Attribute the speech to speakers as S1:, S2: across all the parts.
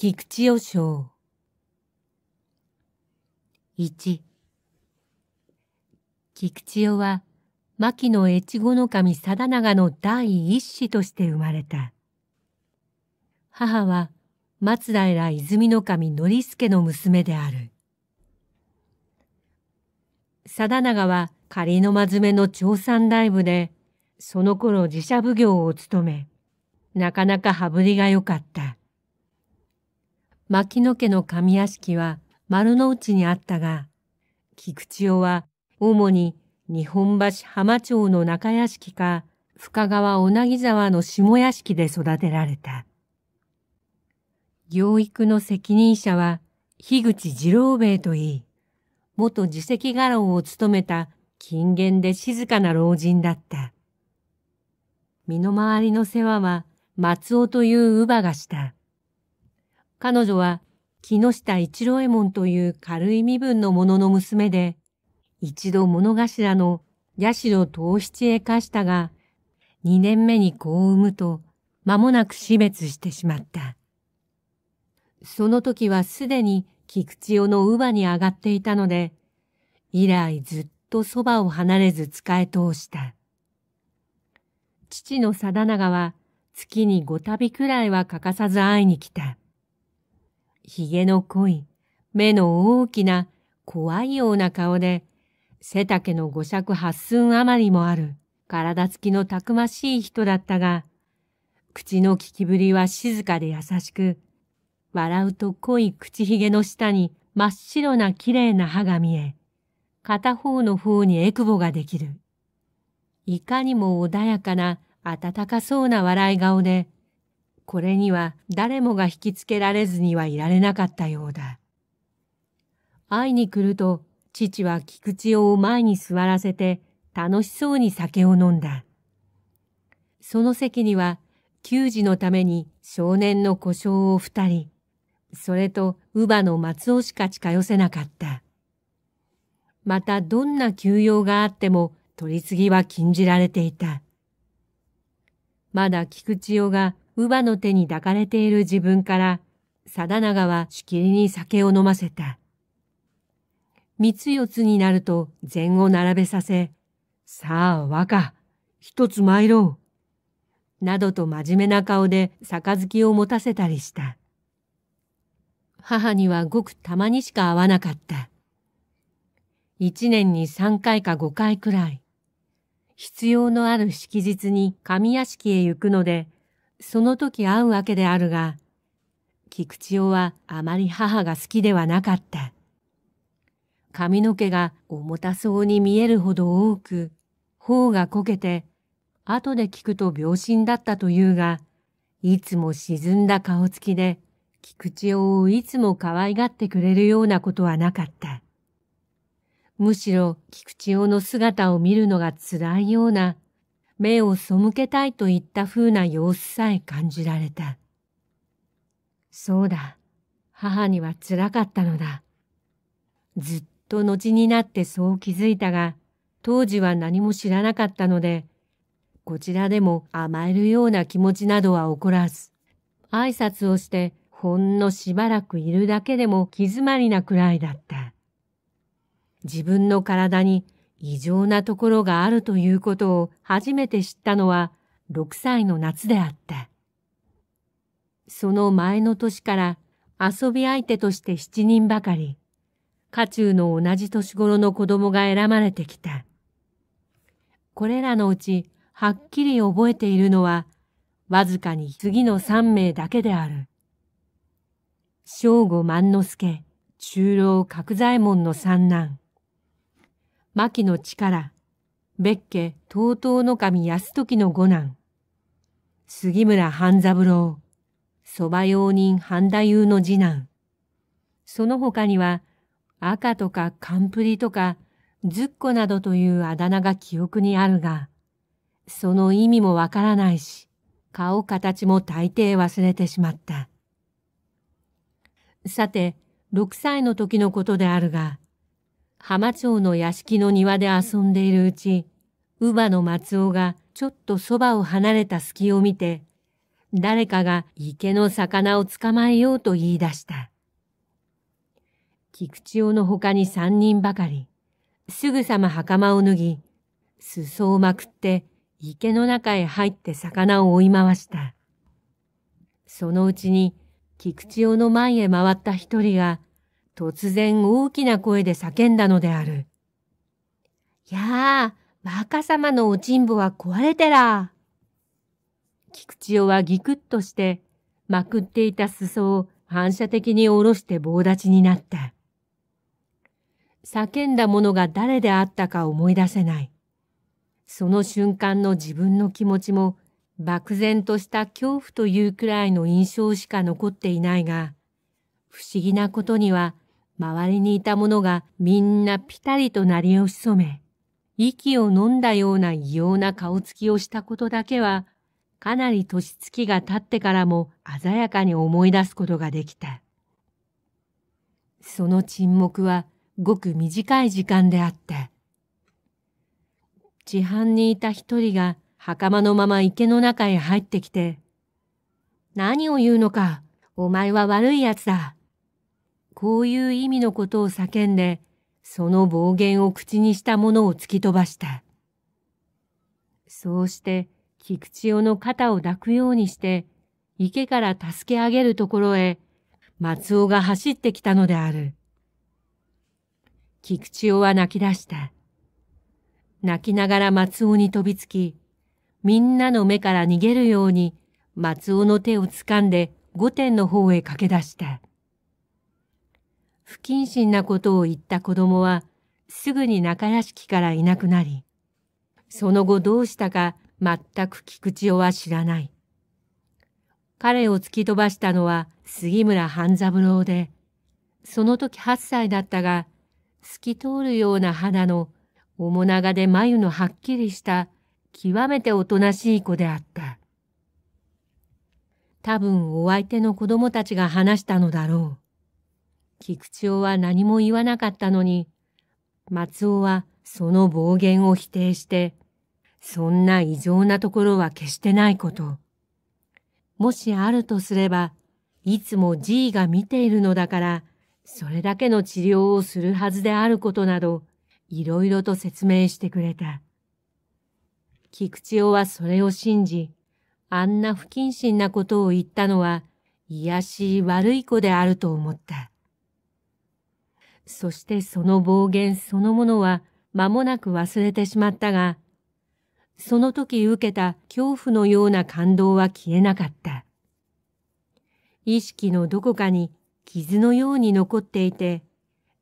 S1: 菊池予章一菊池予は牧野越後守貞長の第一子として生まれた。母は松平泉守則助の娘である。貞長は仮の真面目の長三大部で、その頃自社奉行を務め、なかなか羽振りが良かった。牧野家の上屋敷は丸の内にあったが、菊千代は主に日本橋浜町の中屋敷か深川小名木沢の下屋敷で育てられた。養育の責任者は樋口二郎兵衛といい、元自責画廊を務めた金言で静かな老人だった。身の回りの世話は松尾という乳母がした。彼女は木下一郎右衛門という軽い身分の者の娘で、一度物頭の社東七へ貸したが、二年目に子を産むと、間もなく死別してしまった。その時はすでに菊千代の乳母に上がっていたので、以来ずっとそばを離れず使い通した。父の定長は月に五度くらいは欠かさず会いに来た。髭の濃い、目の大きな、怖いような顔で、背丈の五尺八寸余りもある、体つきのたくましい人だったが、口の利きぶりは静かで優しく、笑うと濃い口ひげの下に真っ白な綺麗な歯が見え、片方の方にエクボができる。いかにも穏やかな暖かそうな笑い顔で、これには誰もが引きつけられずにはいられなかったようだ。会いに来ると、父は菊池を前に座らせて楽しそうに酒を飲んだ。その席には、給仕のために少年の故障を二人、それと乳母の松尾しか近寄せなかった。またどんな休養があっても取り次ぎは禁じられていた。まだ菊千代が乳母の手に抱かれている自分から、貞長はしきりに酒を飲ませた。三つ四つになると禅を並べさせ、さあ若、一つ参ろう。などと真面目な顔で杯を持たせたりした。母にはごくたまにしか会わなかった。一年に三回か五回くらい。必要のある式日に神屋敷へ行くので、その時会うわけであるが、菊千代はあまり母が好きではなかった。髪の毛が重たそうに見えるほど多く、頬がこけて、後で聞くと病心だったというが、いつも沈んだ顔つきで、菊千代をいつも可愛がってくれるようなことはなかった。むしろ菊千代の姿を見るのが辛いような目を背けたいといった風な様子さえ感じられた。そうだ、母には辛かったのだ。ずっと後になってそう気づいたが、当時は何も知らなかったので、こちらでも甘えるような気持ちなどは起こらず、挨拶をしてほんのしばらくいるだけでも気詰まりなくらいだった。自分の体に異常なところがあるということを初めて知ったのは6歳の夏であった。その前の年から遊び相手として7人ばかり、家中の同じ年頃の子供が選ばれてきた。これらのうちはっきり覚えているのは、わずかに次の3名だけである。正吾万之助、中老角左衛門の三男。牧の力、別家東東の神安時の五男、杉村半三郎、蕎麦用人半田優の次男、その他には赤とかカンプリとかずっこなどというあだ名が記憶にあるが、その意味もわからないし、顔形も大抵忘れてしまった。さて、6歳の時のことであるが、浜町の屋敷の庭で遊んでいるうち、乳母の松尾がちょっとそばを離れた隙を見て、誰かが池の魚を捕まえようと言い出した。菊池代の他に三人ばかり、すぐさま袴を脱ぎ、裾をまくって池の中へ入って魚を追い回した。そのうちに菊池代の前へ回った一人が、突然大きな声で叫んだのである。やあ、若様のおちんぼは壊れてら。菊千代はぎくっとして、まくっていた裾を反射的に下ろして棒立ちになった。叫んだ者が誰であったか思い出せない。その瞬間の自分の気持ちも、漠然とした恐怖というくらいの印象しか残っていないが、不思議なことには周りにいた者がみんなピタリと鳴りを潜め、息を飲んだような異様な顔つきをしたことだけは、かなり年月が経ってからも鮮やかに思い出すことができた。その沈黙はごく短い時間であった。地藩にいた一人が袴のまま池の中へ入ってきて、何を言うのか、お前は悪い奴だ。こういう意味のことを叫んで、その暴言を口にしたものを突き飛ばした。そうして、菊千代の肩を抱くようにして、池から助け上げるところへ、松尾が走ってきたのである。菊千代は泣き出した。泣きながら松尾に飛びつき、みんなの目から逃げるように松尾の手を掴んで御殿の方へ駆け出した。不謹慎なことを言った子供は、すぐに中屋敷からいなくなり、その後どうしたか全く菊千代は知らない。彼を突き飛ばしたのは杉村半三郎で、その時8歳だったが、透き通るような肌の、面長で眉のはっきりした、極めておとなしい子であった。多分お相手の子供たちが話したのだろう。菊千代は何も言わなかったのに、松尾はその暴言を否定して、そんな異常なところは決してないこと。もしあるとすれば、いつも G が見ているのだから、それだけの治療をするはずであることなど、いろいろと説明してくれた。菊千代はそれを信じ、あんな不謹慎なことを言ったのは、癒やしい悪い子であると思った。そしてその暴言そのものは間もなく忘れてしまったが、その時受けた恐怖のような感動は消えなかった。意識のどこかに傷のように残っていて、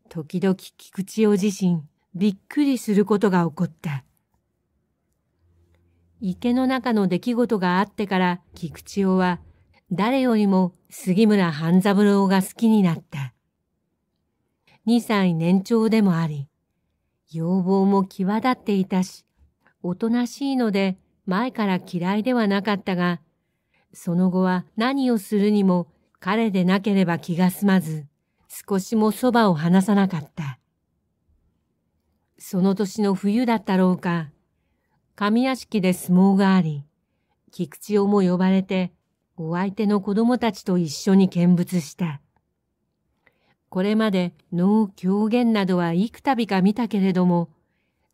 S1: 時々菊池雄自身びっくりすることが起こった。池の中の出来事があってから菊池雄は誰よりも杉村半三郎が好きになった。2歳年長でもあり、要望も際立っていたし、おとなしいので前から嫌いではなかったが、その後は何をするにも彼でなければ気が済まず、少しもそばを離さなかった。その年の冬だったろうか、上屋敷で相撲があり、菊池代も呼ばれて、お相手の子供たちと一緒に見物した。これまで能狂言などは幾度か見たけれども、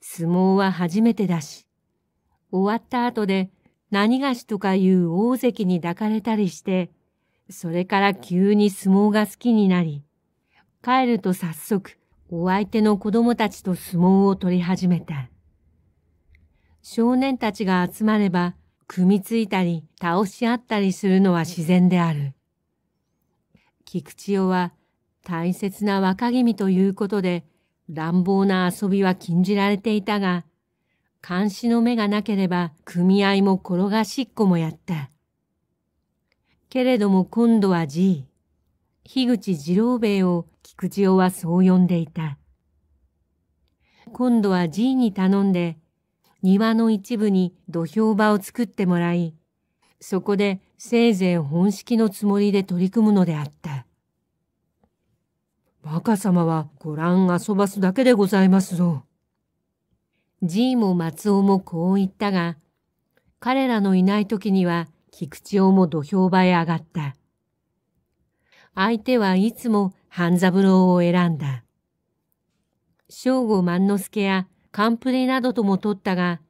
S1: 相撲は初めてだし、終わった後で何がしとかいう大関に抱かれたりして、それから急に相撲が好きになり、帰ると早速お相手の子供たちと相撲を取り始めた。少年たちが集まれば、組みついたり倒し合ったりするのは自然である。菊千代は大切な若君ということで、乱暴な遊びは禁じられていたが、監視の目がなければ組合も転がしっこもやった。けれども今度は G、樋口二郎兵衛を菊千代はそう呼んでいた。今度は G に頼んで、庭の一部に土俵場を作ってもらい、そこでせいぜい本式のつもりで取り組むのであった。バカ様はご覧遊ばすだけでございますぞ。じいも松尾もこう言ったが、彼らのいない時には菊池代も土俵場へ上がった。相手はいつも半三郎を選んだ。正吾万之助やカンプリなどとも取ったが、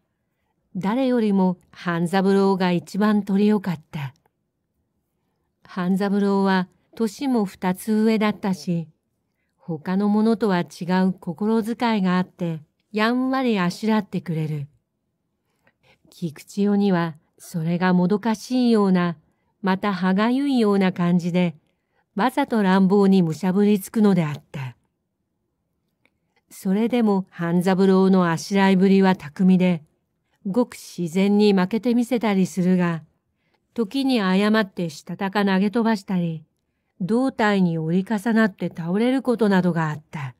S1: 誰よりも半三郎が一番取りよかった。半三郎は年も二つ上だったし、他のものとは違う心遣いがあって、やんわりあしらってくれる。菊千代には、それがもどかしいような、また歯がゆいような感じで、わざと乱暴にむしゃぶりつくのであった。それでも半三郎のあしらいぶりは巧みで、ごく自然に負けてみせたりするが、時に誤ってしたたか投げ飛ばしたり、胴体に折り重なって倒れることなどがあった。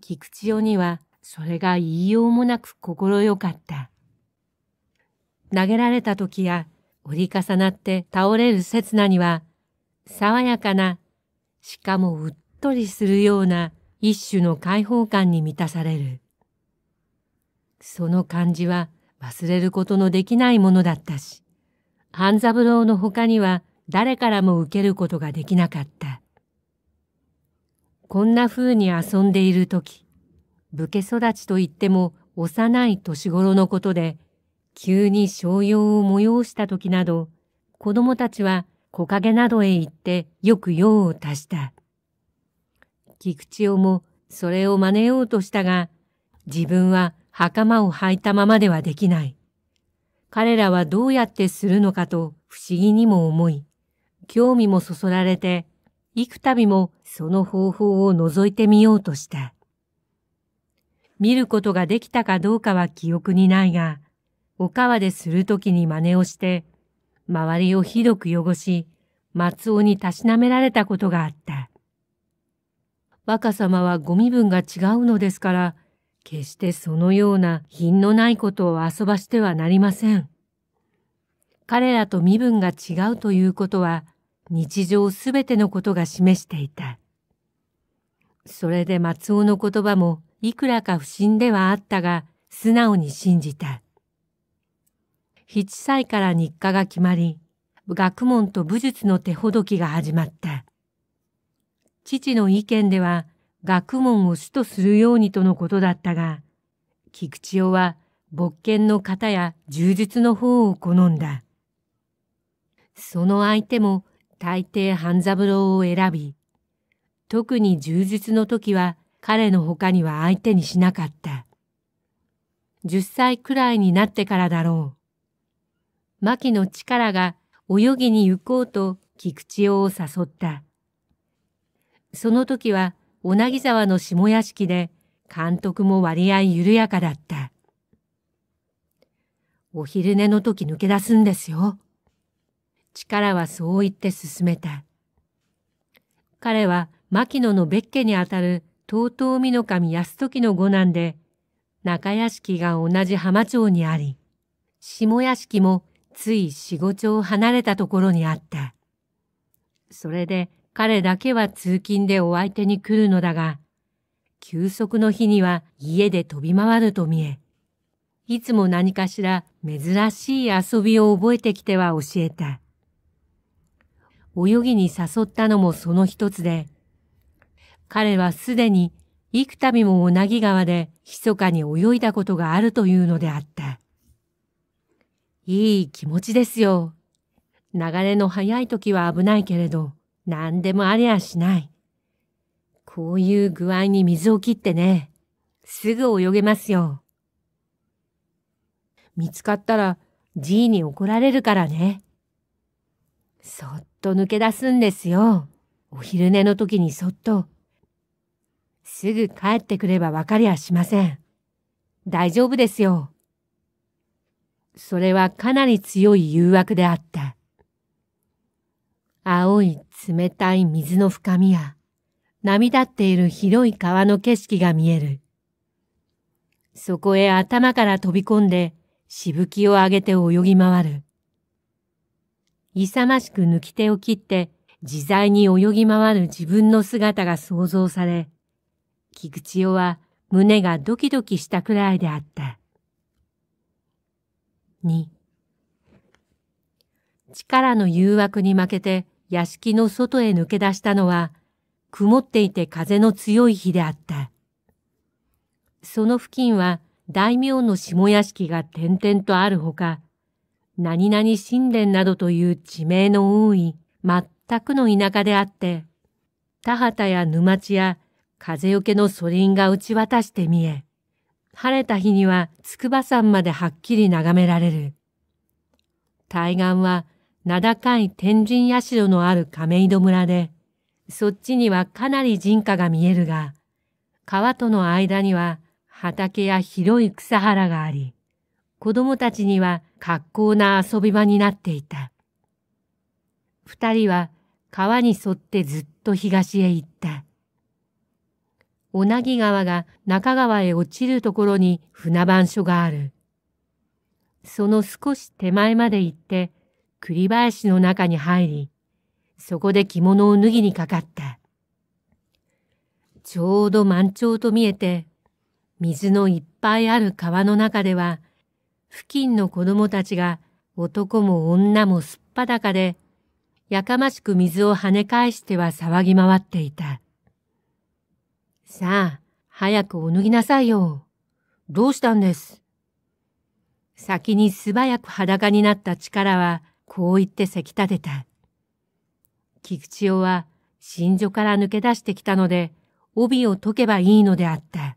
S1: 菊千代にはそれが言いようもなく心よかった。投げられた時や折り重なって倒れる刹那には、爽やかな、しかもうっとりするような一種の解放感に満たされる。その感じは忘れることのできないものだったし、半三郎の他には誰からも受けることができなかった。こんな風に遊んでいる時、武家育ちといっても幼い年頃のことで、急に商用を催した時など、子供たちは木陰などへ行ってよく用を足した。菊池雄もそれを真似ようとしたが、自分は袴を履いたままではできない。彼らはどうやってするのかと不思議にも思い、興味もそそられて、幾度もその方法を覗いてみようとした。見ることができたかどうかは記憶にないが、お川でするときに真似をして、周りをひどく汚し、松尾にたしなめられたことがあった。若様はご身分が違うのですから、決してそのような品のないことを遊ばしてはなりません。彼らと身分が違うということは、日常すべてのことが示していた。それで松尾の言葉もいくらか不審ではあったが、素直に信じた。七歳から日課が決まり、学問と武術の手ほどきが始まった。父の意見では、学問を主とするようにとのことだったが、菊千代は、勃剣の型や柔術の方を好んだ。その相手も大抵半三郎を選び、特に充実の時は彼の他には相手にしなかった。10歳くらいになってからだろう。牧の力が泳ぎに行こうと菊池雄を誘った。その時は小なぎ沢の下屋敷で監督も割合緩やかだった。お昼寝の時抜け出すんですよ。力はそう言って進めた。彼は牧野の別家にあたる東東美の神安時の五男で、中屋敷が同じ浜町にあり、下屋敷もつい四五町離れたところにあった。それで彼だけは通勤でお相手に来るのだが、休息の日には家で飛び回ると見え、いつも何かしら珍しい遊びを覚えてきては教えた。泳ぎに誘ったのもその一つで、彼はすでに幾度も同なぎ川で密かに泳いだことがあるというのであった。いい気持ちですよ。流れの速い時は危ないけれど、何でもありゃしない。こういう具合に水を切ってね、すぐ泳げますよ。見つかったら、じいに怒られるからね。そっと抜け出すんですよ。お昼寝の時にそっと。すぐ帰ってくればわかりゃしません。大丈夫ですよ。それはかなり強い誘惑であった。青い冷たい水の深みや、波立っている広い川の景色が見える。そこへ頭から飛び込んで、しぶきを上げて泳ぎ回る。勇ましく抜き手を切って自在に泳ぎ回る自分の姿が想像され、菊千代は胸がドキドキしたくらいであった。二、力の誘惑に負けて屋敷の外へ抜け出したのは、曇っていて風の強い日であった。その付近は大名の下屋敷が点々とあるほか、何々神殿などという地名の多い全くの田舎であって、田畑や沼地や風よけの素林が打ち渡して見え、晴れた日には筑波山まではっきり眺められる。対岸は名高い天神社のある亀戸村で、そっちにはかなり人家が見えるが、川との間には畑や広い草原があり、子供たちには格好な遊び場になっていた。二人は川に沿ってずっと東へ行った。小名木川が中川へ落ちるところに船番所がある。その少し手前まで行って、栗林の中に入り、そこで着物を脱ぎにかかった。ちょうど満潮と見えて、水のいっぱいある川の中では、付近の子供たちが男も女もすっぱだかで、やかましく水を跳ね返しては騒ぎ回っていた。さあ、早くお脱ぎなさいよ。どうしたんです先に素早く裸になった力は、こう言ってせき立てた。菊千代は、心所から抜け出してきたので、帯を解けばいいのであった。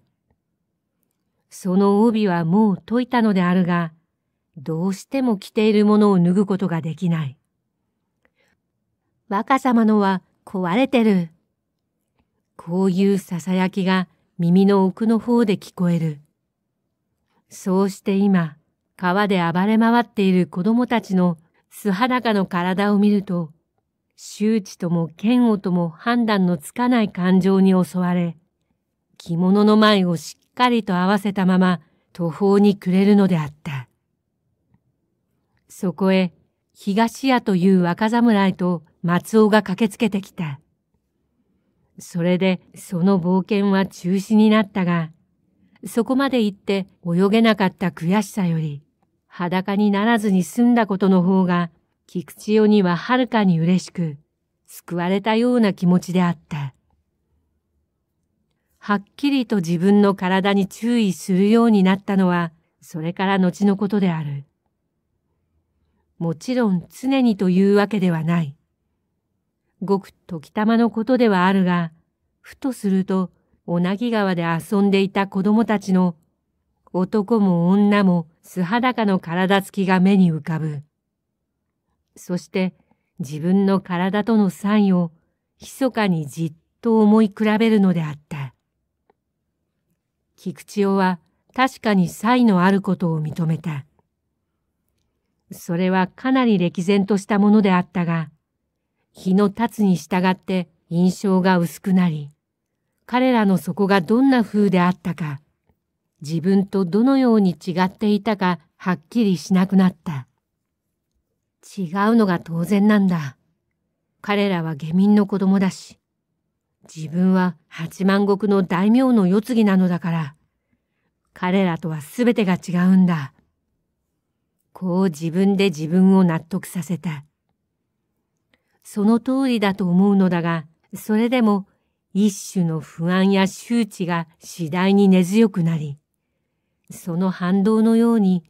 S1: その帯はもう解いたのであるが、どうしても着ているものを脱ぐことができない。若様のは壊れてる。こういう囁きが耳の奥の方で聞こえる。そうして今、川で暴れ回っている子供たちの素裸の体を見ると、周知とも嫌悪とも判断のつかない感情に襲われ、着物の前をしっかりと合わせたまま途方に暮れるのであった。そこへ、東屋という若侍と松尾が駆けつけてきた。それでその冒険は中止になったが、そこまで行って泳げなかった悔しさより、裸にならずに済んだことの方が、菊池代にははるかに嬉しく、救われたような気持ちであった。はっきりと自分の体に注意するようになったのは、それから後のことである。もちろん常にというわけではない。ごく時たまのことではあるが、ふとすると、なぎ川で遊んでいた子供たちの、男も女も素裸の体つきが目に浮かぶ。そして自分の体との差異を密かにじっと思い比べるのであった。菊千代は確かに才のあることを認めた。それはかなり歴然としたものであったが、日の経つに従って印象が薄くなり、彼らの底がどんな風であったか、自分とどのように違っていたかはっきりしなくなった。違うのが当然なんだ。彼らは下民の子供だし、自分は八万石の大名の世継ぎなのだから、彼らとは全てが違うんだ。こう自分で自分を納得させた。その通りだと思うのだが、それでも一種の不安や周知が次第に根強くなり、その反動のように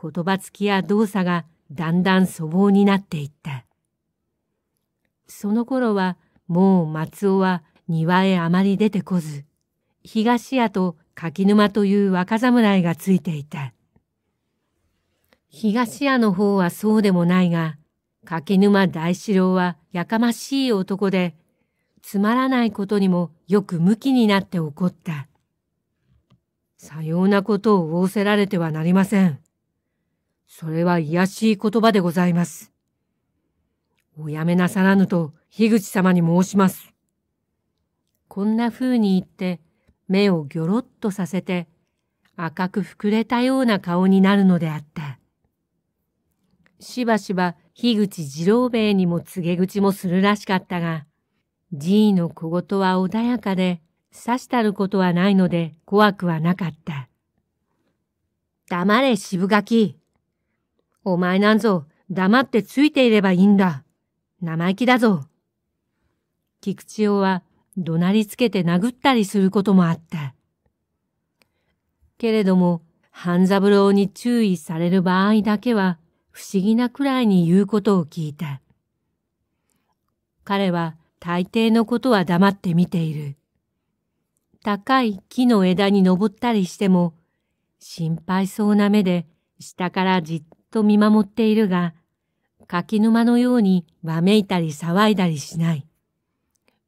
S1: 言葉つきや動作がだんだん粗暴になっていった。その頃はもう松尾は庭へあまり出てこず、東屋と柿沼という若侍がついていた。東屋の方はそうでもないが、柿沼大四郎はやかましい男で、つまらないことにもよく向きになって怒った。さようなことを仰せられてはなりません。それは癒しい言葉でございます。おやめなさらぬと、樋口様に申します。こんな風に言って目をぎょろっとさせて赤く膨れたような顔になるのであった。しばしば樋口二郎兵衛にも告げ口もするらしかったが、いの小言は穏やかで、刺したることはないので怖くはなかった。黙れ渋垣。お前なんぞ黙ってついていればいいんだ。生意気だぞ。菊千代は怒鳴りつけて殴ったりすることもあった。けれども、半三郎に注意される場合だけは不思議なくらいに言うことを聞いた。彼は大抵のことは黙って見ている。高い木の枝に登ったりしても、心配そうな目で下からじっと見守っているが、柿沼のようにわめいたり騒いだりしない。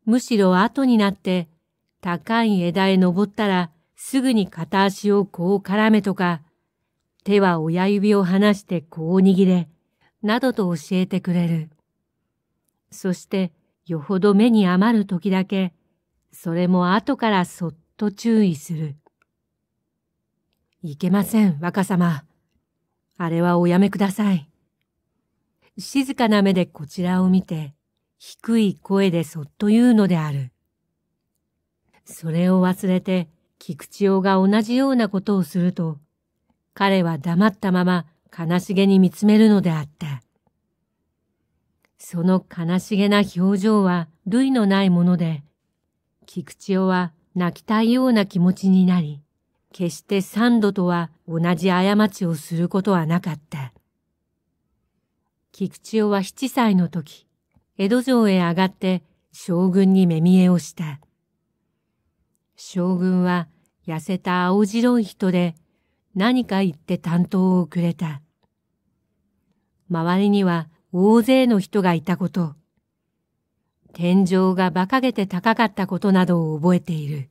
S1: むしろ後になって高い枝へ登ったらすぐに片足をこう絡めとか、手は親指を離してこう握れ、などと教えてくれる。そしてよほど目に余る時だけ、それも後からそっと注意する。いけません、若様。あれはおやめください。静かな目でこちらを見て、低い声でそっと言うのである。それを忘れて、菊千代が同じようなことをすると、彼は黙ったまま悲しげに見つめるのであった。その悲しげな表情は類のないもので、菊千代は泣きたいような気持ちになり、決して三度とは同じ過ちをすることはなかった。菊千代は七歳の時、江戸城へ上がって将軍に目見えをした。将軍は痩せた青白い人で何か言って担当をくれた。周りには大勢の人がいたこと、天井が馬鹿げて高かったことなどを覚えている。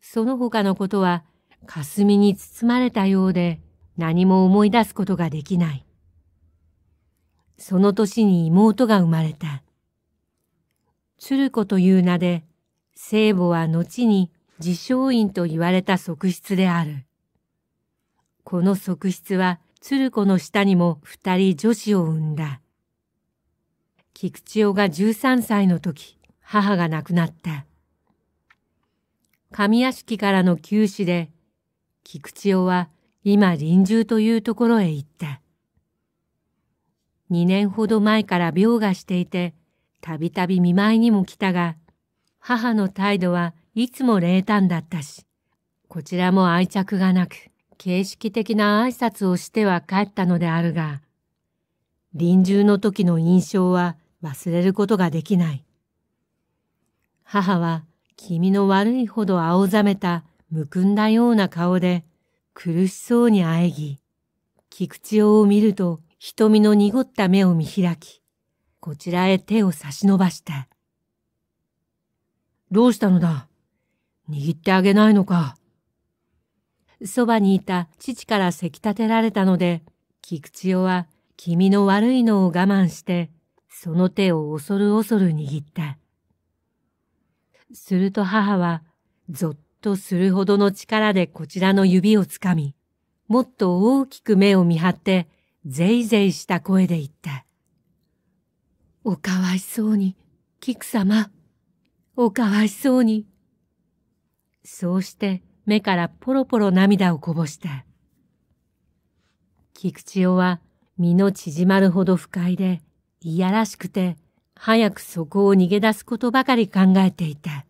S1: その他のことは霞に包まれたようで何も思い出すことができない。その年に妹が生まれた。鶴子という名で、聖母は後に自称院と言われた側室である。この側室は鶴子の下にも二人女子を産んだ。菊千代が13歳の時、母が亡くなった。上屋敷からの旧死で、菊千代は今臨終というところへ行った。2年ほど前から病がしていて、たびたび見舞いにも来たが、母の態度はいつも冷淡だったし、こちらも愛着がなく、形式的な挨拶をしては帰ったのであるが、臨終の時の印象は忘れることができない。母は気味の悪いほど青ざめたむくんだような顔で苦しそうに喘ぎ、菊池を見ると瞳の濁った目を見開き、こちらへ手を差し伸ばした。どうしたのだ握ってあげないのか。そばにいた父からせき立てられたので、菊千代は気味の悪いのを我慢して、その手を恐る恐る握った。すると母は、ぞっとするほどの力でこちらの指をつかみ、もっと大きく目を見張って、ぜいぜいした声で言った。おかわいそうに、菊様。おかわいそうに。そうして目からポロポロ涙をこぼした。菊千代は身の縮まるほど不快で、いやらしくて、早くそこを逃げ出すことばかり考えていた。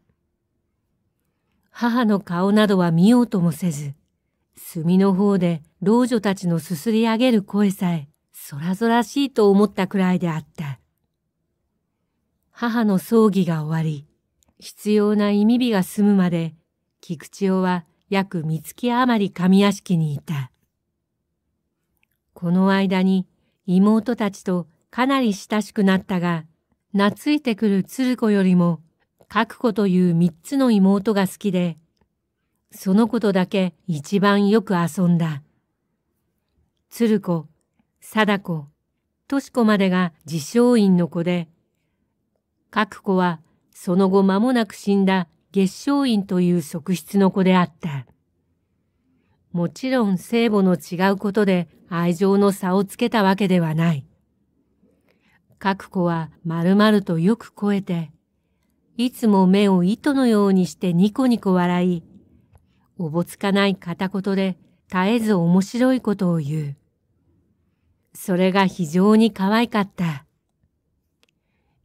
S1: 母の顔などは見ようともせず、墨の方で老女たちのすすり上げる声さえ、そらぞらしいと思ったくらいであった。母の葬儀が終わり、必要な意味日が済むまで、菊千代は約三月余り上屋敷にいた。この間に妹たちとかなり親しくなったが、懐いてくる鶴子よりも、かく子という三つの妹が好きで、そのことだけ一番よく遊んだ。鶴子、貞子、敏子までが自称院の子で、各子はその後間もなく死んだ月商院という側室の子であった。もちろん聖母の違うことで愛情の差をつけたわけではない。各子は丸々とよく肥えて、いつも目を糸のようにしてニコニコ笑い、おぼつかない片言で絶えず面白いことを言う。それが非常に可愛かった。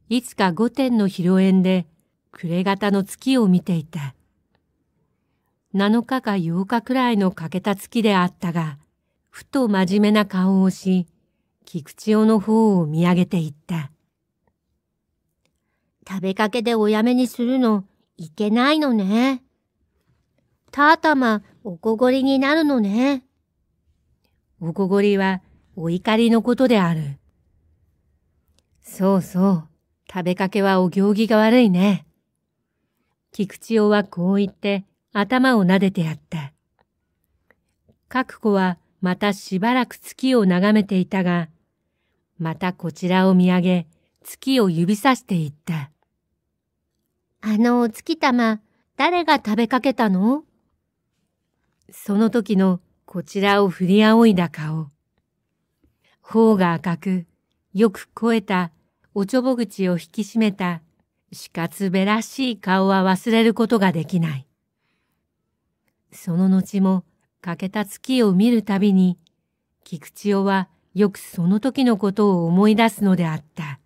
S1: いつか御殿の披露宴で暮れ方の月を見ていた。7日か8日くらいの欠けた月であったが、ふと真面目な顔をし、菊千代の方を見上げていった。食べかけでおやめにするのいけないのね。たたまおこごりになるのね。おこごりはお怒りのことである。そうそう、食べかけはお行儀が悪いね。菊千代はこう言って頭を撫でてやった。各子はまたしばらく月を眺めていたが、またこちらを見上げ、月を指さしていった。あのお月玉、誰が食べかけたのその時のこちらを振り仰いだ顔。頬が赤く、よく肥えた、おちょぼ口を引き締めた、死活べらしい顔は忘れることができない。その後も欠けた月を見るたびに、菊池代はよくその時のことを思い出すのであった。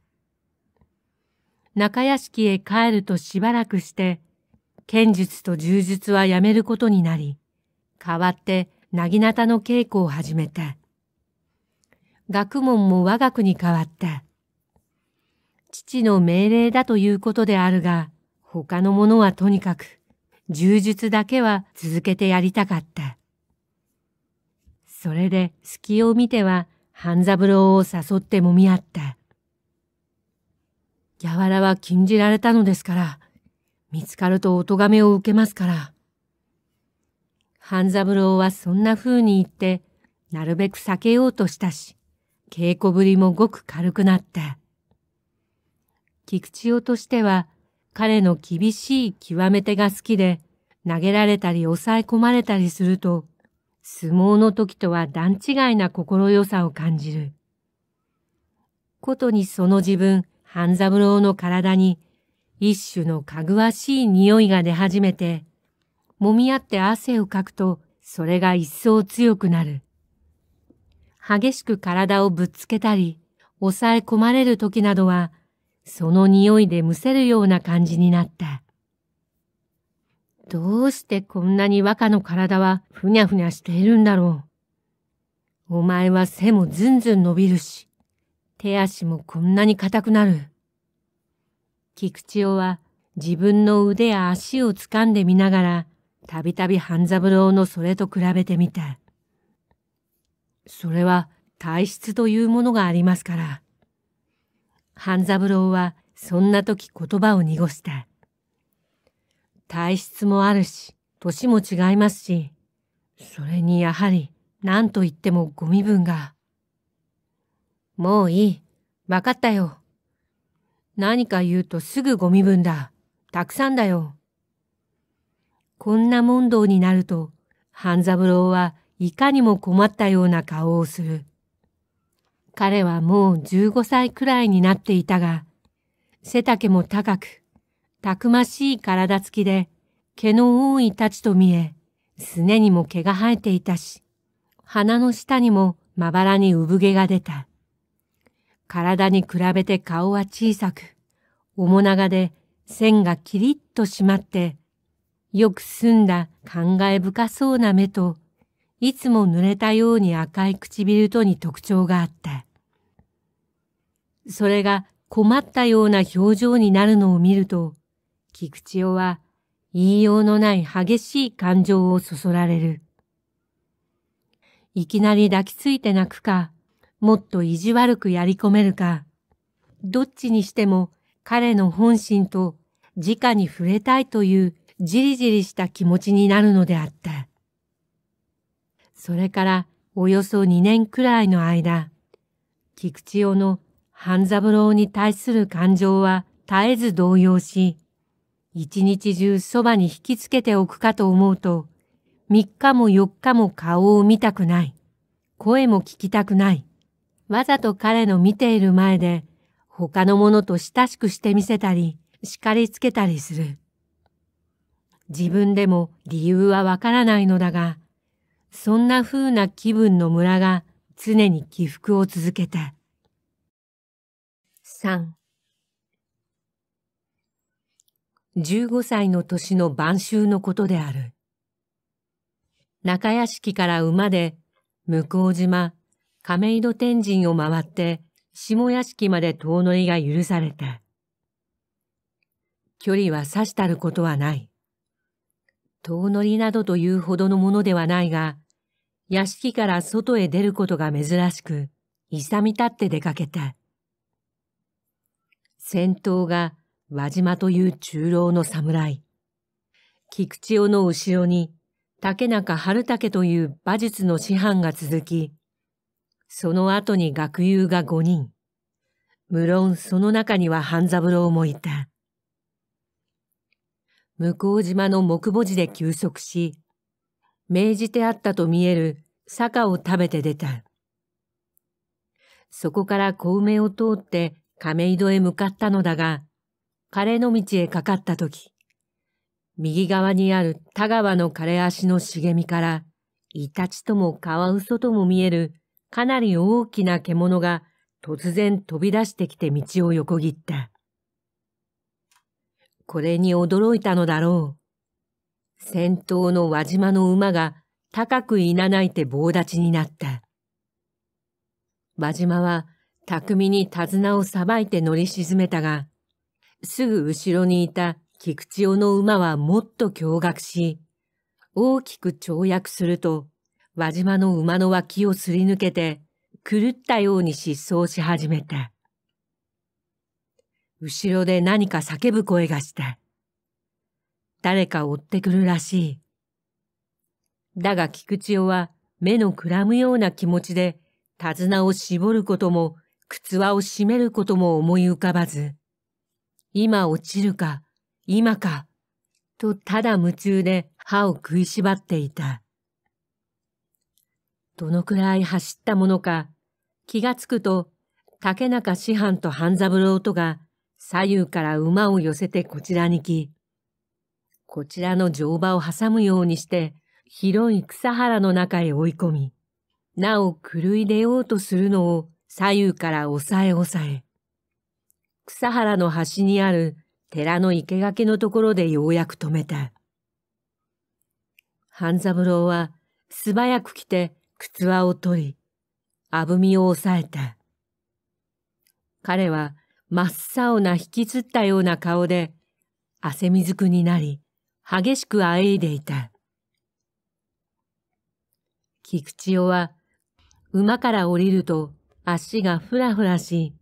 S1: 中屋敷へ帰るとしばらくして、剣術と柔術はやめることになり、代わって薙刀の稽古を始めた。学問も我が国に変わった。父の命令だということであるが、他のものはとにかく、柔術だけは続けてやりたかった。それで隙を見ては、半三郎を誘ってもみ合った。柔らは禁じられたのですから、見つかるとお咎めを受けますから、半三郎はそんな風に言って、なるべく避けようとしたし、稽古ぶりもごく軽くなった。菊池代としては、彼の厳しい極め手が好きで、投げられたり抑え込まれたりすると、相撲の時とは段違いな心よさを感じる。ことにその自分、半三郎の体に、一種のかぐわしい匂いが出始めて、揉み合って汗をかくと、それが一層強くなる。激しく体をぶっつけたり、抑え込まれる時などは、その匂いでむせるような感じになった。どうしてこんなに若の体はふにゃふにゃしているんだろう。お前は背もずんずん伸びるし、手足もこんなに硬くなる。菊千代は自分の腕や足を掴んでみながら、たびたび半三郎のそれと比べてみた。それは体質というものがありますから。半三郎はそんな時言葉を濁した。体質もあるし、年も違いますし、それにやはり何と言ってもご身分が。もういい。わかったよ。何か言うとすぐご身分だ。たくさんだよ。こんな問答になると、半三郎はいかにも困ったような顔をする。彼はもう15歳くらいになっていたが、背丈も高く、たくましい体つきで、毛の多い太刀と見え、すねにも毛が生えていたし、鼻の下にもまばらに産毛が出た。体に比べて顔は小さく、面長で線がキリッと締まってよく澄んだ感慨深そうな目と、いつも濡れたように赤い唇とに特徴があった。それが困ったような表情になるのを見ると、菊千代は言いようのない激しい感情をそそられる。いきなり抱きついて泣くか、もっと意地悪くやり込めるか、どっちにしても彼の本心と直に触れたいというじりじりした気持ちになるのであった。それからおよそ2年くらいの間、菊池雄の半三郎に対する感情は絶えず動揺し、一日中そばに引きつけておくかと思うと、3日も4日も顔を見たくない。声も聞きたくない。わざと彼の見ている前で、他のものと親しくしてみせたり、叱りつけたりする。自分でも理由はわからないのだが、そんな風な気分の村が常に起伏を続けた。三。15歳の年の晩秋のことである。中屋敷から馬で、向島、亀戸天神を回って、下屋敷まで遠乗りが許された。距離はさしたることはない。遠乗りなどというほどのものではないが、屋敷から外へ出ることが珍しく、勇み立って出かけた。先頭が輪島という中老の侍。菊千代の後ろに、竹中春武という馬術の師範が続き、その後に学友が五人。無論その中には半三郎もいた。向島の木母寺で休息し、命じてあったと見える坂を食べて出た。そこから小梅を通って亀戸へ向かったのだが、枯れの道へかかったとき、右側にある田川の枯れ足の茂みから、イタチともカワウソとも見えるかなり大きな獣が突然飛び出してきて道を横切った。これに驚いたのだろう。先頭の輪島の馬が高くいなないて棒立ちになった。輪島は巧みに手綱をさばいて乗り沈めたが、すぐ後ろにいた菊千代の馬はもっと驚愕し、大きく跳躍すると、輪島の馬の脇をすり抜けて、狂ったように失踪し始めた。後ろで何か叫ぶ声がした。誰か追ってくるらしい。だが菊千代は目のくらむような気持ちで手綱を絞ることも靴輪を締めることも思い浮かばず、今落ちるか、今か、とただ夢中で歯を食いしばっていた。どのくらい走ったものか、気がつくと、竹中師範と半三郎とが左右から馬を寄せてこちらに来、こちらの乗馬を挟むようにして、広い草原の中へ追い込み、なお狂い出ようとするのを左右から押さえ押さえ、草原の端にある寺の生垣のところでようやく止めた。半三郎は素早く来て靴輪を取り、あぶみを押さえた。彼は真っ青な引きつったような顔で、汗みずくになり、激しくあえいでいた。菊千代は、馬から降りると足がふらふらし、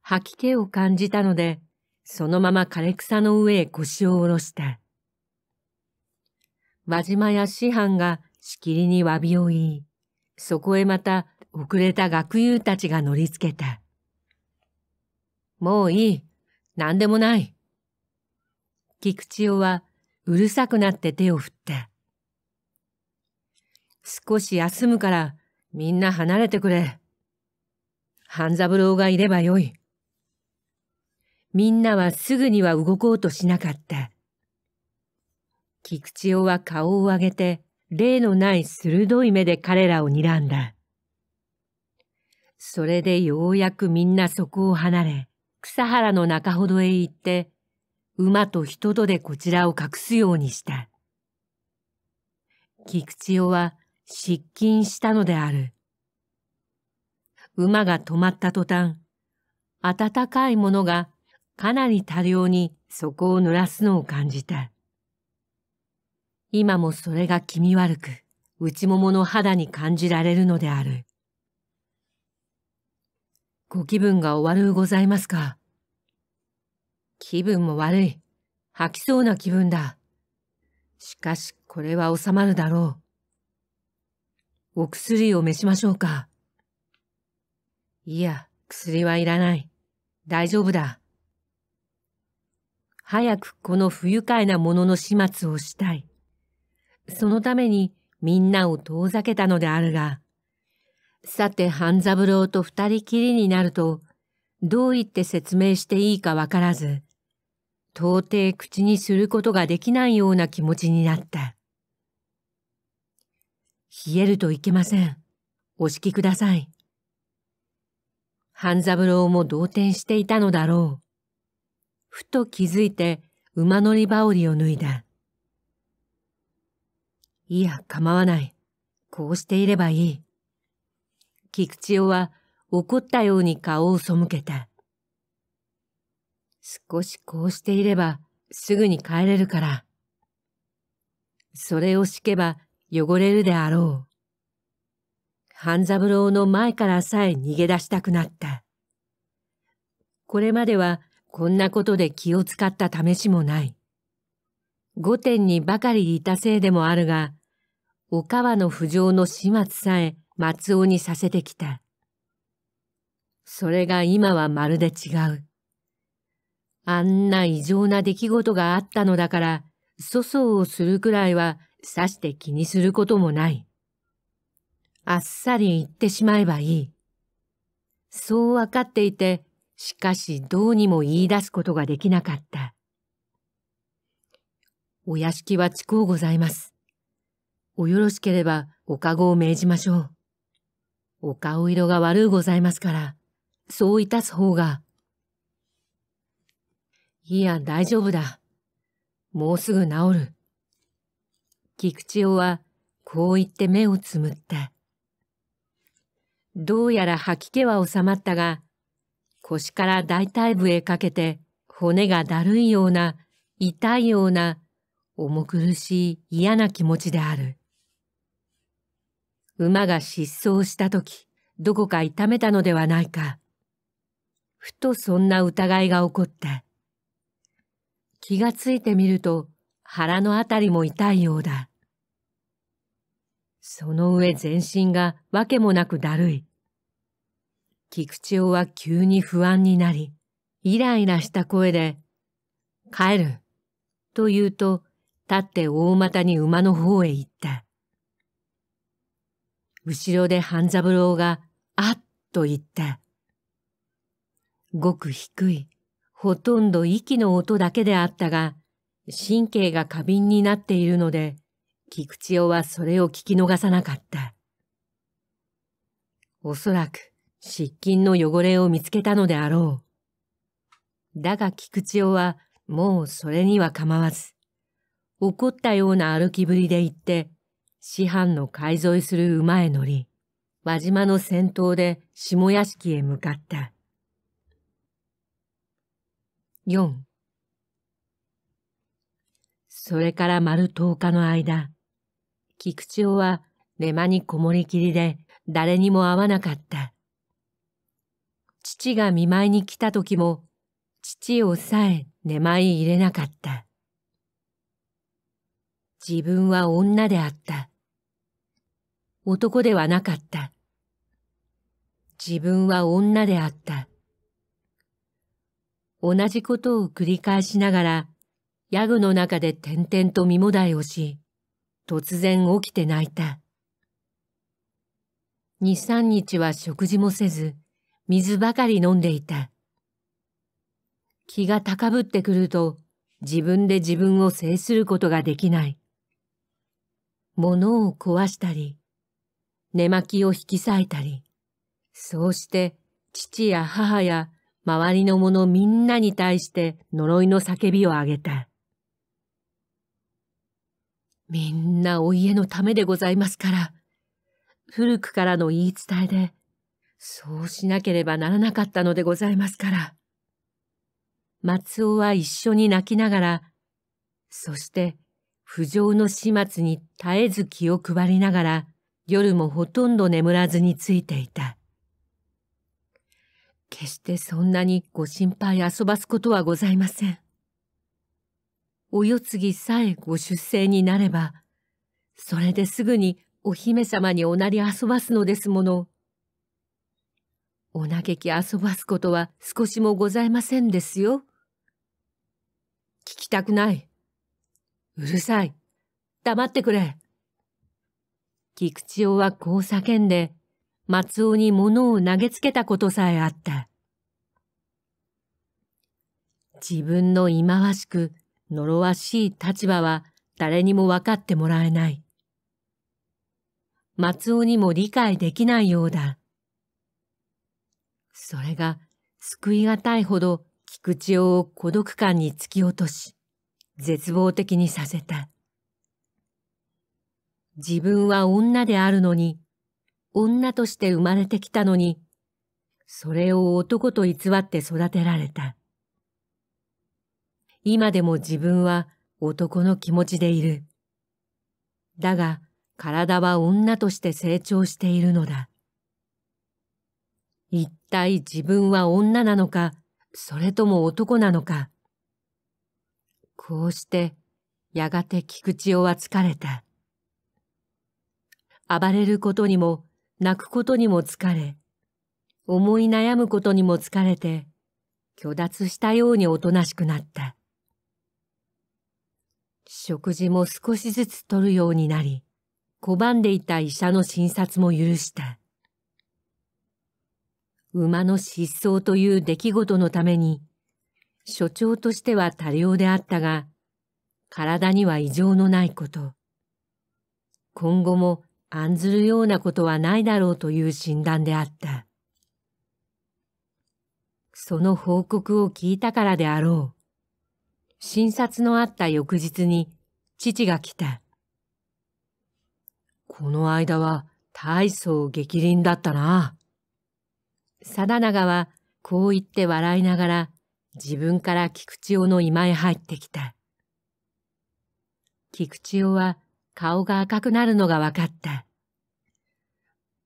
S1: 吐き気を感じたので、そのまま枯れ草の上へ腰を下ろした。輪島や師範がしきりに詫びを言い、そこへまた遅れた学友たちが乗りつけた。もういい。何でもない。菊千代はうるさくなって手を振った。少し休むからみんな離れてくれ。半三郎がいればよい。みんなはすぐには動こうとしなかった。菊千代は顔を上げて、例のない鋭い目で彼らを睨んだ。それでようやくみんなそこを離れ、草原の中ほどへ行って、馬と人とでこちらを隠すようにした。菊千代は失禁したのである。馬が止まった途端、暖かいものがかなり多量にそこを濡らすのを感じた。今もそれが気味悪く、内ももの肌に感じられるのである。ご気分がお悪うございますか。気分も悪い。吐きそうな気分だ。しかし、これは収まるだろう。お薬を召しましょうか。いや、薬はいらない。大丈夫だ。早くこの不愉快なものの始末をしたい。そのためにみんなを遠ざけたのであるが、さて半三郎と二人きりになると、どう言って説明していいかわからず、到底口にすることができないような気持ちになった。冷えるといけません。お敷きください。半三郎も動転していたのだろう。ふと気づいて馬乗り羽織を脱いだ。いや、構わない。こうしていればいい。菊千代は怒ったように顔を背けた。少しこうしていればすぐに帰れるから。それを敷けば汚れるであろう。半三郎の前からさえ逃げ出したくなった。これまではこんなことで気を使った試しもない。御殿にばかりいたせいでもあるが、お川の浮上の始末さえ松尾にさせてきた。それが今はまるで違う。あんな異常な出来事があったのだから、粗相をするくらいはさして気にすることもない。あっさり言ってしまえばいい。そうわかっていて、しかしどうにも言い出すことができなかった。お屋敷は地高ございます。およろしければおかごを命じましょう。お顔色が悪うございますから、そういたす方が。いや、大丈夫だ。もうすぐ治る。菊千代は、こう言って目をつむった。どうやら吐き気は収まったが、腰から大腿部へかけて、骨がだるいような、痛いような、重苦しい嫌な気持ちである。馬が失踪した時、どこか痛めたのではないか。ふとそんな疑いが起こって。気がついてみると、腹のあたりも痛いようだ。その上全身がわけもなくだるい。菊千代は急に不安になり、イライラした声で、帰る、と言うと、立って大股に馬の方へ行った。後ろで半三郎が、あっと言った。ごく低い、ほとんど息の音だけであったが、神経が過敏になっているので、菊千代はそれを聞き逃さなかった。おそらく、湿菌の汚れを見つけたのであろう。だが菊千代は、もうそれには構わず、怒ったような歩きぶりで行って、師範の海沿いする馬へ乗り、輪島の先頭で下屋敷へ向かった。四。それから丸十日の間、菊千代は寝間にこもりきりで誰にも会わなかった。父が見舞いに来た時も、父をさえ寝間入れなかった。自分は女であった。男ではなかった。自分は女であった。同じことを繰り返しながら、ヤグの中で点々と身もだえをし、突然起きて泣いた。二三日は食事もせず、水ばかり飲んでいた。気が高ぶってくると、自分で自分を制することができない。物を壊したり、寝巻きを引き裂いたり、そうして父や母や周りの者みんなに対して呪いの叫びをあげた。みんなお家のためでございますから、古くからの言い伝えで、そうしなければならなかったのでございますから。松尾は一緒に泣きながら、そして、不浄の始末に絶えず気を配りながら、夜もほとんど眠らずについていた。決してそんなにご心配遊ばすことはございません。お世継ぎさえご出生になれば、それですぐにお姫様におなり遊ばすのですもの。お嘆き遊ばすことは少しもございませんですよ。聞きたくない。うるさい。黙ってくれ。菊千代はこう叫んで、松尾に物を投げつけたことさえあった。自分の忌まわしく、呪わしい立場は誰にも分かってもらえない。松尾にも理解できないようだ。それが救いがたいほど菊千代を孤独感に突き落とし、絶望的にさせた。自分は女であるのに、女として生まれてきたのに、それを男と偽って育てられた。今でも自分は男の気持ちでいる。だが、体は女として成長しているのだ。一体自分は女なのか、それとも男なのか。こうして、やがて菊池をは疲れた。暴れることにも、泣くことにも疲れ、思い悩むことにも疲れて、虚脱したようにおとなしくなった。食事も少しずつ取るようになり、拒んでいた医者の診察も許した。馬の失踪という出来事のために、所長としては多量であったが、体には異常のないこと。今後も案ずるようなことはないだろうという診断であった。その報告を聞いたからであろう。診察のあった翌日に父が来た。この間は大層激凛だったな。貞長はこう言って笑いながら自分から菊千代の居間へ入ってきた。菊千代は顔が赤くなるのが分かった。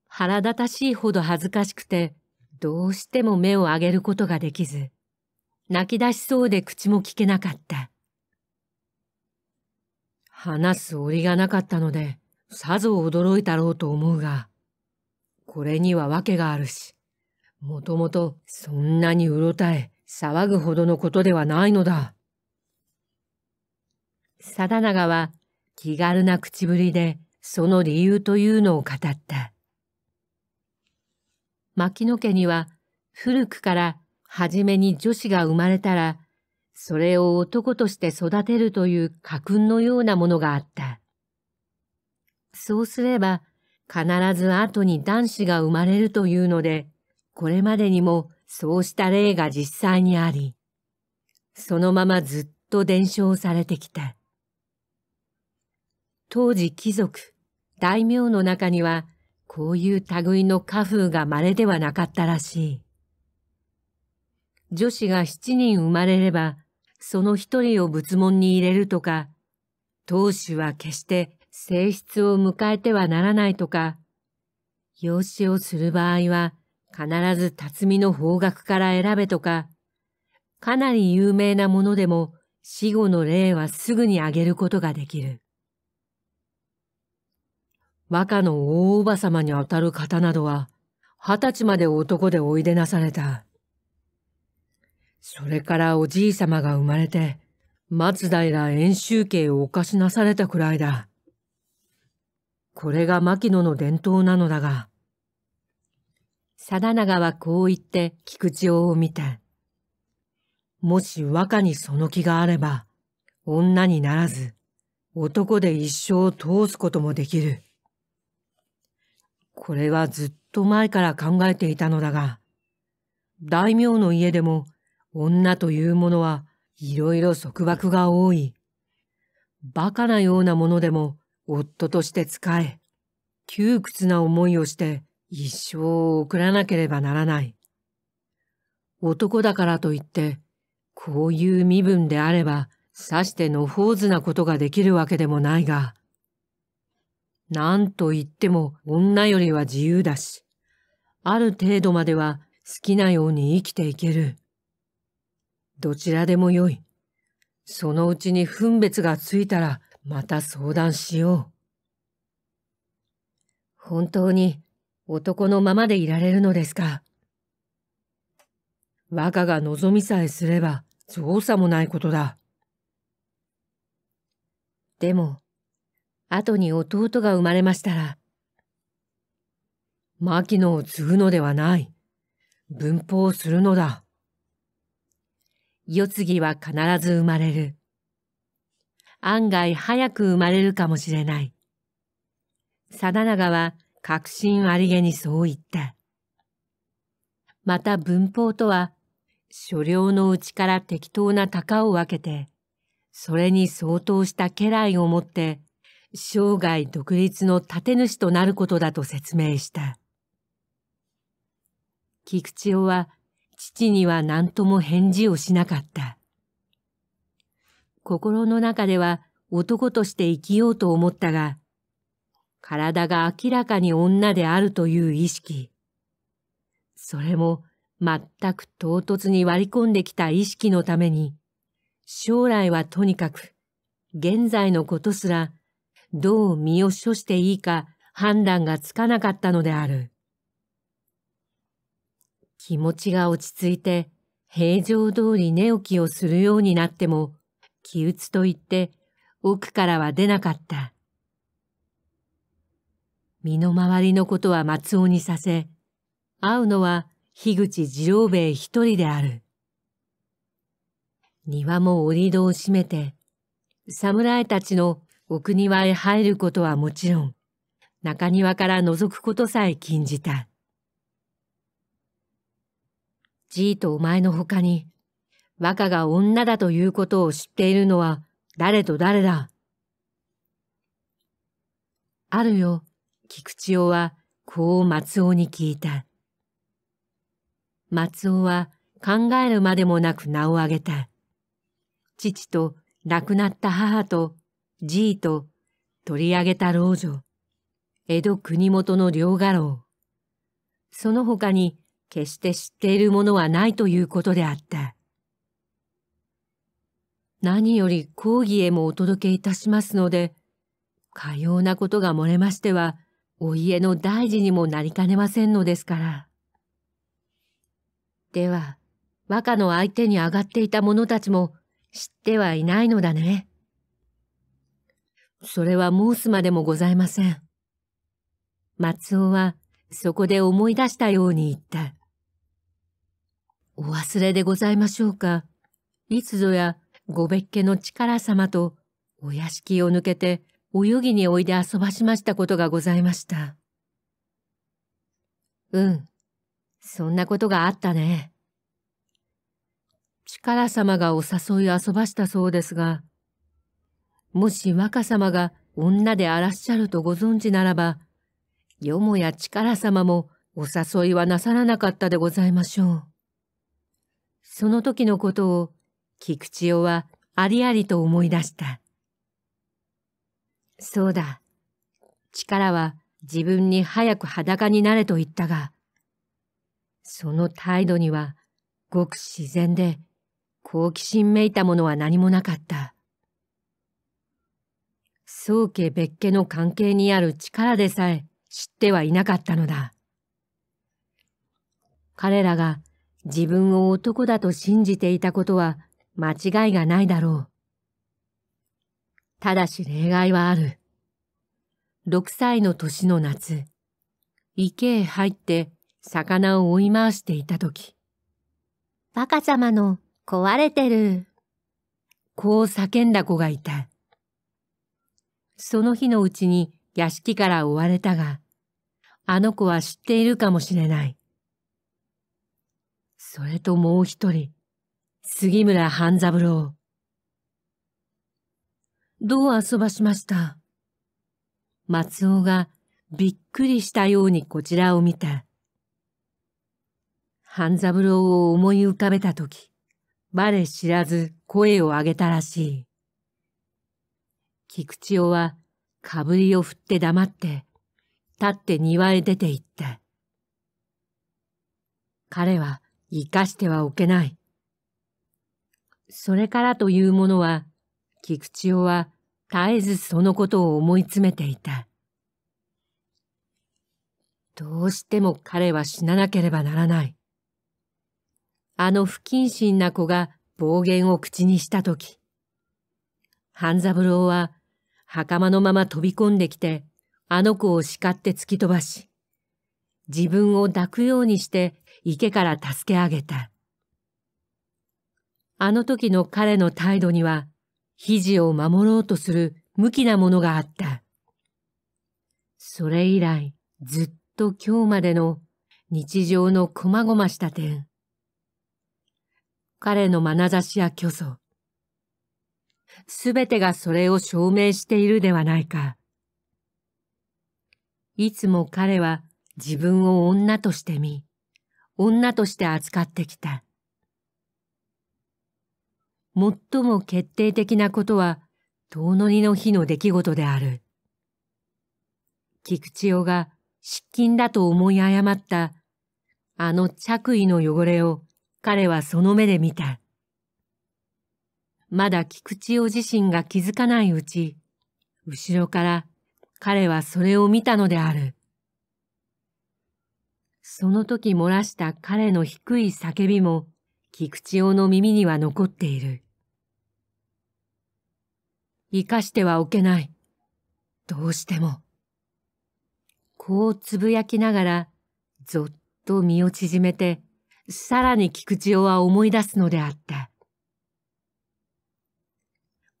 S1: 腹立たしいほど恥ずかしくて、どうしても目を上げることができず、泣き出しそうで口も聞けなかった。話す折がなかったので、さぞ驚いたろうと思うが、これには訳があるし、もともとそんなにうろたえ、騒ぐほどのことではないのだ。ながは気軽な口ぶりでその理由というのを語った。牧野家には古くから初めに女子が生まれたら、それを男として育てるという家訓のようなものがあった。そうすれば、必ず後に男子が生まれるというので、これまでにもそうした例が実際にあり、そのままずっと伝承されてきた。当時貴族、大名の中には、こういう類の家風が稀ではなかったらしい。女子が七人生まれれば、その一人を仏門に入れるとか、当主は決して性質を迎えてはならないとか、養子をする場合は必ず辰巳の方角から選べとか、かなり有名なものでも死後の例はすぐに挙げることができる。和歌の大叔母様にあたる方などは、二十歳まで男でおいでなされた。それからおじい様が生まれて、松平遠州家を犯しなされたくらいだ。これが牧野の伝統なのだが。貞長はこう言って菊池を見て、もし和歌にその気があれば、女にならず、男で一生を通すこともできる。これはずっと前から考えていたのだが、大名の家でも女というものはいろいろ束縛が多い。馬鹿なようなものでも夫として仕え、窮屈な思いをして一生を送らなければならない。男だからといって、こういう身分であれば、さしてのほうずなことができるわけでもないが、なんと言っても女よりは自由だし、ある程度までは好きなように生きていける。どちらでもよい。そのうちに分別がついたらまた相談しよう。本当に男のままでいられるのですか若が望みさえすれば造作もないことだ。でも、後に弟が生まれましたら、牧野を継ぐのではない。文法をするのだ。世継ぎは必ず生まれる。案外早く生まれるかもしれない。定長は確信ありげにそう言った。また文法とは、所領のうちから適当な鷹を分けて、それに相当した家来を持って、生涯独立の立て主となることだと説明した。菊千代は父には何とも返事をしなかった。心の中では男として生きようと思ったが、体が明らかに女であるという意識。それも全く唐突に割り込んできた意識のために、将来はとにかく、現在のことすらどう身を処していいか判断がつかなかったのである。気持ちが落ち着いて平常通り寝起きをするようになっても、気鬱と言って奥からは出なかった。身の回りのことは松尾にさせ、会うのは樋口次郎兵衛一人である。庭も折戸を閉めて、侍たちのお国はへ入ることはもちろん、中庭から覗くことさえ禁じた。じいとお前の他に、若が女だということを知っているのは誰と誰だ。あるよ、菊千代は、こう松尾に聞いた。松尾は考えるまでもなく名を挙げた。父と亡くなった母とじいと取り上げた老女、江戸国元の両画廊。その他に決して知っているものはないということであった。何より講義へもお届けいたしますので、かようなことが漏れましては、お家の大事にもなりかねませんのですから。では、和歌の相手に上がっていた者たちも知ってはいないのだね。それは申すまでもございません。松尾はそこで思い出したように言った。お忘れでございましょうか。いつぞやご別家の力様とお屋敷を抜けて泳ぎにおいで遊ばしましたことがございました。うん、そんなことがあったね。力様がお誘い遊ばしたそうですが、もし若様が女であらっしゃるとご存知ならば、よもや力様もお誘いはなさらなかったでございましょう。その時のことを菊千代はありありと思い出した。そうだ。力は自分に早く裸になれと言ったが、その態度にはごく自然で好奇心めいたものは何もなかった。宗家別家の関係にある力でさえ知ってはいなかったのだ。彼らが自分を男だと信じていたことは間違いがないだろう。ただし例外はある。6歳の年の夏、池へ入って魚を追い回していたとき。バカ様の壊れてる。こう叫んだ子がいた。その日のうちに屋敷から追われたが、あの子は知っているかもしれない。それともう一人、杉村半三郎。どう遊ばしました松尾がびっくりしたようにこちらを見た。半三郎を思い浮かべたとき、我知らず声を上げたらしい。菊千代は、かぶりを振って黙って、立って庭へ出て行った。彼は生かしてはおけない。それからというものは、菊千代は絶えずそのことを思い詰めていた。どうしても彼は死ななければならない。あの不謹慎な子が暴言を口にしたとき、半三郎は袴のまま飛び込んできて、あの子を叱って突き飛ばし、自分を抱くようにして池から助け上げた。あの時の彼の態度には、肘を守ろうとする無気なものがあった。それ以来、ずっと今日までの日常のこまごました点。彼の眼差しや虚像、すべてがそれを証明しているではないか。いつも彼は自分を女として見、女として扱ってきた。最も決定的なことは、遠野りの日の出来事である。菊千代が失禁だと思い誤った、あの着衣の汚れを彼はその目で見た。まだ菊池夫自身が気づかないうち、後ろから彼はそれを見たのである。その時漏らした彼の低い叫びも、菊池夫の耳には残っている。生かしてはおけない。どうしても。こうつぶやきながら、ぞっと身を縮めて、さらに菊池夫は思い出すのであった。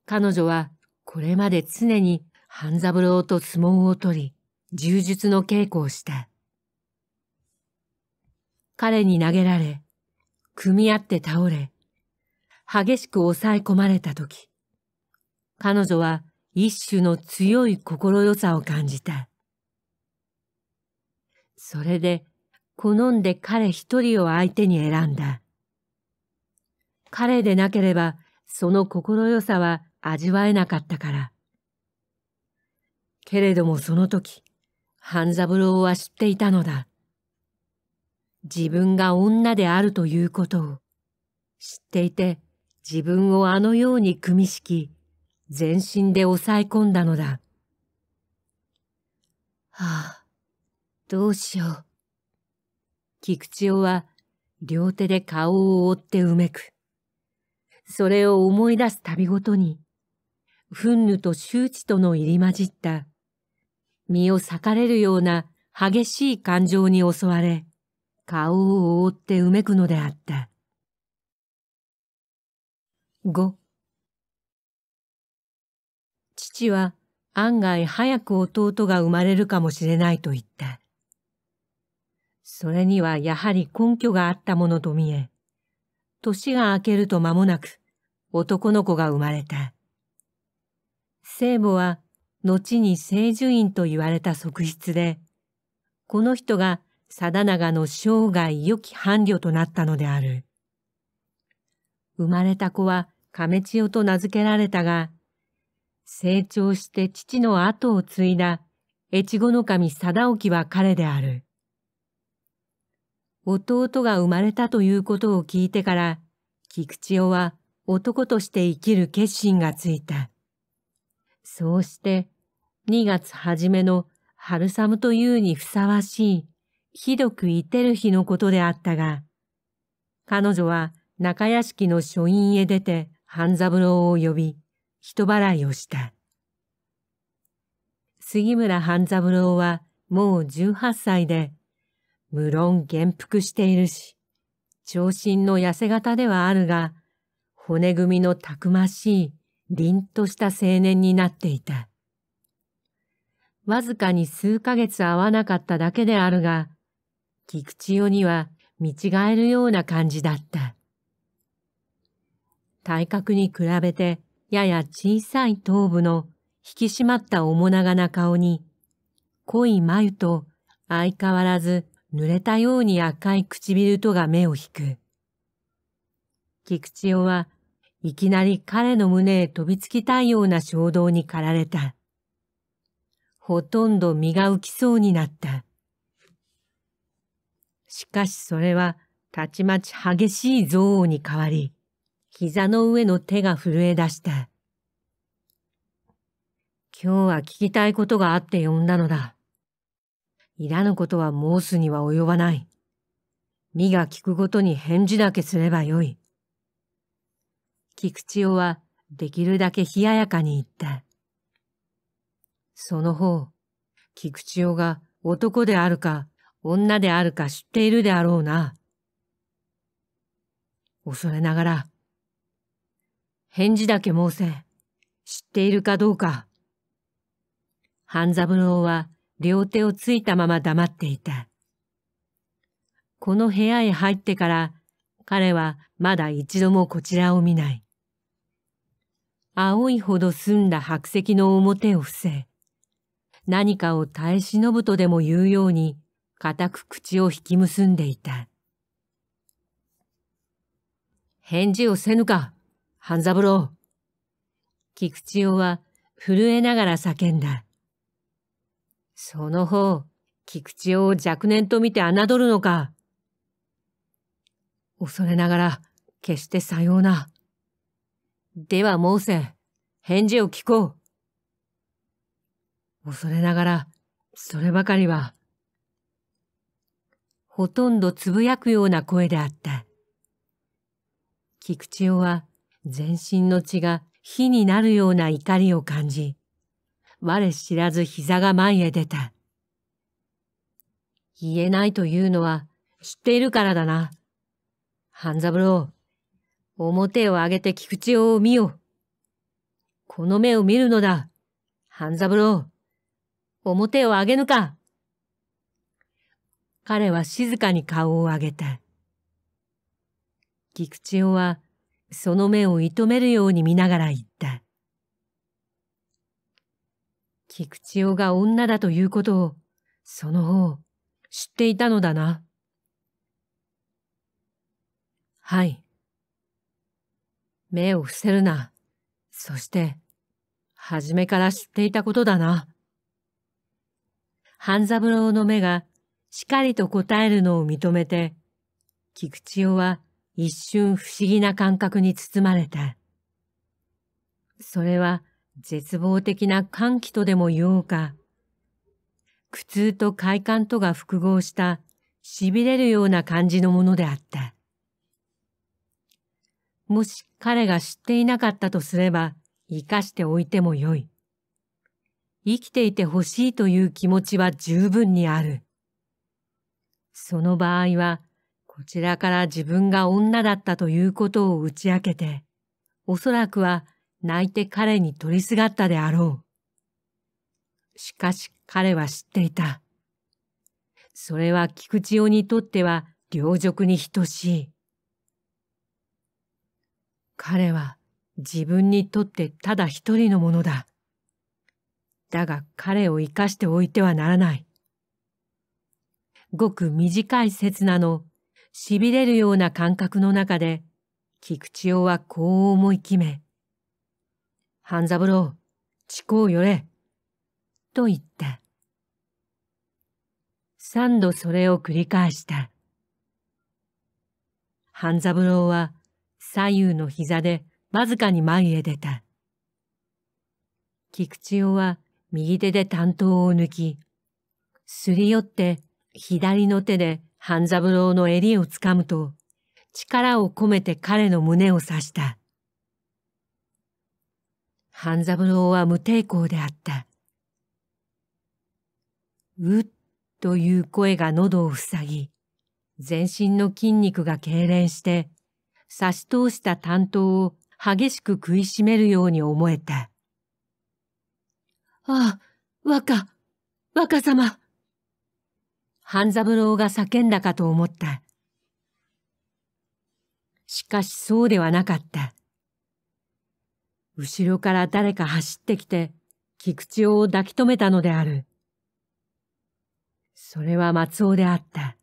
S1: 彼女はこれまで常に半三郎と相撲を取り、柔術の稽古をした。彼に投げられ、組み合って倒れ、激しく抑え込まれた時、彼女は一種の強い心よさを感じた。それで、好んで彼一人を相手に選んだ。彼でなければ、その心よさは味わえなかったから。けれどもその時、半三郎は知っていたのだ。自分が女であるということを知っていて自分をあのように組み敷き、全身で抑え込んだのだ。はあ、どうしよう。菊千代は両手で顔を覆ってうめく。それを思い出す旅ごとに、憤怒と周知との入り混じった、身を裂かれるような激しい感情に襲われ、顔を覆ってうめくのであった。5父は案外早く弟が生まれるかもしれないと言った。それにはやはり根拠があったものと見え、年が明けると間もなく男の子が生まれた。聖母は後に聖樹院と言われた側室で、この人が定長の生涯良き伴侶となったのである。生まれた子は亀千代と名付けられたが、成長して父の後を継いだ越後の神貞沖は彼である。弟が生まれたということを聞いてから、菊千代は男として生きる決心がついた。そうして2月初めの春寒というにふさわしい、ひどくいてる日のことであったが、彼女は中屋敷の書院へ出て半三郎を呼び、人払いをした。杉村半三郎はもう18歳で、無論元服しているし、長身の痩せ型ではあるが、骨組みのたくましい、凛とした青年になっていた。わずかに数ヶ月会わなかっただけであるが、菊千代には見違えるような感じだった。体格に比べてやや小さい頭部の引き締まった面長な顔に、濃い眉と相変わらず濡れたように赤い唇とが目を引く。菊千代はいきなり彼の胸へ飛びつきたいような衝動に駆られた。ほとんど身が浮きそうになった。しかしそれは、たちまち激しい憎悪に変わり、膝の上の手が震え出した。今日は聞きたいことがあって呼んだのだ。いらぬことは申すには及ばない。身が聞くごとに返事だけすればよい。菊千代はできるだけ冷ややかに言った。その方、菊千代が男であるか女であるか知っているであろうな。恐れながら、返事だけ申せ、知っているかどうか。半三郎は両手をついたまま黙っていた。この部屋へ入ってから彼はまだ一度もこちらを見ない。青いほど澄んだ白石の表を伏せ、何かを耐え忍ぶとでも言うように、固く口を引き結んでいた。返事をせぬか、半三郎。菊千代は震えながら叫んだ。その方、菊千代を若年と見て侮るのか。恐れながら、決してさような。では、モーセン、返事を聞こう。恐れながら、そればかりは、ほとんどつぶやくような声であった。菊千代は全身の血が火になるような怒りを感じ、我知らず膝が前へ出た。言えないというのは知っているからだな。半三郎、表を上げて菊池を見よ。この目を見るのだ。半三郎。表を上げぬか。彼は静かに顔を上げた。菊池雄はその目を射止めるように見ながら言った。菊池雄が女だということを、その方、知っていたのだな。はい。目を伏せるな。そして、初めから知っていたことだな。半三郎の目がしっかりと答えるのを認めて、菊千代は一瞬不思議な感覚に包まれた。それは絶望的な歓喜とでも言おうか。苦痛と快感とが複合した痺れるような感じのものであった。もし彼が知っていなかったとすれば、生かしておいてもよい。生きていてほしいという気持ちは十分にある。その場合は、こちらから自分が女だったということを打ち明けて、おそらくは泣いて彼に取りすがったであろう。しかし彼は知っていた。それは菊千代にとっては両辱に等しい。彼は自分にとってただ一人のものだ。だが彼を生かしておいてはならない。ごく短い刹那の痺れるような感覚の中で、菊千代はこう思い決め、半三郎、地をよれ、と言った。三度それを繰り返した。半三郎は左右の膝でわずかに前へ出た。菊千代は右手で担当を抜き、すり寄って左の手で半三郎の襟をつかむと、力を込めて彼の胸を刺した。半三郎は無抵抗であった。うっという声が喉を塞ぎ、全身の筋肉が痙攣して、差し通した担当を激しく食いしめるように思えた。ああ、若、若様。半三郎が叫んだかと思った。しかしそうではなかった。後ろから誰か走ってきて、菊池を抱き止めたのである。それは松尾であった。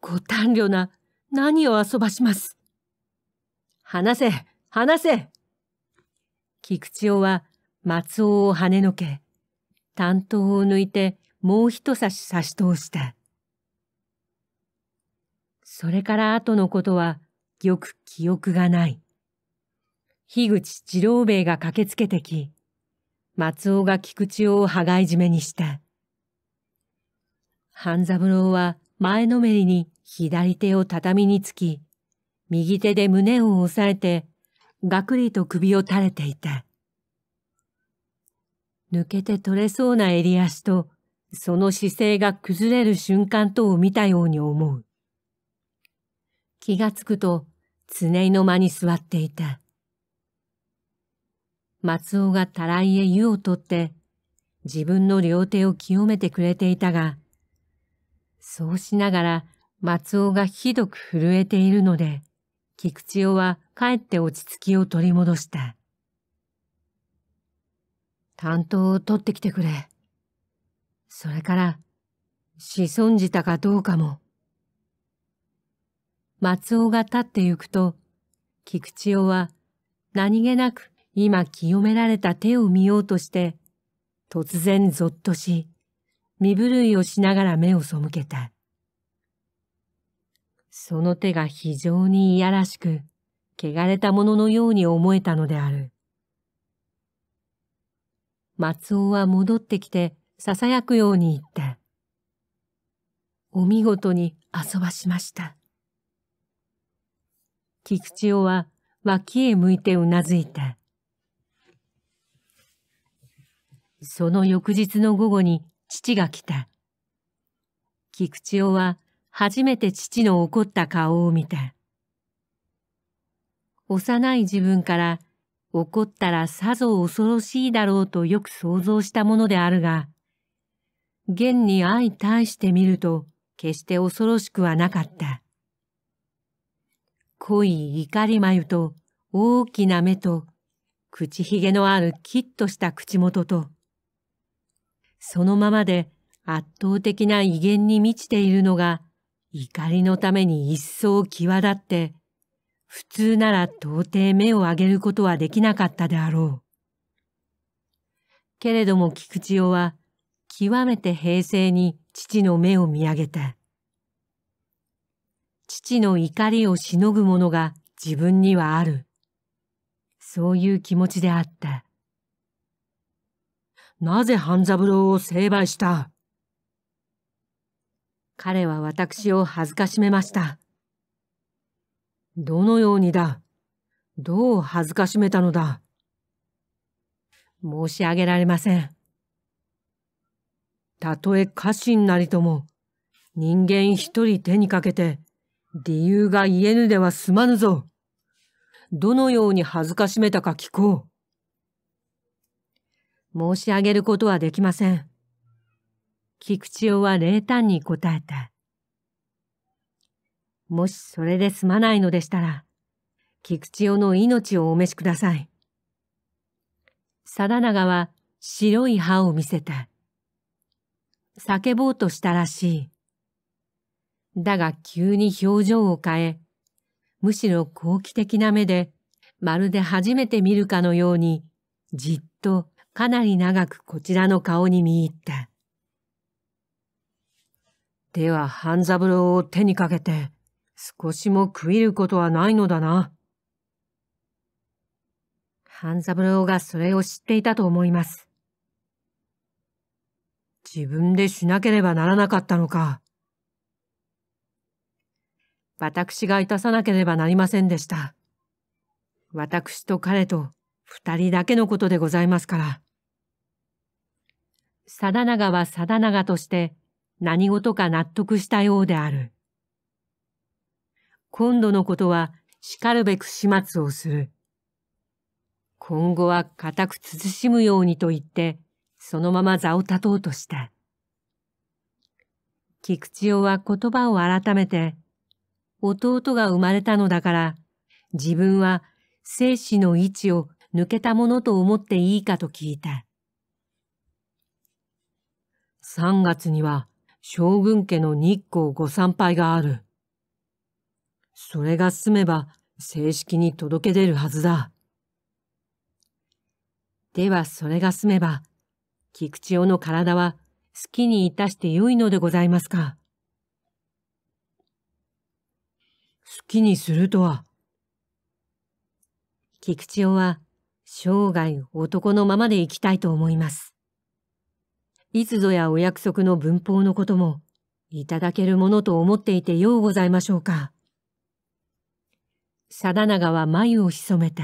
S1: ご単慮な、何を遊ばします。話せ、話せ菊池雄は松尾を跳ねのけ、担当を抜いてもう一差し差し通した。それから後のことはよく記憶がない。樋口次郎兵衛が駆けつけてき、松尾が菊池雄を羽交い締めにした。半三郎は前のめりに左手を畳につき、右手で胸を押さえて、がくりと首を垂れていた。抜けて取れそうな襟足と、その姿勢が崩れる瞬間とを見たように思う。気がつくと、常井の間に座っていた。松尾がたらいへ湯を取って、自分の両手を清めてくれていたが、そうしながら松尾がひどく震えているので、菊千代は帰って落ち着きを取り戻した。担当を取ってきてくれ。それから、子孫じたかどうかも。松尾が立ってゆくと、菊千代は何気なく今清められた手を見ようとして、突然ぞっとし、身震いをしながら目を背けた。その手が非常にいやらしく、汚れたもののように思えたのである。松尾は戻ってきて、囁くように言った。お見事に遊ばしました。菊池夫は脇へ向いてうなずいた。その翌日の午後に父が来た。菊池夫は初めて父の怒った顔を見た。幼い自分から怒ったらさぞ恐ろしいだろうとよく想像したものであるが、現に相対してみると決して恐ろしくはなかった。濃い怒り眉と大きな目と口ひげのあるきっとした口元と、そのままで圧倒的な威厳に満ちているのが怒りのために一層際立って、普通なら到底目を上げることはできなかったであろう。けれども菊千代は、極めて平静に父の目を見上げた。父の怒りをしのぐものが自分にはある。そういう気持ちであった。なぜ半三郎を成敗した彼は私を恥ずかしめました。どのようにだどう恥ずかしめたのだ申し上げられません。たとえ家臣なりとも、人間一人手にかけて、理由が言えぬでは済まぬぞ。どのように恥ずかしめたか聞こう。申し上げることはできません。菊千代は冷淡に答えた。もしそれで済まないのでしたら、菊千代の命をお召しください。貞長は白い歯を見せた。叫ぼうとしたらしい。だが急に表情を変え、むしろ好奇的な目で、まるで初めて見るかのように、じっとかなり長くこちらの顔に見入った。では半三郎を手にかけて、少しも食いることはないのだな。半三郎がそれを知っていたと思います。自分でしなければならなかったのか。私がいたさなければなりませんでした。私と彼と二人だけのことでございますから。定長は定長として何事か納得したようである。今度のことは叱るべく始末をする。今後は固く慎むようにと言って、そのまま座を立とうとした。菊池雄は言葉を改めて、弟が生まれたのだから、自分は生死の位置を抜けたものと思っていいかと聞いた。三月には将軍家の日光ご参拝がある。それが済めば正式に届け出るはずだ。ではそれが済めば、菊池代の体は好きにいたしてよいのでございますか。好きにするとは。菊池代は生涯男のままで生きたいと思います。いつぞやお約束の文法のことも、いただけるものと思っていてようございましょうか。貞長は眉を潜めて、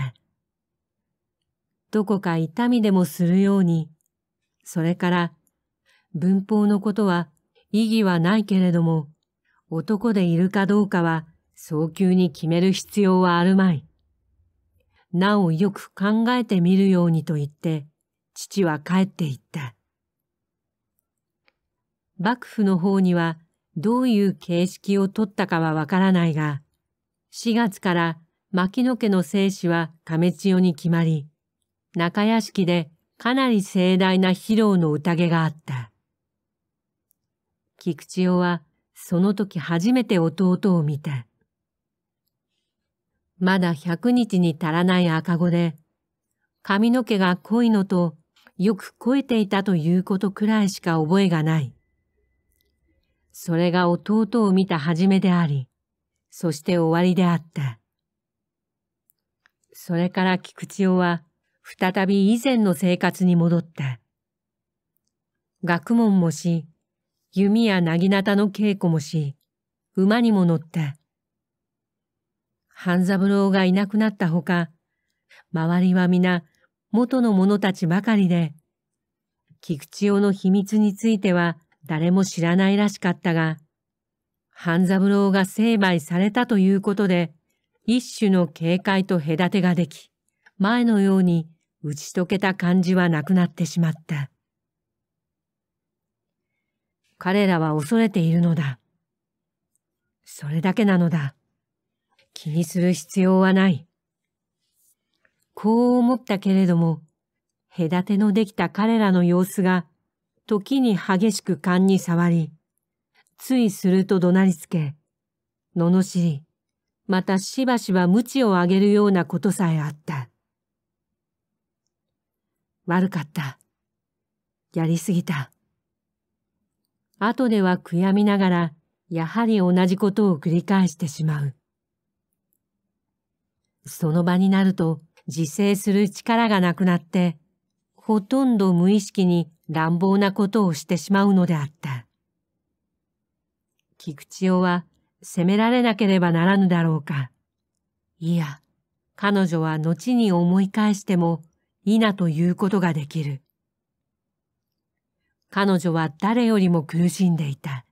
S1: どこか痛みでもするように、それから、文法のことは意義はないけれども、男でいるかどうかは早急に決める必要はあるまい。なおよく考えてみるようにと言って、父は帰っていった。幕府の方にはどういう形式をとったかはわからないが、4月から牧野家の生死は亀千代に決まり、中屋敷でかなり盛大な披露の宴があった。菊千代はその時初めて弟を見た。まだ百日に足らない赤子で、髪の毛が濃いのとよく肥えていたということくらいしか覚えがない。それが弟を見た始めであり、そして終わりであった。それから菊池夫は、再び以前の生活に戻った。学問もし、弓や薙刀の稽古もし、馬にも乗った。半三郎がいなくなったほか、周りは皆元の者たちばかりで、菊池夫の秘密については誰も知らないらしかったが、半三郎が成敗されたということで、一種の警戒と隔てができ、前のように打ち解けた感じはなくなってしまった。彼らは恐れているのだ。それだけなのだ。気にする必要はない。こう思ったけれども、隔てのできた彼らの様子が時に激しく勘に触り、ついすると怒鳴りつけ、罵り、またしばしば無知を上げるようなことさえあった。悪かった。やりすぎた。後では悔やみながら、やはり同じことを繰り返してしまう。その場になると自制する力がなくなって、ほとんど無意識に乱暴なことをしてしまうのであった。菊千代は責められなければならぬだろうか。いや、彼女は後に思い返しても、否ということができる。彼女は誰よりも苦しんでいた。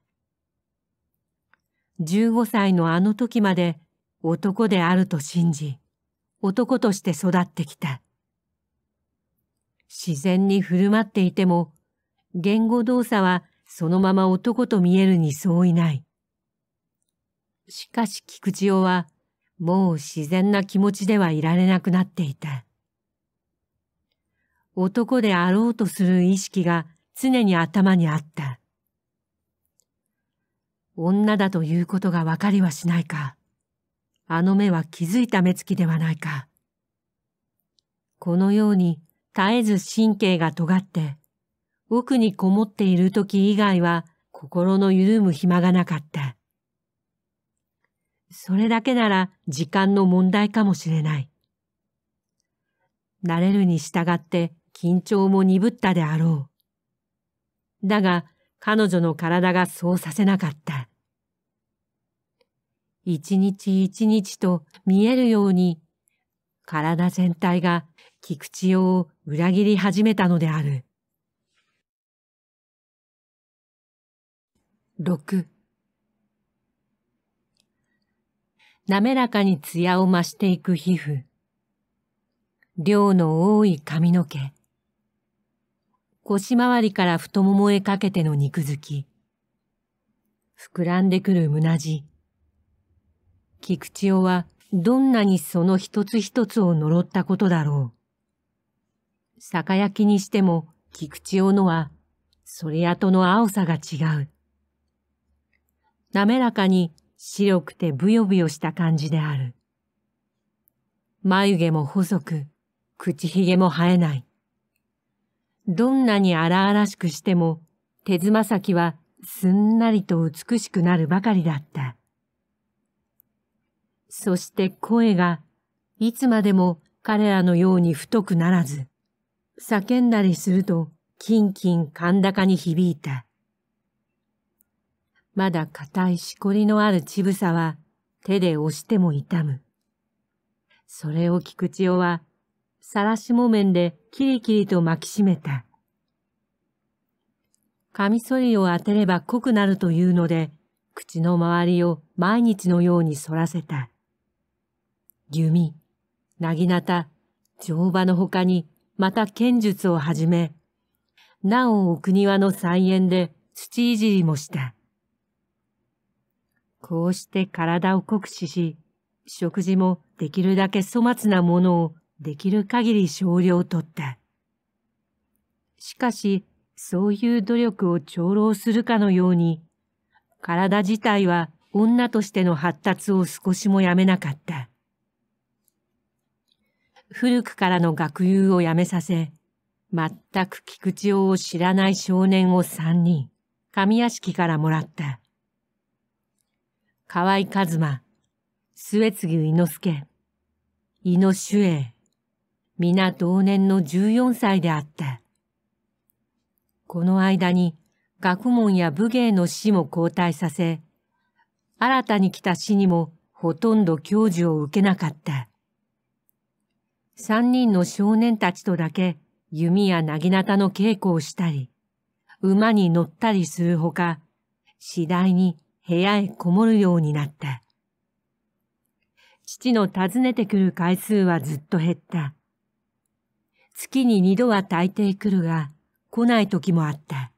S1: 十五歳のあの時まで男であると信じ、男として育ってきた。自然に振る舞っていても、言語動作はそのまま男と見えるに相違ない。しかし菊千代は、もう自然な気持ちではいられなくなっていた。男であろうとする意識が常に頭にあった。女だということがわかりはしないか。あの目は気づいた目つきではないか。このように絶えず神経が尖って、奥にこもっている時以外は心の緩む暇がなかった。それだけなら時間の問題かもしれない。慣れるに従って緊張も鈍ったであろう。だが彼女の体がそうさせなかった。一日一日と見えるように体全体が菊池を裏切り始めたのである。六。滑らかに艶を増していく皮膚。量の多い髪の毛。腰回りから太ももへかけての肉付き。膨らんでくる胸地。菊千代はどんなにその一つ一つを呪ったことだろう。酒焼きにしても菊池尾のは、それやとの青さが違う。滑らかに白くてぶよぶよした感じである。眉毛も細く、口ひげも生えない。どんなに荒々しくしても、手妻先はすんなりと美しくなるばかりだった。そして声が、いつまでも彼らのように太くならず、叫んだりすると、キンキン甲高に響いた。まだ硬いしこりのある乳房は、手で押しても痛む。それを菊千代は、さらしも綿でキリキリと巻きしめた。カミソリを当てれば濃くなるというので、口の周りを毎日のように反らせた。弓、なぎなた、乗馬の他にまた剣術をはじめ、なお奥庭の菜園で土いじりもした。こうして体を酷使し、食事もできるだけ粗末なものをできる限り少量取った。しかし、そういう努力を長老するかのように、体自体は女としての発達を少しもやめなかった。古くからの学友をやめさせ、全く菊池雄を知らない少年を三人、上屋敷からもらった。河合一馬、末次伊之助、伊之主英、皆同年の14歳であった。この間に学問や武芸の死も交代させ、新たに来た死にもほとんど教授を受けなかった。三人の少年たちとだけ弓や薙刀の稽古をしたり、馬に乗ったりするほか、次第に部屋へこもるようになった。父の訪ねてくる回数はずっと減った。月に二度は大抵来るが、来ない時もあった。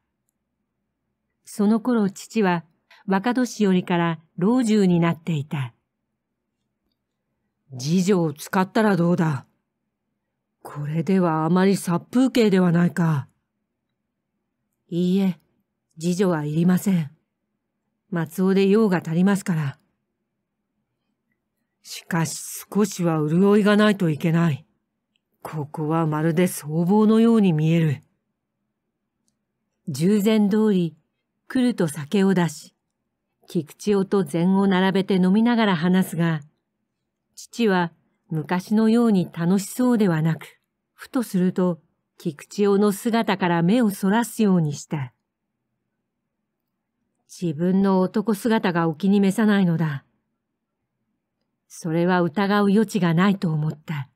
S1: その頃父は若年寄りから老中になっていた。次女を使ったらどうだこれではあまり殺風景ではないか。いいえ、次女はいりません。松尾で用が足りますから。しかし少しは潤いがないといけない。ここはまるで僧帽のように見える。従前通り、来ると酒を出し、菊千代と禅を並べて飲みながら話すが、父は昔のように楽しそうではなく、ふとすると菊池夫の姿から目をそらすようにした。自分の男姿がお気に召さないのだ。それは疑う余地がないと思った。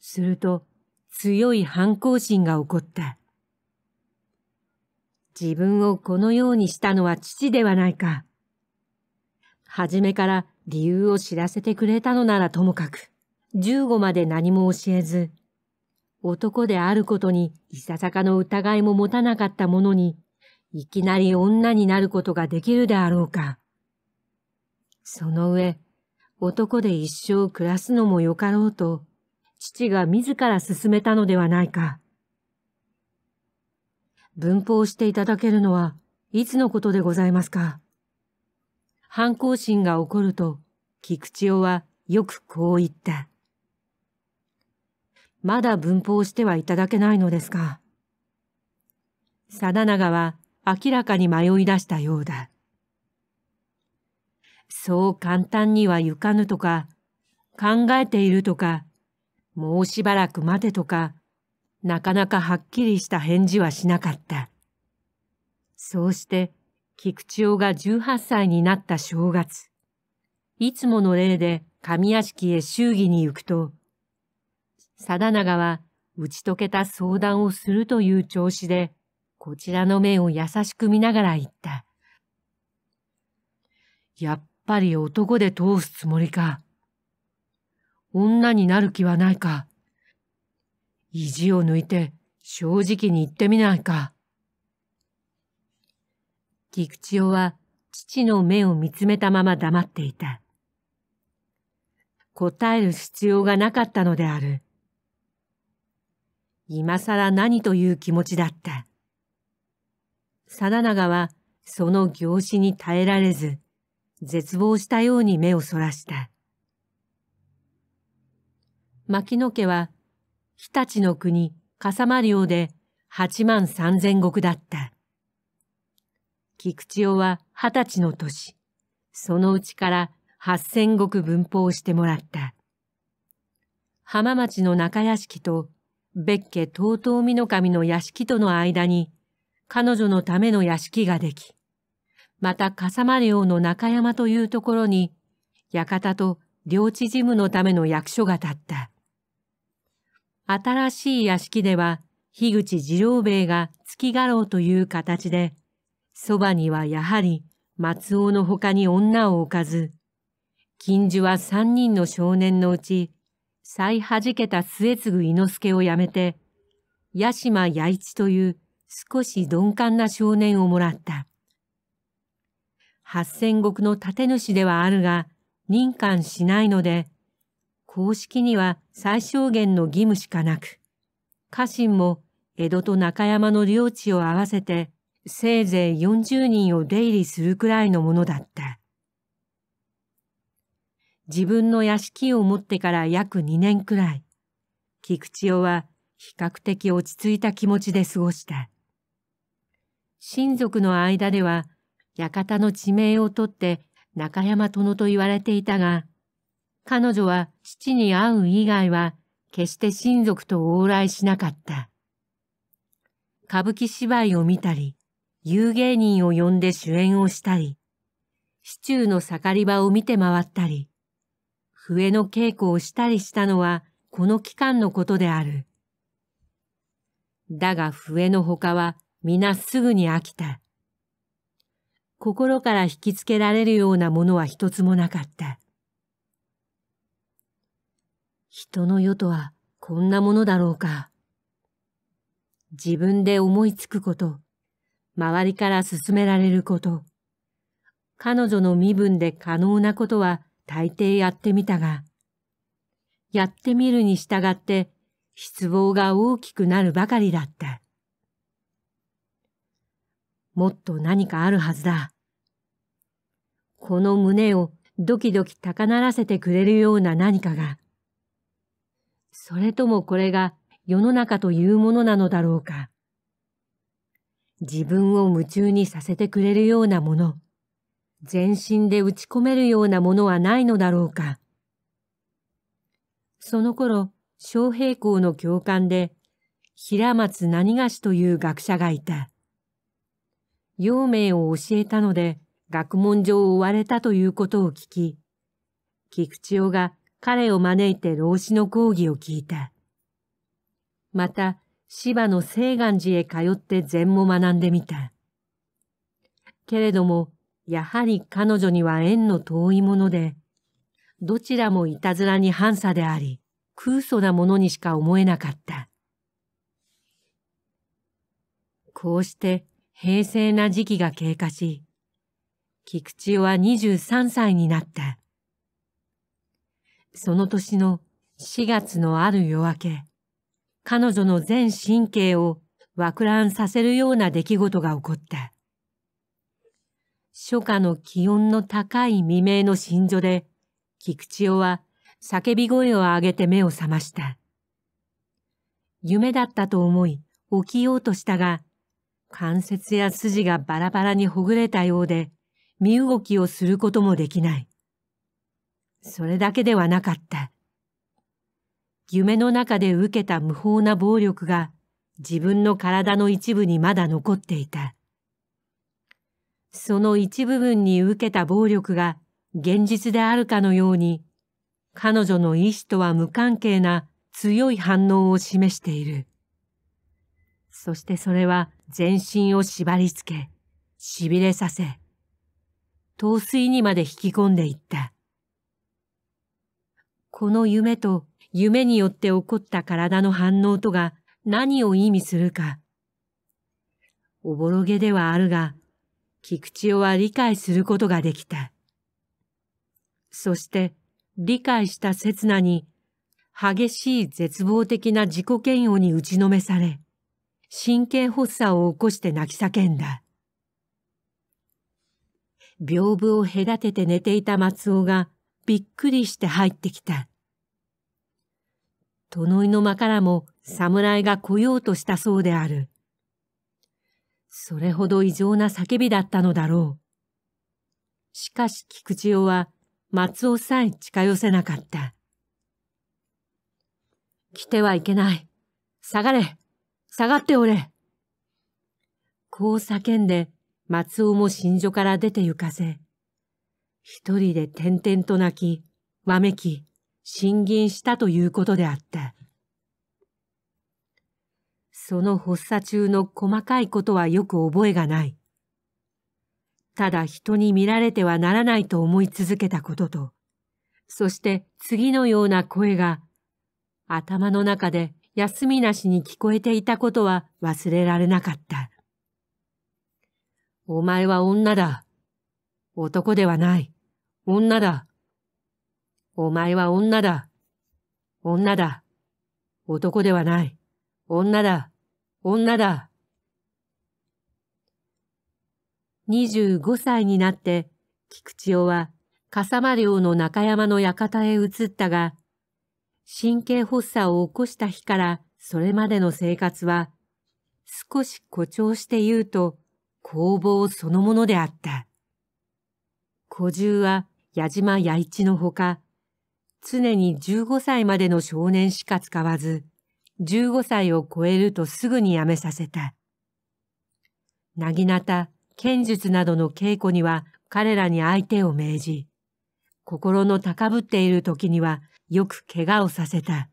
S1: すると強い反抗心が起こった。自分をこのようにしたのは父ではないか。はじめから理由を知らせてくれたのならともかく、十五まで何も教えず、男であることにいささかの疑いも持たなかったものに、いきなり女になることができるであろうか。その上、男で一生暮らすのもよかろうと、父が自ら進めたのではないか。文法していただけるのは、いつのことでございますか。反抗心が起こると、菊千代はよくこう言った。まだ文法してはいただけないのですか。定長は明らかに迷い出したようだ。そう簡単には行かぬとか、考えているとか、もうしばらく待てとか、なかなかはっきりした返事はしなかった。そうして菊千代が18歳になった正月、いつもの例で上屋敷へ祝儀に行くと、貞長は打ち解けた相談をするという調子で、こちらの面を優しく見ながら言った。やっぱり男で通すつもりか。女になる気はないか。意地を抜いて正直に言ってみないか。菊千代は父の目を見つめたまま黙っていた。答える必要がなかったのである。今更何という気持ちだった。定長はその行死に耐えられず、絶望したように目をそらした。牧野家は、日立の国、笠間領で八万三千石だった。菊千代は二十歳の年、そのうちから八千石文法してもらった。浜町の中屋敷と別家東東美濃神の屋敷との間に彼女のための屋敷ができ、また笠間領の中山というところに館と領地事務のための役所が立った。新しい屋敷では、樋口次郎兵衛が月家老という形で、そばにはやはり松尾の他に女を置かず、金樹は三人の少年のうち、最はじけた末次伊之助を辞めて、八島八一という少し鈍感な少年をもらった。八千石の建主ではあるが、任官しないので、公式には最小限の義務しかなく、家臣も江戸と中山の領地を合わせてせいぜい40人を出入りするくらいのものだった。自分の屋敷を持ってから約2年くらい、菊千代は比較的落ち着いた気持ちで過ごした。親族の間では、館の地名をとって中山殿と言われていたが、彼女は父に会う以外は決して親族と往来しなかった。歌舞伎芝居を見たり、有芸人を呼んで主演をしたり、市中の盛り場を見て回ったり、笛の稽古をしたりしたのはこの期間のことである。だが笛の他は皆すぐに飽きた。心から引きつけられるようなものは一つもなかった。人の世とはこんなものだろうか。自分で思いつくこと、周りから勧められること。彼女の身分で可能なことは大抵やってみたが、やってみるに従って失望が大きくなるばかりだった。もっと何かあるはずだ。この胸をドキドキ高鳴らせてくれるような何かが。それともこれが世の中というものなのだろうか。自分を夢中にさせてくれるようなもの、全身で打ち込めるようなものはないのだろうか。その頃、昌平校の教官で、平松何菓子という学者がいた。陽明を教えたので、学問上追われたということを聞き、菊千代が彼を招いて老子の講義を聞いた。また、芝の西岸寺へ通って禅も学んでみた。けれども、やはり彼女には縁の遠いもので、どちらもいたずらに反差であり、空想なものにしか思えなかった。こうして平成な時期が経過し、菊池は23歳になった。その年の4月のある夜明け、彼女の全神経を惑乱させるような出来事が起こった。初夏の気温の高い未明の新所で、菊千代は叫び声を上げて目を覚ました。夢だったと思い起きようとしたが、関節や筋がバラバラにほぐれたようで、身動きをすることもできない。それだけではなかった。夢の中で受けた無法な暴力が自分の体の一部にまだ残っていた。その一部分に受けた暴力が現実であるかのように、彼女の意志とは無関係な強い反応を示している。そしてそれは全身を縛り付け、痺れさせ、陶水にまで引き込んでいった。この夢と夢によって起こった体の反応とが何を意味するか。おぼろげではあるが、菊千代は理解することができた。そして理解した刹那に激しい絶望的な自己嫌悪に打ちのめされ、神経発作を起こして泣き叫んだ。屏風を隔てて寝ていた松尾がびっくりして入ってきた。隣の間からも侍が来ようとしたそうである。それほど異常な叫びだったのだろう。しかし菊千代は松尾さえ近寄せなかった。来てはいけない。下がれ下がっておれこう叫んで松尾も新所から出て行かせ、一人で転々と泣き、わめき、進銀したということであった。その発作中の細かいことはよく覚えがない。ただ人に見られてはならないと思い続けたことと、そして次のような声が、頭の中で休みなしに聞こえていたことは忘れられなかった。お前は女だ。男ではない。女だ。お前は女だ。女だ。男ではない。女だ。女だ。25歳になって、菊千代は笠間寮の中山の館へ移ったが、神経発作を起こした日からそれまでの生活は、少し誇張して言うと、工房そのものであった。小獣は矢島弥一のほか、常に15歳までの少年しか使わず、15歳を超えるとすぐに辞めさせた。なぎなた、剣術などの稽古には彼らに相手を命じ、心の高ぶっている時にはよく怪我をさせた。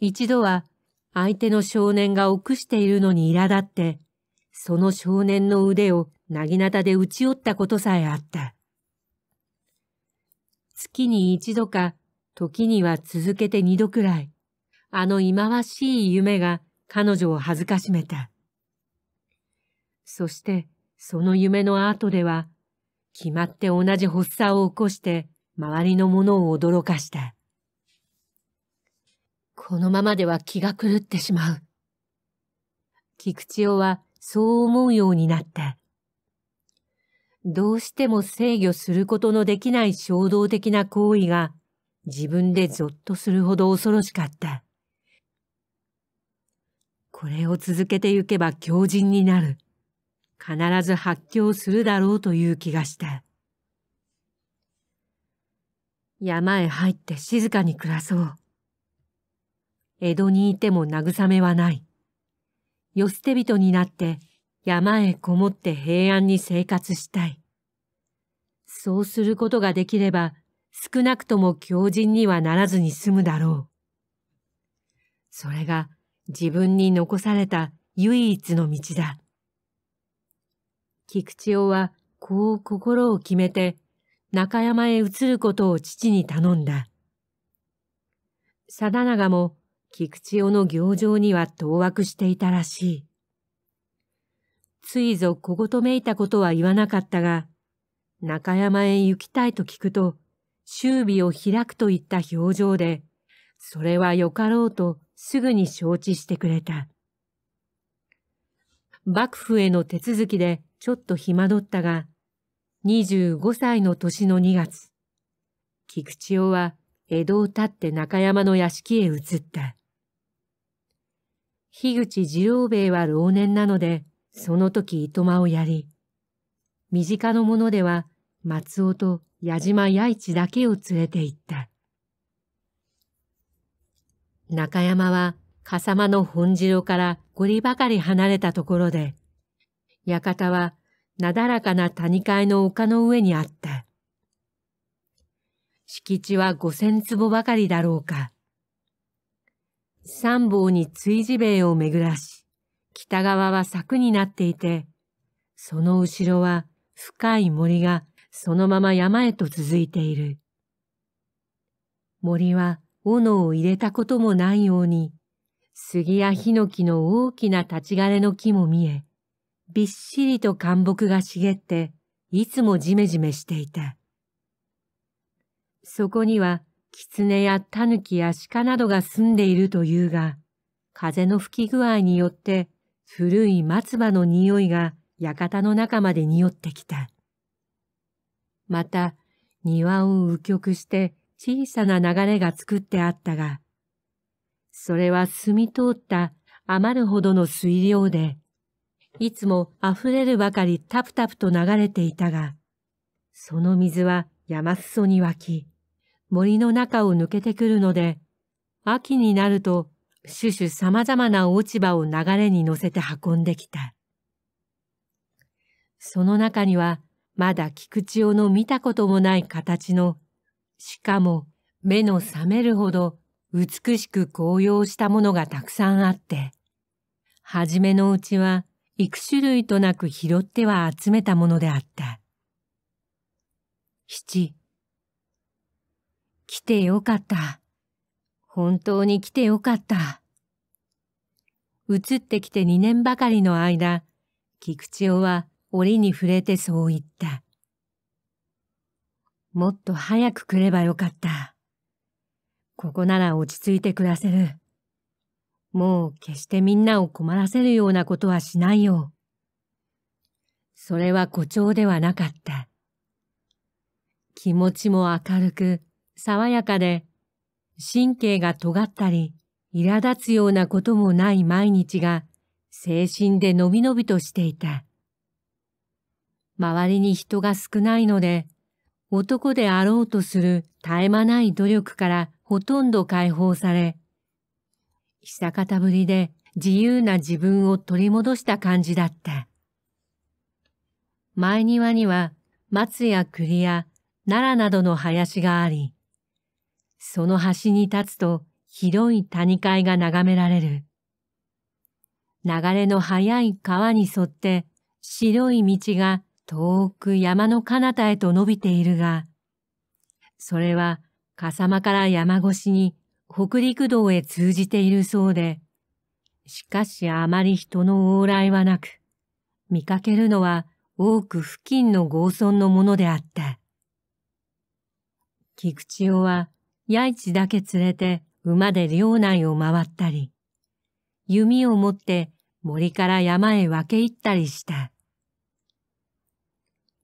S1: 一度は相手の少年が臆しているのに苛立って、その少年の腕をなぎなたで打ち折ったことさえあった。月に一度か、時には続けて二度くらい、あの忌まわしい夢が彼女を恥ずかしめた。そして、その夢の後では、決まって同じ発作を起こして、周りのものを驚かした。このままでは気が狂ってしまう。菊千代はそう思うようになった。どうしても制御することのできない衝動的な行為が自分でゾッとするほど恐ろしかった。これを続けてゆけば狂人になる。必ず発狂するだろうという気がした。山へ入って静かに暮らそう。江戸にいても慰めはない。寄捨て人になって山へこもって平安に生活したい。そうすることができれば、少なくとも狂人にはならずに済むだろう。それが自分に残された唯一の道だ。菊池雄はこう心を決めて中山へ移ることを父に頼んだ。定長も菊池雄の行情には当惑していたらしい。ついぞ小言めいたことは言わなかったが、中山へ行きたいと聞くと、周囲を開くといった表情で、それはよかろうとすぐに承知してくれた。幕府への手続きでちょっと暇取ったが、25歳の年の2月、菊千代は江戸を立って中山の屋敷へ移った。樋口次郎兵衛は老年なので、その時糸間をやり、身近のものでは松尾と矢島八一だけを連れて行った。中山は笠間の本城から五里ばかり離れたところで、館はなだらかな谷階の丘の上にあった。敷地は五千坪ばかりだろうか。三房に追事兵を巡らし、北側は柵になっていて、その後ろは深い森がそのまま山へと続いている。森は斧を入れたこともないように、杉やヒノキの大きな立ち枯れの木も見え、びっしりと干木が茂って、いつもじめじめしていた。そこには、狐やタヌキや鹿などが住んでいるというが、風の吹き具合によって古い松葉の匂いが館の中まで匂ってきた。また、庭を右極して小さな流れが作ってあったが、それは澄み通った余るほどの水量で、いつも溢れるばかりタプタプと流れていたが、その水は山裾に湧き、森の中を抜けてくるので、秋になると種々様々な落ち葉を流れに乗せて運んできた。その中には、まだ菊池代の見たこともない形の、しかも目の覚めるほど美しく紅葉したものがたくさんあって、はじめのうちは幾種類となく拾っては集めたものであった。七、来てよかった。本当に来てよかった。移ってきて2年ばかりの間、菊千代は折に触れてそう言った。もっと早く来ればよかった。ここなら落ち着いて暮らせる。もう決してみんなを困らせるようなことはしないよ。それは誇張ではなかった。気持ちも明るく、爽やかで、神経が尖ったり、苛立つようなこともない毎日が、精神でのびのびとしていた。周りに人が少ないので、男であろうとする絶え間ない努力からほとんど解放され、久方ぶりで自由な自分を取り戻した感じだった。前庭には松や栗や奈良などの林があり、その端に立つと広い谷階が眺められる。流れの速い川に沿って白い道が遠く山の彼方へと伸びているが、それは笠間から山越しに北陸道へ通じているそうで、しかしあまり人の往来はなく、見かけるのは多く付近の豪村のものであった。菊千代は八一だけ連れて馬で領内を回ったり、弓を持って森から山へ分け入ったりした。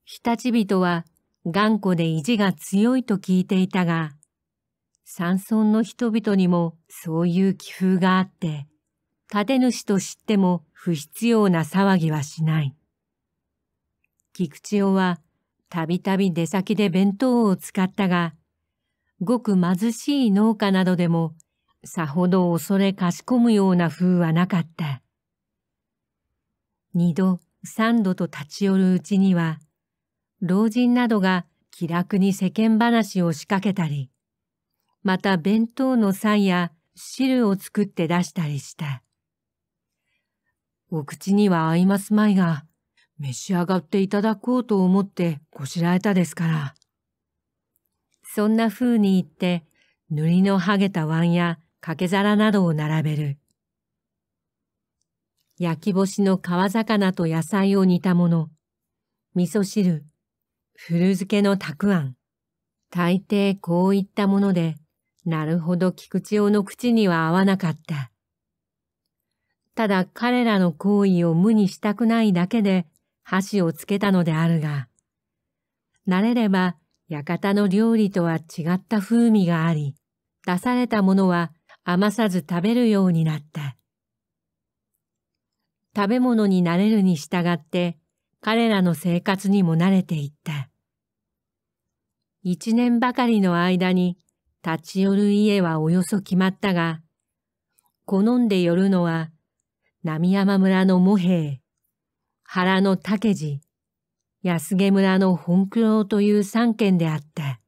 S1: 日立人は頑固で意地が強いと聞いていたが、山村の人々にもそういう気風があって、建主と知っても不必要な騒ぎはしない。菊千代はたびたび出先で弁当を使ったが、ごく貧しい農家などでも、さほど恐れかしこむような風はなかった。二度、三度と立ち寄るうちには、老人などが気楽に世間話を仕掛けたり、また弁当の菜や汁を作って出したりした。お口には合いますまいが、召し上がっていただこうと思ってこしらえたですから。そんな風に言って、塗りの剥げた碗や掛け皿などを並べる。焼き干しの川魚と野菜を煮たもの、味噌汁、古漬けのたくあん、大抵こういったもので、なるほど菊池代の口には合わなかった。ただ彼らの行為を無にしたくないだけで箸をつけたのであるが、慣れれば館の料理とは違った風味があり、出されたものは余さず食べるようになった。食べ物になれるに従って、彼らの生活にも慣れていった。一年ばかりの間に立ち寄る家はおよそ決まったが、好んで寄るのは、波山村の茂平、原の竹地、安毛村の本郎という三軒であった。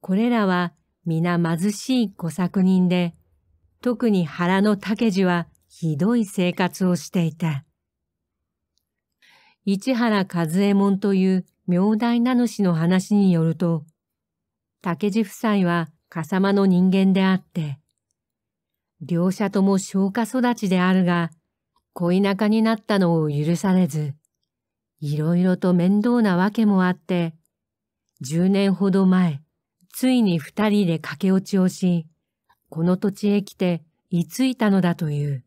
S1: これらは皆貧しい小作人で、特に原の竹地はひどい生活をしていた。市原和右衛門という名代名主の話によると、竹地夫妻は笠間の人間であって、両者とも消化育ちであるが、恋仲になったのを許されず、いろいろと面倒なわけもあって、10年ほど前、ついに二人で駆け落ちをし、この土地へ来て居ついたのだという。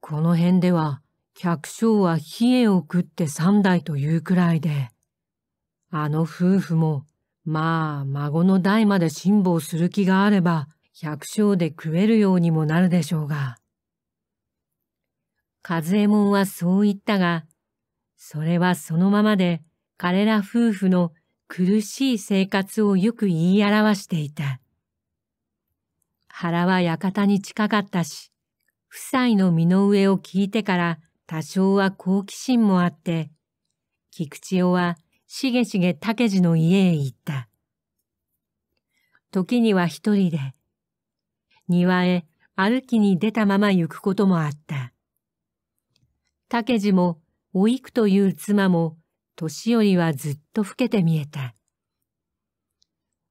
S1: この辺では、百姓は冷えを食って三代というくらいで、あの夫婦も、まあ、孫の代まで辛抱する気があれば、百姓で食えるようにもなるでしょうが。和右衛門はそう言ったが、それはそのままで彼ら夫婦の苦しい生活をよく言い表していた。原は館に近かったし、夫妻の身の上を聞いてから多少は好奇心もあって、菊池夫はしげしげ竹次の家へ行った。時には一人で、庭へ歩きに出たまま行くこともあった。竹地も、おいくという妻も、年寄りはずっと老けて見えた。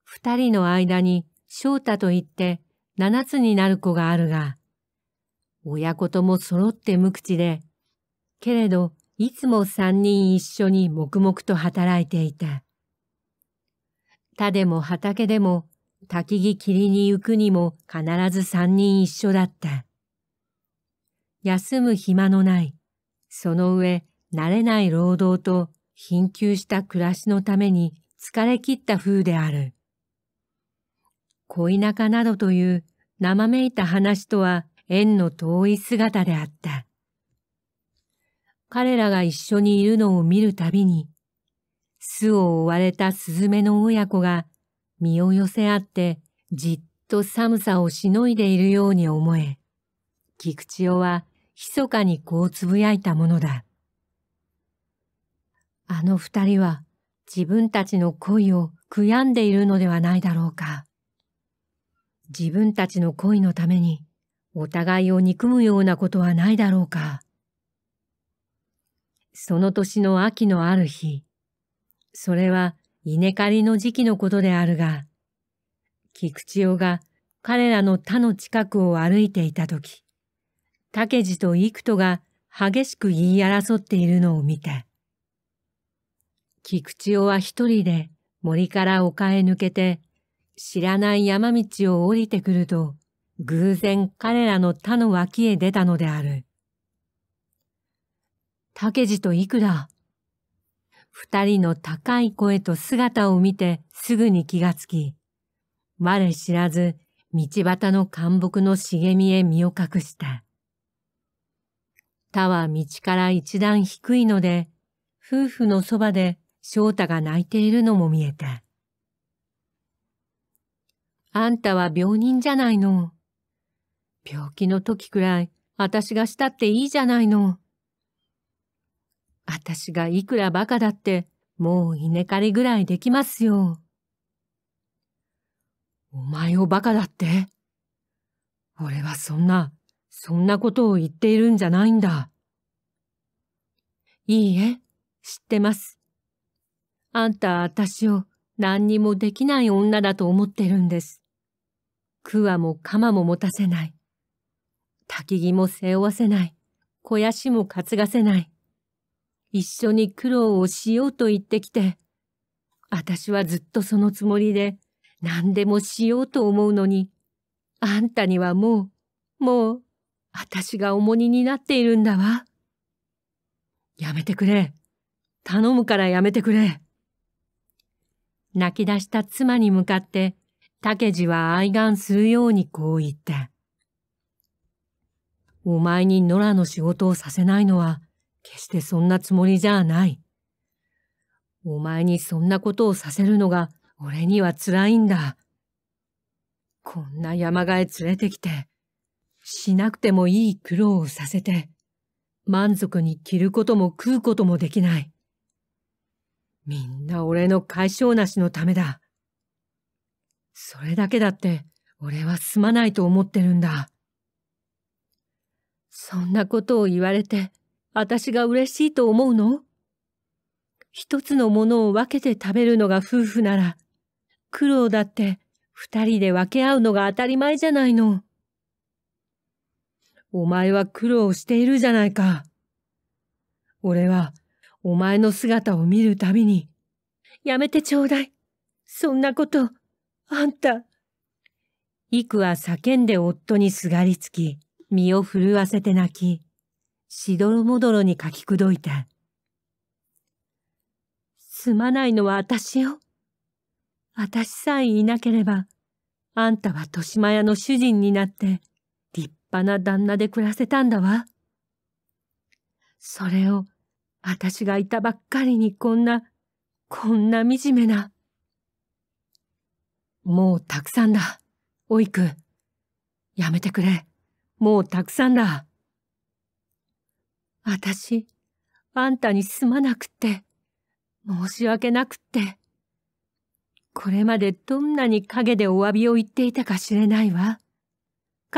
S1: 二人の間に翔太といって七つになる子があるが、親子とも揃って無口で、けれどいつも三人一緒に黙々と働いていた。田でも畑でも、焚木切りに行くにも必ず三人一緒だった。休む暇のない、その上、慣れない労働と貧窮した暮らしのために疲れ切った風である。恋仲などという生めいた話とは縁の遠い姿であった。彼らが一緒にいるのを見るたびに、巣を追われたスズメの親子が身を寄せ合ってじっと寒さをしのいでいるように思え、菊千代は密かにこうつぶやいたものだ。あの二人は自分たちの恋を悔やんでいるのではないだろうか。自分たちの恋のためにお互いを憎むようなことはないだろうか。その年の秋のある日、それは稲刈りの時期のことであるが、菊千代が彼らの他の近くを歩いていたとき、竹地と幾人が激しく言い争っているのを見て、菊池夫は一人で森から丘へ抜けて、知らない山道を降りてくると、偶然彼らの他の脇へ出たのである。竹地と幾だ。二人の高い声と姿を見てすぐに気がつき、我知らず道端の干木の茂みへ身を隠した。他は道から一段低いので、夫婦のそばで翔太が泣いているのも見えた。あんたは病人じゃないの。病気の時くらい私がしたっていいじゃないの。私がいくらバカだってもう稲刈りぐらいできますよ。お前をバカだって俺はそんなそんなことを言っているんじゃないんだ。いいえ、知ってます。あんた、私を何にもできない女だと思ってるんです。クワも鎌も持たせない。焚木も背負わせない。肥やしも担がせない。一緒に苦労をしようと言ってきて、私はずっとそのつもりで何でもしようと思うのに、あんたにはもう、もう私が重荷になっているんだわ。やめてくれ。頼むからやめてくれ。泣き出した妻に向かって、竹次は哀願するようにこう言った。お前に野良の仕事をさせないのは、決してそんなつもりじゃない。お前にそんなことをさせるのが、俺には辛いんだ。こんな山がへ連れてきて、しなくてもいい苦労をさせて、満足に着ることも食うこともできない。みんな俺の解消なしのためだ。それだけだって俺はすまないと思ってるんだ。そんなことを言われて、私が嬉しいと思うの一つのものを分けて食べるのが夫婦なら、苦労だって二人で分け合うのが当たり前じゃないの。お前は苦労しているじゃないか。俺は、お前の姿を見るたびに、やめてちょうだい。そんなこと、あんた。幾は叫んで夫にすがりつき、身を震わせて泣き、しどろもどろに書きくどいた。すまないのは私よ。私さえいなければ、あんたは豊島屋の主人になって、派な旦那で暮らせたんだわ。それを、私がいたばっかりにこんな、こんな惨めな。もうたくさんだ、おいく。やめてくれ。もうたくさんだ。私、あんたにすまなくって、申し訳なくって。これまでどんなに陰でお詫びを言っていたか知れないわ。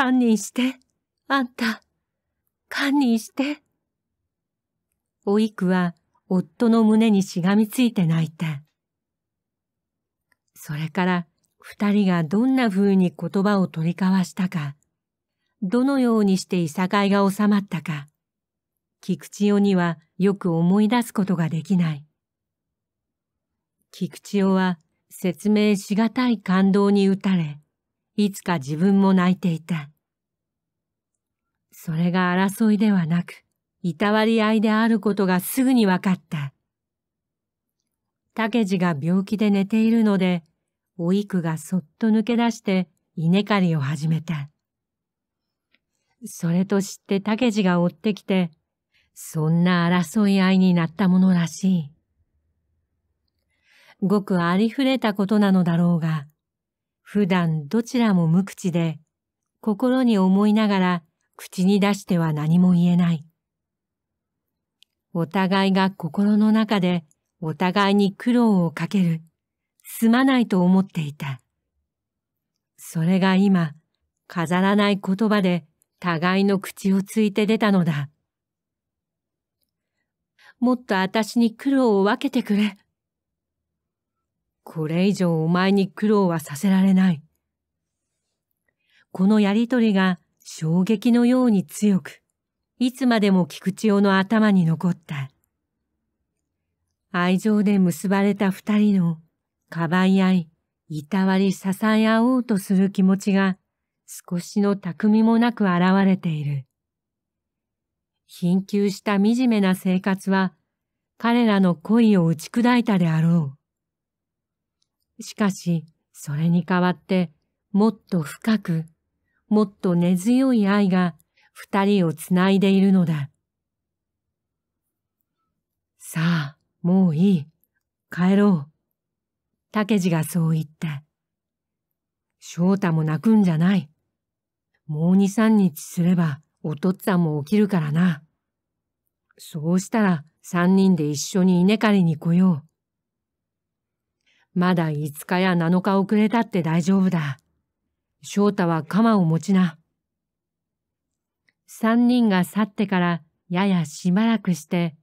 S1: 堪忍して、あんた、堪忍して。おいくは夫の胸にしがみついて泣いた。それから二人がどんな風に言葉を取り交わしたか、どのようにしていさかいが収まったか、菊千代にはよく思い出すことができない。菊千代は説明しがたい感動に打たれ、いつか自分も泣いていた。それが争いではなく、いたわり合いであることがすぐに分かった。竹次が病気で寝ているので、お育がそっと抜け出して稲刈りを始めた。それと知って竹次が追ってきて、そんな争い合いになったものらしい。ごくありふれたことなのだろうが、普段どちらも無口で、心に思いながら口に出しては何も言えない。お互いが心の中でお互いに苦労をかける、すまないと思っていた。それが今、飾らない言葉で互いの口をついて出たのだ。もっと私に苦労を分けてくれ。これ以上お前に苦労はさせられない。このやりとりが衝撃のように強く、いつまでも菊池雄の頭に残った。愛情で結ばれた二人の、かばい合い、いたわり支え合おうとする気持ちが、少しの巧みもなく現れている。貧窮した惨めな生活は、彼らの恋を打ち砕いたであろう。しかし、それに代わって、もっと深く、もっと根強い愛が二人をつないでいるのだ。さあ、もういい。帰ろう。竹次がそう言った。翔太も泣くんじゃない。もう二三日すれば、おとっつぁんも起きるからな。そうしたら、三人で一緒に稲刈りに来よう。まだ5日や7日遅れたって大丈夫だ。翔太は鎌を持ちな。三人が去ってからややしばらくして、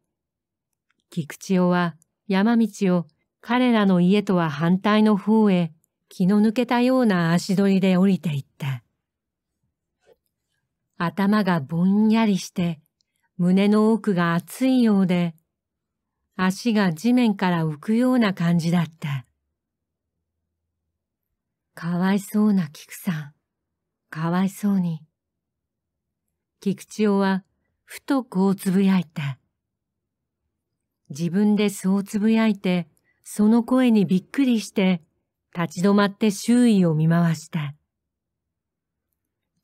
S1: 菊千代は山道を彼らの家とは反対の方へ気の抜けたような足取りで降りていった。頭がぼんやりして、胸の奥が熱いようで、足が地面から浮くような感じだった。かわいそうな菊さん。かわいそうに。菊千代は、ふとこうつぶやいた。自分でそうつぶやいて、その声にびっくりして、立ち止まって周囲を見回した。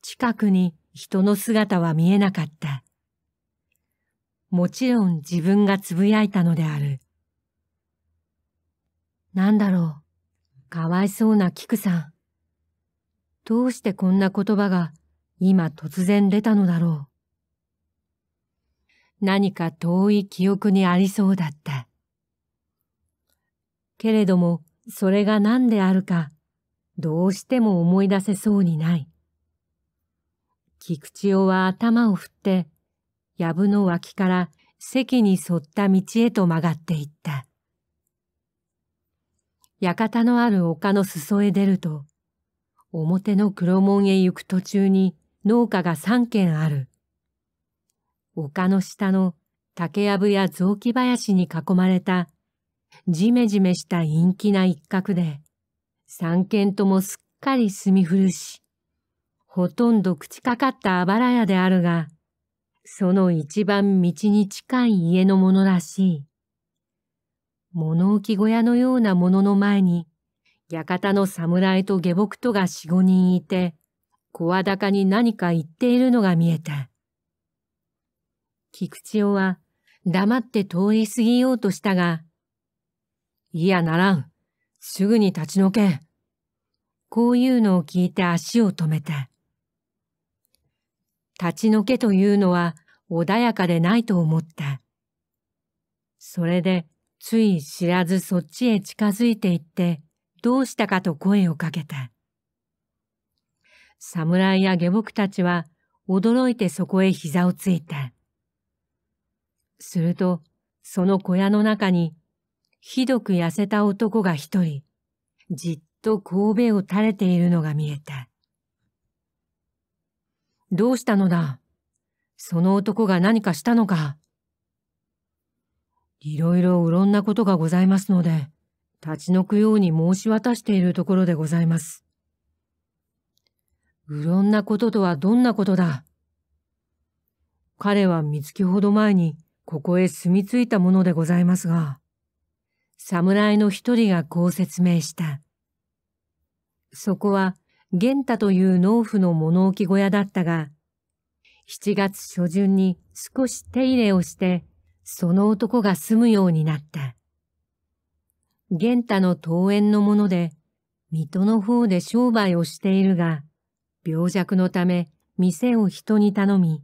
S1: 近くに人の姿は見えなかった。もちろん自分がつぶやいたのである。なんだろう。かわいそうなキクさん。どうしてこんな言葉が今突然出たのだろう。何か遠い記憶にありそうだった。けれども、それが何であるか、どうしても思い出せそうにない。菊千代は頭を振って、藪の脇から席に沿った道へと曲がっていった。館のある丘の裾へ出ると、表の黒門へ行く途中に農家が三軒ある。丘の下の竹やぶや雑木林に囲まれた、じめじめした陰気な一角で、三軒ともすっかり住み古し、ほとんど朽ちかかったあばら屋であるが、その一番道に近い家のものらしい。物置小屋のようなものの前に、館の侍と下僕とが四五人いて、声高に何か言っているのが見えた。菊千代は黙って通り過ぎようとしたが、いやならん。すぐに立ち退け。こういうのを聞いて足を止めた。立ち退けというのは穏やかでないと思った。それでつい知らずそっちへ近づいていって、どうしたかと声をかけた。侍や下僕たちは驚いてそこへ膝をついた。すると、その小屋の中に、ひどく痩せた男が一人、じっと神戸を垂れているのが見えた。どうしたのだその男が何かしたのかいろいろうろんなことがございますので、立ち退くように申し渡しているところでございます。うろんなこととはどんなことだ彼は三月ほど前にここへ住み着いたものでございますが、侍の一人がこう説明した。そこは玄太という農夫の物置小屋だったが、7月初旬に少し手入れをしてその男が住むようになった。玄太の桃園のもので、水戸の方で商売をしているが、病弱のため店を人に頼み、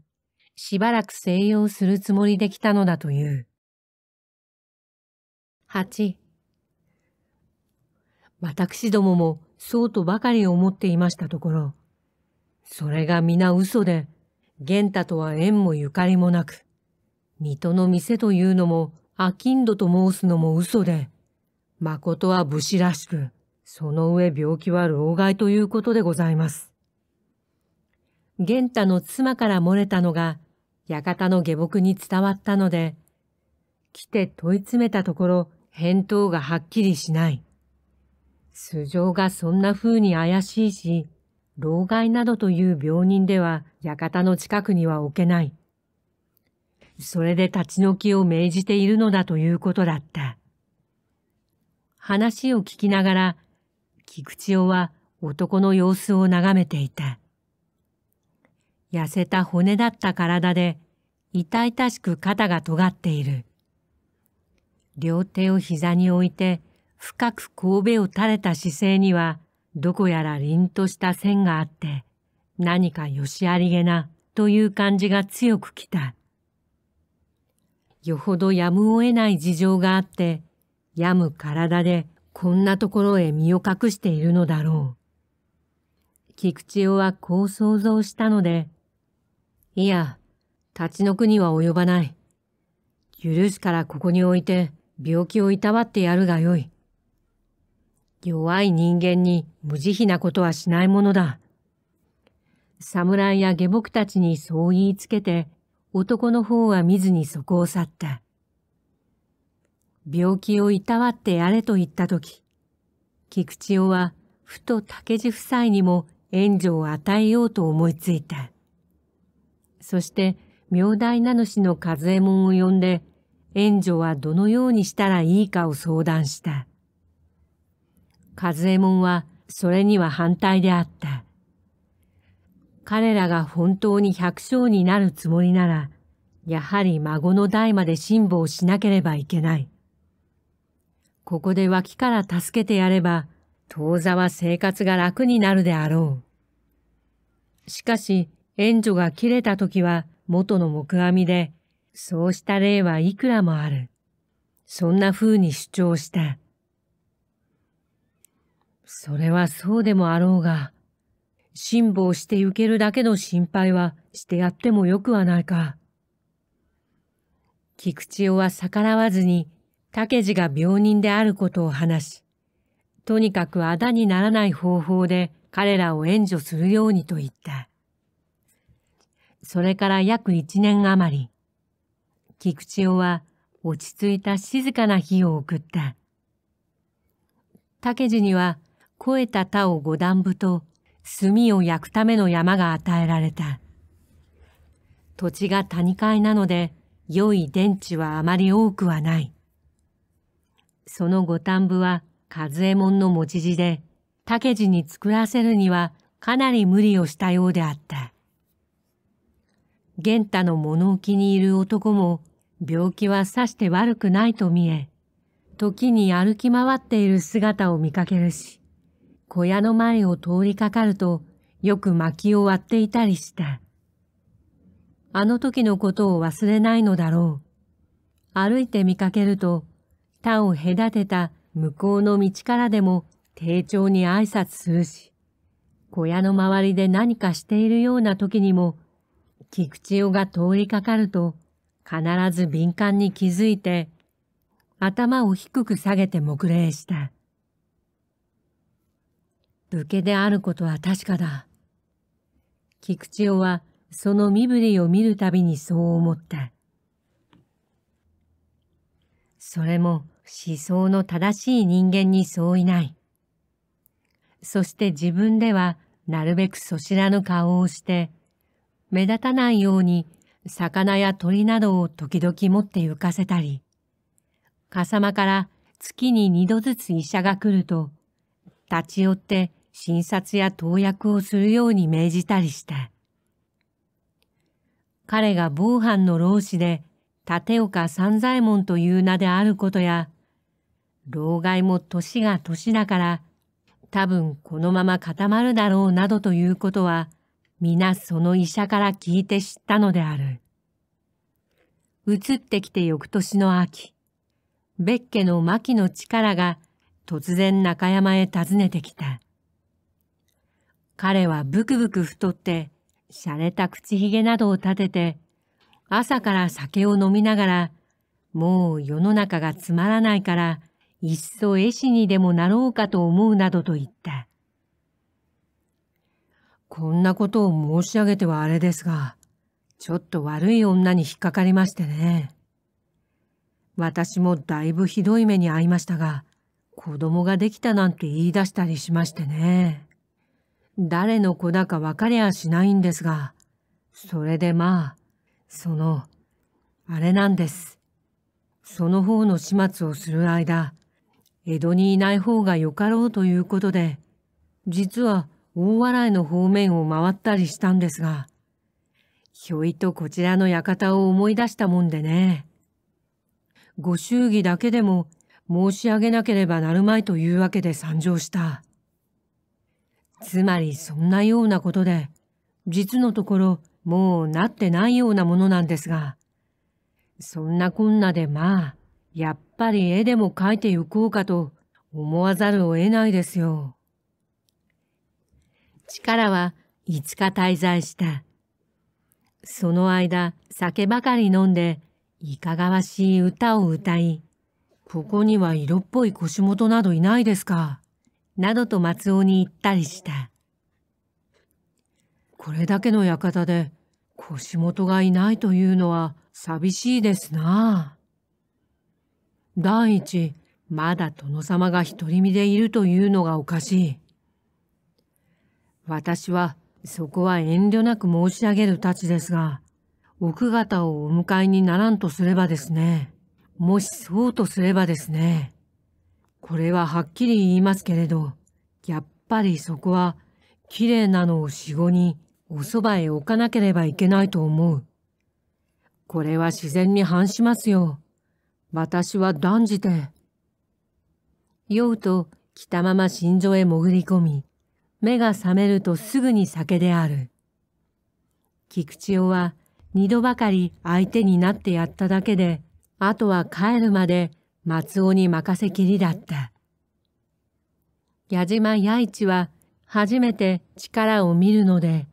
S1: しばらく静養するつもりで来たのだという。八。私どももそうとばかり思っていましたところ、それが皆嘘で、玄太とは縁もゆかりもなく、水戸の店というのも、んどと申すのも嘘で、誠は武士らしく、その上病気は老害ということでございます。玄太の妻から漏れたのが、館の下僕に伝わったので、来て問い詰めたところ、返答がはっきりしない。素性がそんな風に怪しいし、老害などという病人では館の近くには置けない。それで立ち退きを命じているのだということだった。話を聞きながら、菊千代は男の様子を眺めていた。痩せた骨だった体で、痛々しく肩が尖っている。両手を膝に置いて、深く神戸を垂れた姿勢には、どこやら凛とした線があって、何かよしありげなという感じが強くきた。よほどやむを得ない事情があって病む体でこんなところへ身を隠しているのだろう。菊池夫はこう想像したので、いや、立ちのくには及ばない。許すからここに置いて病気をいたわってやるがよい。弱い人間に無慈悲なことはしないものだ。侍や下僕たちにそう言いつけて男の方は見ずにそこを去った。病気をいたわってやれと言ったとき、菊千代はふと竹地夫妻にも援助を与えようと思いついた。そして、明大名主の和右衛門を呼んで、援助はどのようにしたらいいかを相談した。和右衛門はそれには反対であった。彼らが本当に百姓になるつもりなら、やはり孫の代まで辛抱しなければいけない。ここで脇から助けてやれば、当座は生活が楽になるであろう。しかし、援助が切れた時は元の木阿弥で、そうした例はいくらもある。そんな風に主張した。それはそうでもあろうが、辛抱して受けるだけの心配はしてやってもよくはないか。菊千代は逆らわずに、竹地が病人であることを話し、とにかくあだにならない方法で彼らを援助するようにと言った。それから約一年余り、菊千代は落ち着いた静かな日を送った。竹地には肥えた田を五段部と炭を焼くための山が与えられた。土地が谷海なので、良い電池はあまり多くはない。その五反部は、和右衛門の持ち字で、竹地に作らせるにはかなり無理をしたようであった。玄太の物置にいる男も、病気はさして悪くないと見え、時に歩き回っている姿を見かけるし、小屋の前を通りかかると、よく薪を割っていたりした。あの時のことを忘れないのだろう。歩いて見かけると、他を隔てた向こうの道からでも丁重に挨拶するし、小屋の周りで何かしているような時にも、菊千代が通りかかると、必ず敏感に気づいて、頭を低く下げて黙礼した。武家であることは確かだ。菊千代はその身振りを見るたびにそう思った。それも思想の正しい人間にそういない。そして自分ではなるべくそしらぬ顔をして、目立たないように魚や鳥などを時々持って浮かせたり、笠間から月に二度ずつ医者が来ると、立ち寄って診察や投薬をするように命じたりした。彼が防犯の老子で、立岡三左衛門という名であることや、老害も年が年だから、多分このまま固まるだろうなどということは、皆その医者から聞いて知ったのである。移ってきて翌年の秋、別家の牧の力が突然中山へ訪ねてきた。彼はブクブク太って、洒落た口ひげなどを立てて、朝から酒を飲みながら、もう世の中がつまらないから、いっそ絵師にでもなろうかと思うなどと言った。こんなことを申し上げてはあれですが、ちょっと悪い女に引っかかりましてね。私もだいぶひどい目に遭いましたが、子供ができたなんて言い出したりしましてね。誰の子だか分かりゃしないんですが、それでまあ、その、あれなんです。その方の始末をする間、江戸にいない方がよかろうということで、実は大笑いの方面を回ったりしたんですが、ひょいとこちらの館を思い出したもんでね。ご祝儀だけでも申し上げなければなるまいというわけで参上した。つまりそんなようなことで、実のところもうなってないようなものなんですが、そんなこんなでまあ、やっぱり絵でも描いてゆこうかと思わざるを得ないですよ。力は5日滞在した。その間、酒ばかり飲んで、いかがわしい歌を歌い、ここには色っぽい腰元などいないですか。などと松尾に言ったりした。これだけの館で腰元がいないというのは寂しいですな第一、まだ殿様が独り身でいるというのがおかしい。私はそこは遠慮なく申し上げるたちですが、奥方をお迎えにならんとすればですね。もしそうとすればですね。これははっきり言いますけれど、やっぱりそこは、綺麗なのを死後におそばへ置かなければいけないと思う。これは自然に反しますよ。私は断じて。酔うと着たまま心臓へ潜り込み、目が覚めるとすぐに酒である。菊池雄は二度ばかり相手になってやっただけで、あとは帰るまで松尾に任せきりだった。矢島弥一は初めて力を見るので、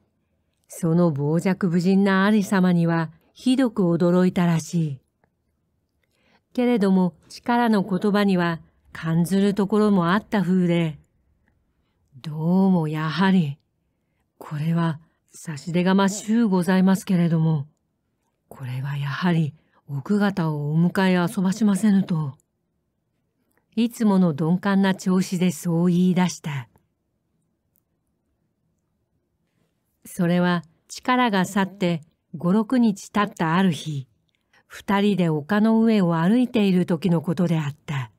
S1: その傍若無人な有様にはひどく驚いたらしい。けれども力の言葉には感ずるところもあった風で、どうもやはり、これは差し出がましゅうございますけれども、これはやはり奥方をお迎え遊ばしませぬと。いつもの鈍感な調子でそう言い出した。それは力が去って五六日経ったある日、二人で丘の上を歩いている時のことであった。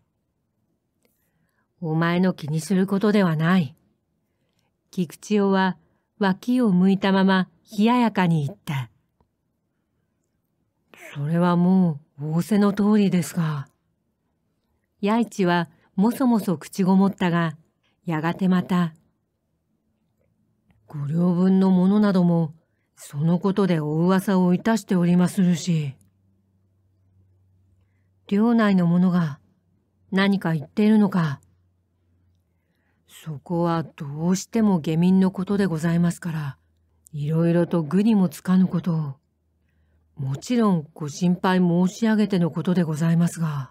S1: お前の気にすることではない。菊千代は脇を向いたまま冷ややかに言った。それはもう仰せの通りですが。弥一はもそもそ口ごもったが、やがてまた、ご両分のものなども、そのことでお噂をいたしておりまするし、領内の者が何か言っているのか、そこはどうしても下民のことでございますから、いろいろと愚にもつかぬことを。もちろんご心配申し上げてのことでございますが。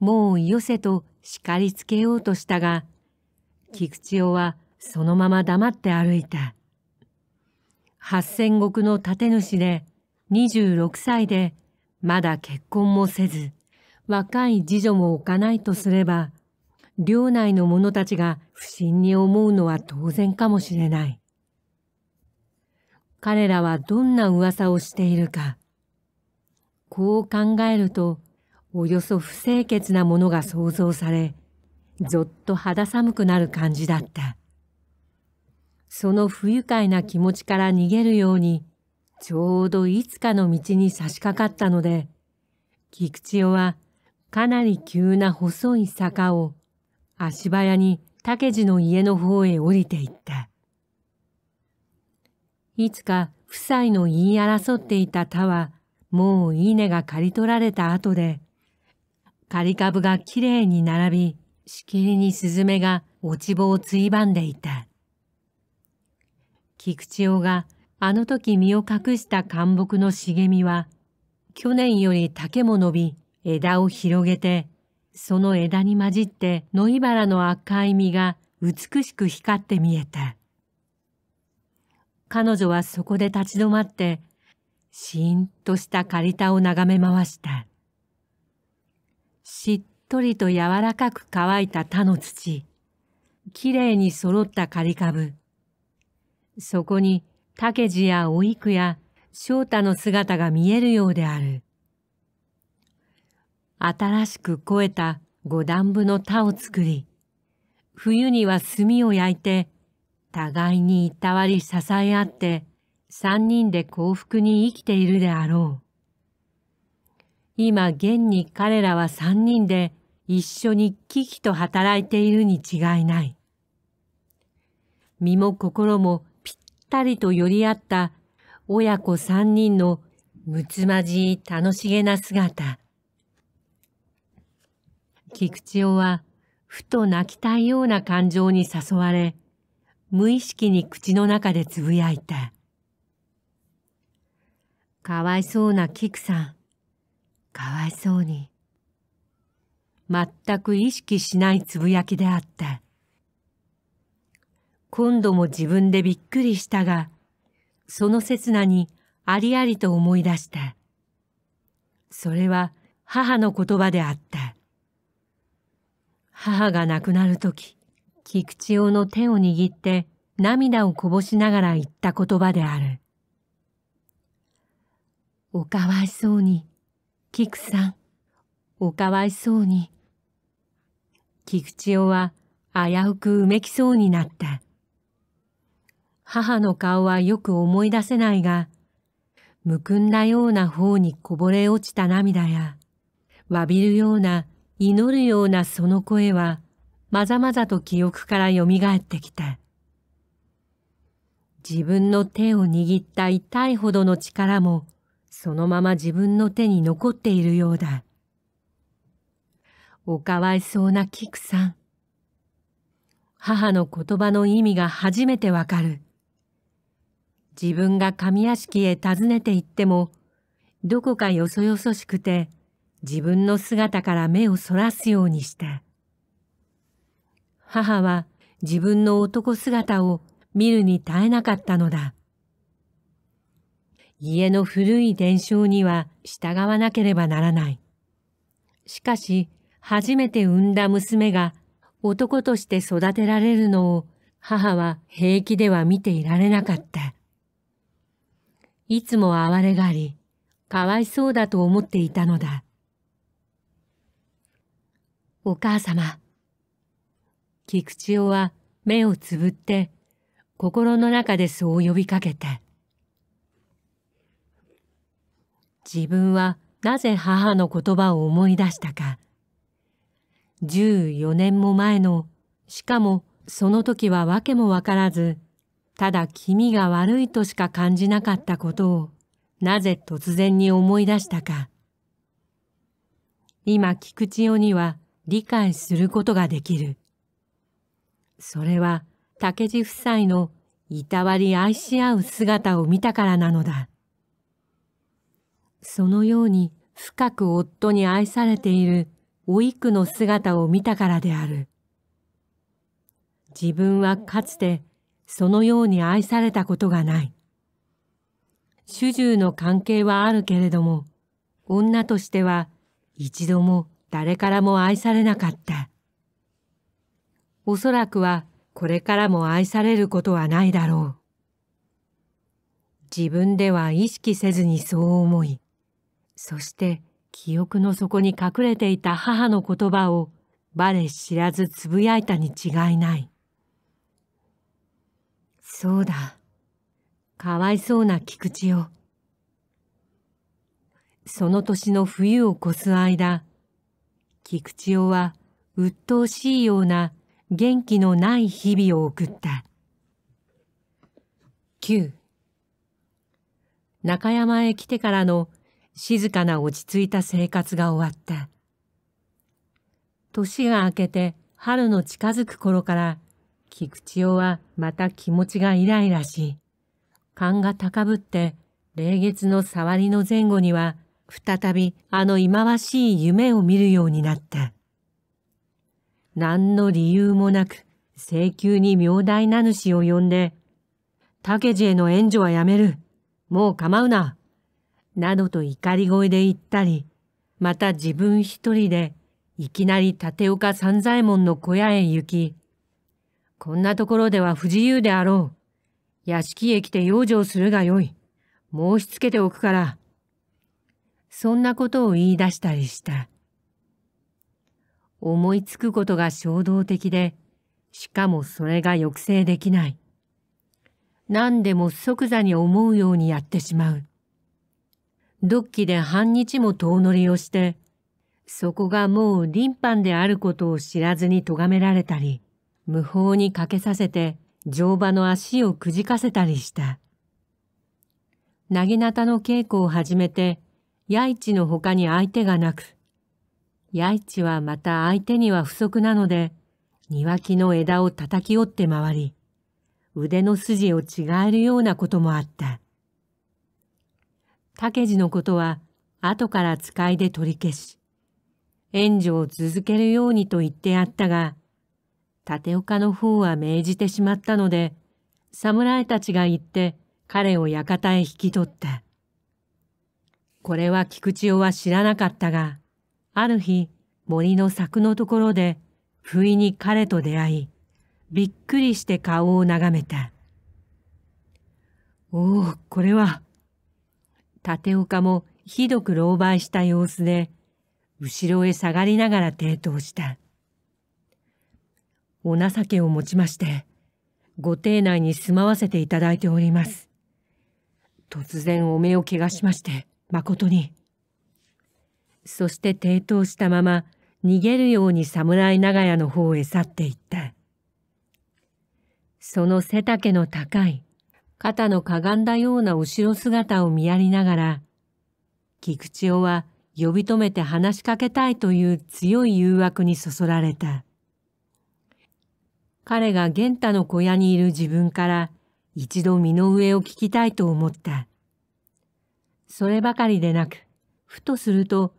S1: もうよせと叱りつけようとしたが、菊千代はそのまま黙って歩いた。八千石の建主で26歳でまだ結婚もせず、若い次女も置かないとすれば、領内の者たちが不審に思うのは当然かもしれない。彼らはどんな噂をしているか。こう考えると、およそ不清潔なものが想像され、ぞっと肌寒くなる感じだった。その不愉快な気持ちから逃げるように、ちょうどいつかの道に差し掛かったので、菊千代はかなり急な細い坂を足早に竹地の家の方へ降りていった。いつか夫妻の言い争っていた田は、もう稲が刈り取られた後で、刈り株がきれいに並び、しきりにスズメが落ち棒をついばんでいた。菊池夫があの時身を隠した灌木の茂みは、去年より竹も伸び、枝を広げて、その枝に混じって野茨の赤い実が美しく光って見えた。彼女はそこで立ち止まって、しーんとした借りたを眺め回した。しっとりと柔らかく乾いた他の土。きれいに揃った刈り株。そこに竹地やお育や翔太の姿が見えるようである。新しく肥えた五段部の田を作り、冬には炭を焼いて互いにいたわり支え合って三人で幸福に生きているであろう。今現に彼らは三人で一緒に危機と働いているに違いない。身も心もぴったりと寄り合った親子三人のむつまじい楽しげな姿。菊千代はふと泣きたいような感情に誘われ、無意識に口の中でつぶやいた。かわいそうなキクさん。かわいそうに。全く意識しないつぶやきであった。今度も自分でびっくりしたが、その刹那にありありと思い出した。それは母の言葉であった。母が亡くなるとき、菊千代の手を握って涙をこぼしながら言った言葉である。おかわいそうに、菊さん、おかわいそうに。菊千代は危うくうめきそうになった。母の顔はよく思い出せないが、むくんだような方にこぼれ落ちた涙や、わびるような、祈るようなその声は、まざまざと記憶から蘇ってきて、自分の手を握った痛いほどの力も、そのまま自分の手に残っているようだ。おかわいそうな菊さん。母の言葉の意味が初めてわかる。自分が神屋敷へ訪ねて行っても、どこかよそよそしくて、自分の姿から目をそらすようにした。母は自分の男姿を見るに耐えなかったのだ。家の古い伝承には従わなければならない。しかし、初めて産んだ娘が男として育てられるのを母は平気では見ていられなかった。いつも哀れがり、かわいそうだと思っていたのだ。お母様、菊千代は目をつぶって心の中でそう呼びかけた。自分はなぜ母の言葉を思い出したか。14年も前の、しかもその時は訳もわからず、ただ気味が悪いとしか感じなかったことを、なぜ突然に思い出したか。今、菊千代には理解することができる。それは竹地夫妻のいたわり愛し合う姿を見たからなのだ。そのように深く夫に愛されているお育の姿を見たからである。自分はかつてそのように愛されたことがない。主従の関係はあるけれども、女としては一度も誰からも愛されなかった。おそらくはこれからも愛されることはないだろう。自分では意識せずにそう思い、そして記憶の底に隠れていた母の言葉を我知らずつぶやいたに違いない。そうだ。かわいそうな菊池よ。その年の冬を越す間、菊池夫は鬱陶しいような元気のない日々を送った。9中山へ来てからの静かな落ち着いた生活が終わった。年が明けて春の近づく頃から、菊千代はまた気持ちがイライラし、勘が高ぶって霊月の触りの前後には、再びあの忌まわしい夢を見るようになった。何の理由もなく請求に妙大な主を呼んで、竹地への援助はやめる。もう構うな。などと怒り声で言ったり、また自分一人でいきなり立岡三左衛門の小屋へ行き、こんなところでは不自由であろう。屋敷へ来て養生するがよい。申しつけておくから。そんなことを言い出したりした。思いつくことが衝動的で、しかもそれが抑制できない。何でも即座に思うようにやってしまう。ドッキで半日も遠乗りをして、そこがもう臨藩であることを知らずに咎められたり、無法にかけさせて乗馬の足をくじかせたりした。なぎなたの稽古を始めて、八一の他に相手がなく、弥一はまた相手には不足なので、庭木の枝を叩き折って回り、腕の筋を違えるようなこともあった。竹次のことは後から使いで取り消し、援助を続けるようにと言ってあったが、立岡の方は命じてしまったので、侍たちが行って彼を館へ引き取った。これは菊千代は知らなかったが、ある日、森の柵のところで、不意に彼と出会い、びっくりして顔を眺めた。おお、これは。立岡もひどく狼狽した様子で、後ろへ下がりながら抵当した。お情けをもちまして、ご丁内に住まわせていただいております。突然お目を怪我しまして、誠に。そして抵当したまま逃げるように侍長屋の方へ去っていった。その背丈の高い、肩のかがんだような後ろ姿を見やりながら、菊千代は呼び止めて話しかけたいという強い誘惑にそそられた。彼が玄太の小屋にいる自分から一度身の上を聞きたいと思った。そればかりでなく、ふとすると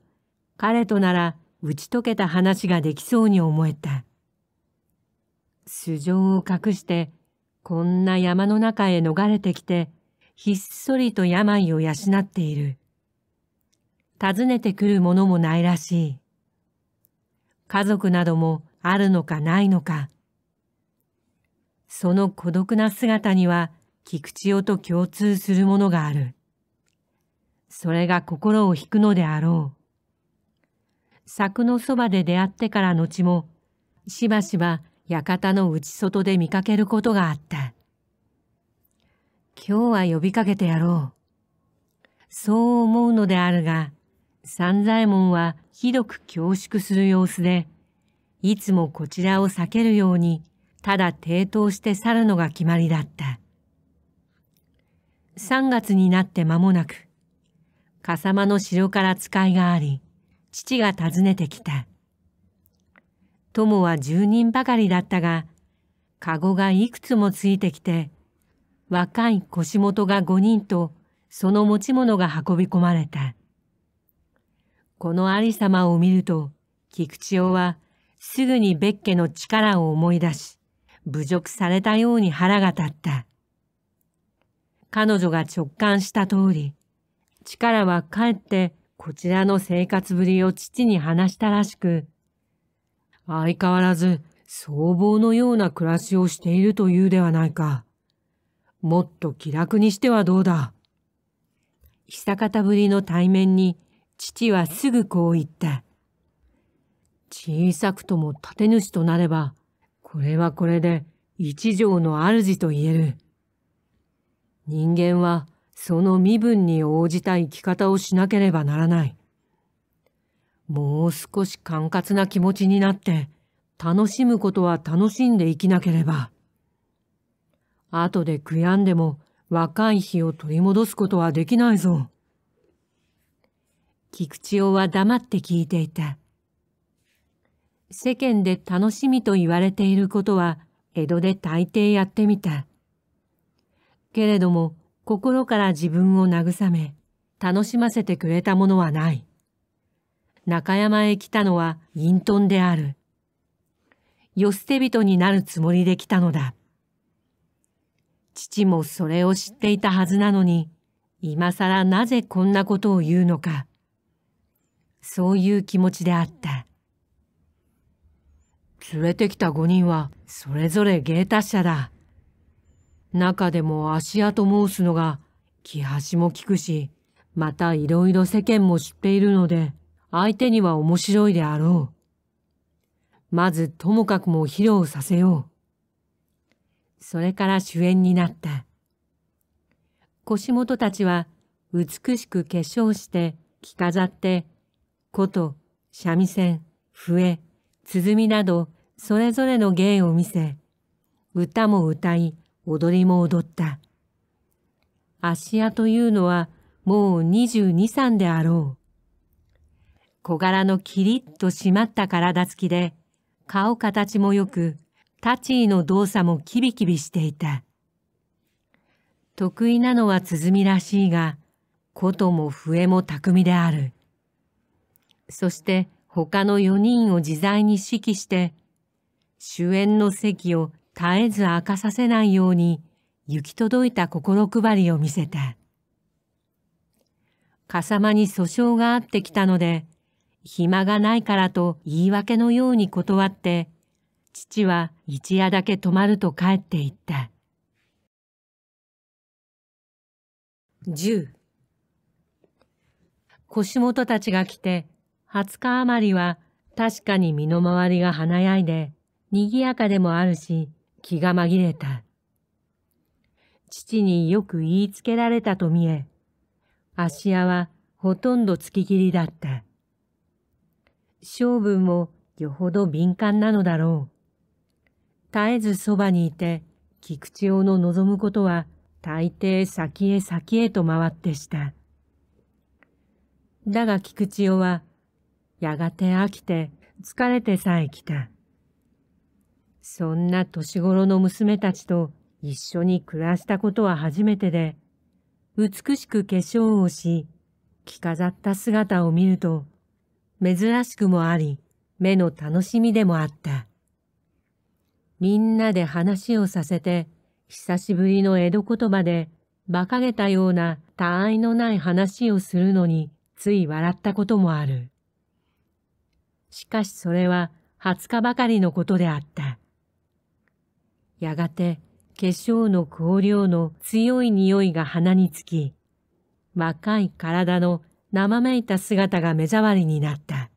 S1: 彼となら打ち解けた話ができそうに思えた。素性を隠してこんな山の中へ逃れてきてひっそりと病を養っている。訪ねてくるものもないらしい。家族などもあるのかないのか。その孤独な姿には菊池代と共通するものがある。それが心を引くのであろう。柵のそばで出会ってから後も、しばしば館の内外で見かけることがあった。今日は呼びかけてやろう。そう思うのであるが、三左衛門はひどく恐縮する様子で、いつもこちらを避けるように、ただ抵当して去るのが決まりだった。三月になって間もなく、笠間の城から使いがあり、父が訪ねてきた。友は10人ばかりだったが、かごがいくつもついてきて、若い腰元が5人と、その持ち物が運び込まれた。このありさまを見ると、菊千代はすぐに別家の力を思い出し、侮辱されたように腹が立った。彼女が直感した通り、力はかえってこちらの生活ぶりを父に話したらしく、相変わらず僧帽のような暮らしをしているというではないか。もっと気楽にしてはどうだ。久方ぶりの対面に父はすぐこう言った。小さくとも建主となれば、これはこれで一条の主と言える。人間はその身分に応じた生き方をしなければならない。もう少し管轄な気持ちになって、楽しむことは楽しんで生きなければ。後で悔やんでも若い日を取り戻すことはできないぞ。菊千代は黙って聞いていた。世間で楽しみと言われていることは江戸で大抵やってみた。けれども心から自分を慰め、楽しませてくれたものはない。中山へ来たのは隠遁である。世捨て人になるつもりで来たのだ。父もそれを知っていたはずなのに、今更なぜこんなことを言うのか。そういう気持ちであった。連れてきた五人はそれぞれ芸達者だ。中でも足屋と申すのが、気橋も利くし、またいろいろ世間も知っているので、相手には面白いであろう。まずともかくも披露させよう。それから主演になった。腰元たちは美しく化粧して、着飾って、琴、三味線、笛、鼓などそれぞれの芸を見せ、歌も歌い、踊りも踊った。芦屋というのはもう二十二三であろう。小柄のキリッと締まった体つきで、顔形もよく、立ち位の動作もキビキビしていた。得意なのは鼓らしいが、琴も笛も巧みである。そして他の四人を自在に指揮して、主演の席を絶えず明かさせないように行き届いた心配りを見せた。笠間に訴訟があってきたので、暇がないからと言い訳のように断って、父は一夜だけ泊まると帰っていった。10腰元たちが来て、20日余りは確かに身の回りが華やいで、賑やかでもあるし、気が紛れた。父によく言いつけられたと見え、芦屋はほとんど突き切りだった。性分もよほど敏感なのだろう。絶えずそばにいて、菊池雄の望むことは大抵先へ先へと回ってした。だが菊池雄は、やがて飽きて疲れてさえ来た。そんな年頃の娘たちと一緒に暮らしたことは初めてで、美しく化粧をし、着飾った姿を見ると、珍しくもあり、目の楽しみでもあった。みんなで話をさせて、久しぶりの江戸言葉で、馬鹿げたような他愛のない話をするのに、つい笑ったこともある。しかしそれは、20日ばかりのことであった。やがて化粧の香料の強い匂いが鼻につき、若い体の生めいた姿が目障りになった。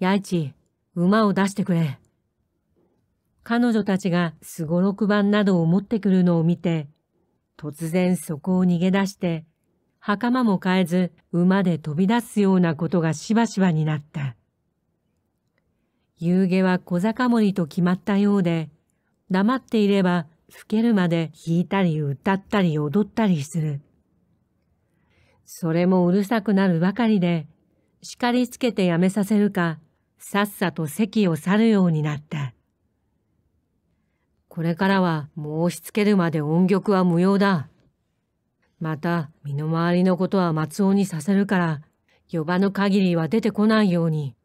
S1: やいち、馬を出してくれ。彼女たちがすごろく版などを持ってくるのを見て、突然そこを逃げ出して、袴も変えず馬で飛び出すようなことがしばしばになった。夕げは小坂森と決まったようで、黙っていれば老けるまで弾いたり歌ったり踊ったりする。それもうるさくなるばかりで、叱りつけてやめさせるか、さっさと席を去るようになった。これからは申しつけるまで音曲は無用だ。また、身の回りのことは松尾にさせるから、呼ばぬ限りは出てこないように。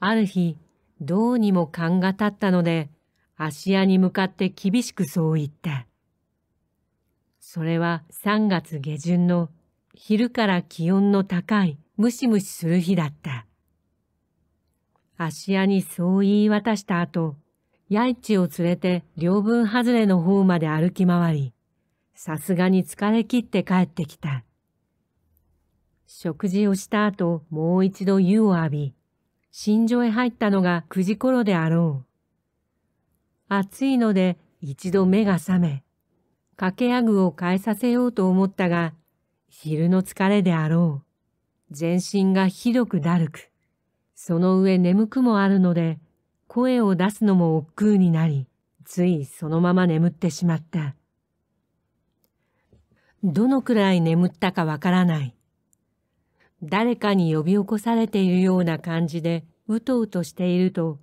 S1: ある日、どうにも勘が立ったので、芦屋に向かって厳しくそう言った。それは3月下旬の昼から気温の高いムシムシする日だった。芦屋にそう言い渡した後、八市を連れて両分外れの方まで歩き回り、さすがに疲れ切って帰ってきた。食事をした後、もう一度湯を浴び、新城へ入ったのが9時頃であろう。暑いので一度目が覚め、掛けあぐを変えさせようと思ったが、昼の疲れであろう。全身がひどくだるく、その上眠くもあるので、声を出すのも億劫になり、ついそのまま眠ってしまった。どのくらい眠ったかわからない。誰かに呼び起こされているような感じでうとうとしていると、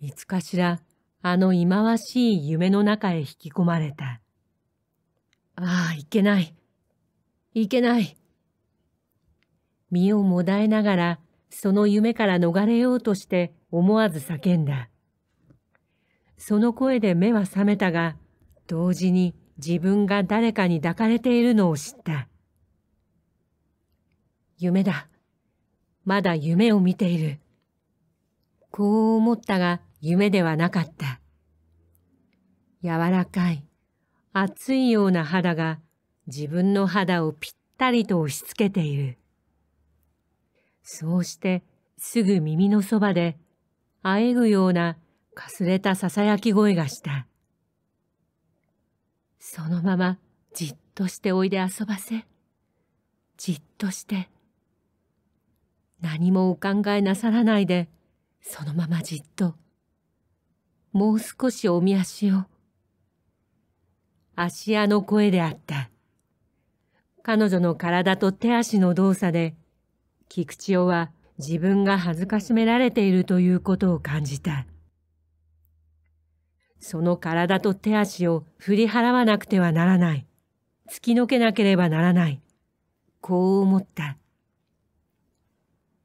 S1: いつかしらあの忌まわしい夢の中へ引き込まれた。ああ、いけない。いけない。身をもだえながら、その夢から逃れようとして思わず叫んだ。その声で目は覚めたが、同時に自分が誰かに抱かれているのを知った。夢だ。まだ夢を見ている。こう思ったが夢ではなかった。柔らかい、熱いような肌が自分の肌をぴったりと押し付けている。そうしてすぐ耳のそばで、あえぐようなかすれたささやき声がした。そのままじっとしておいで遊ばせ。じっとして。何もお考えなさらないでそのままじっともう少しおみ足を芦屋の声であった彼女の体と手足の動作で菊池夫は自分が恥ずかしめられているということを感じたその体と手足を振り払わなくてはならない突き抜けなければならないこう思った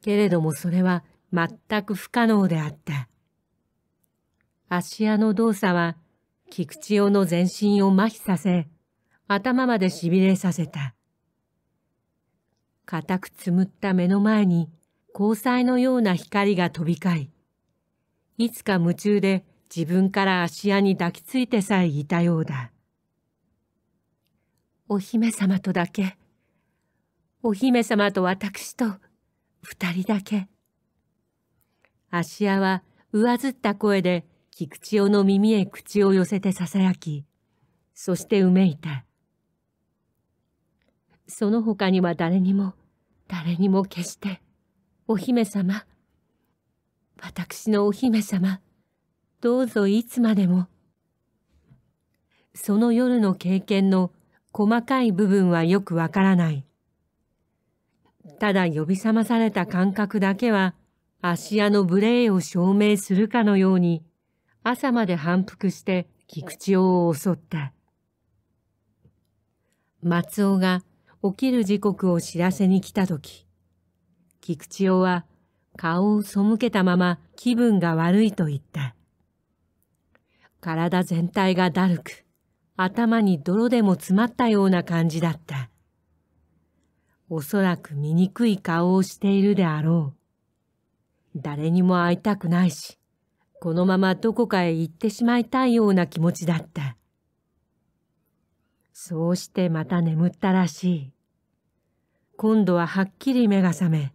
S1: けれどもそれは全く不可能であった。芦屋の動作は、菊池代の全身を麻痺させ、頭まで痺れさせた。固くつむった目の前に、光彩のような光が飛び交い、いつか夢中で自分から芦屋に抱きついてさえいたようだ。お姫様とだけ、お姫様と私と二人だけ。芦屋は上ずった声で菊千代の耳へ口を寄せて囁き、そしてうめいた。その他には誰にも、誰にも決して、お姫様、私のお姫様、どうぞいつまでも。その夜の経験の細かい部分はよくわからない。ただ呼び覚まされた感覚だけは、芦屋の無礼を証明するかのように、朝まで反復して菊池を襲った。松尾が起きる時刻を知らせに来たとき、菊池雄は顔を背けたまま気分が悪いと言った。体全体がだるく、頭に泥でも詰まったような感じだった。おそらく醜い顔をしているであろう。誰にも会いたくないし、このままどこかへ行ってしまいたいような気持ちだった。そうしてまた眠ったらしい。今度ははっきり目が覚め、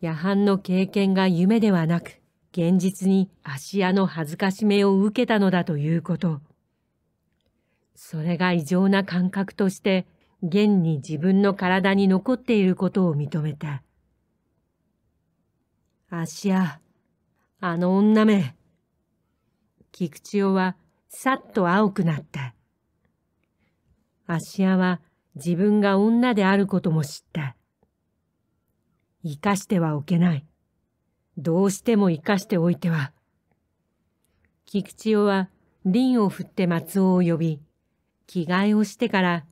S1: 夜半の経験が夢ではなく、現実に芦屋の恥ずかしめを受けたのだということ。それが異常な感覚として現に自分の体に残っていることを認めた。芦や、あの女め。菊千代はさっと青くなった。芦屋は自分が女であることも知った。生かしてはおけない。どうしても生かしておいては。菊千代は輪を振って松尾を呼び、着替えをしてから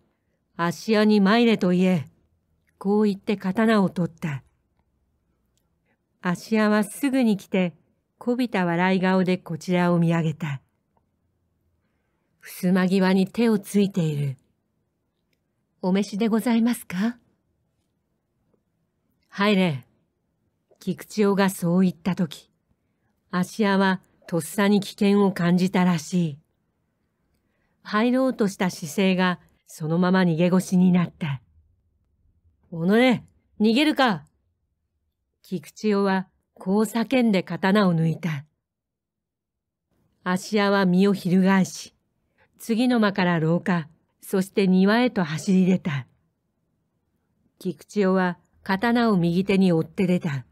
S1: 芦屋に参れと言え。こう言って刀を取った。芦屋はすぐに来て、こびた笑い顔でこちらを見上げた。襖際に手をついている。お召しでございますか入れ。菊千代がそう言ったとき、芦屋はとっさに危険を感じたらしい。入ろうとした姿勢がそのまま逃げ腰になった。おのれ、逃げるか菊千代はこう叫んで刀を抜いた。芦屋は身を翻し、次の間から廊下、そして庭へと走り出た。菊千代は刀を右手に追って出た。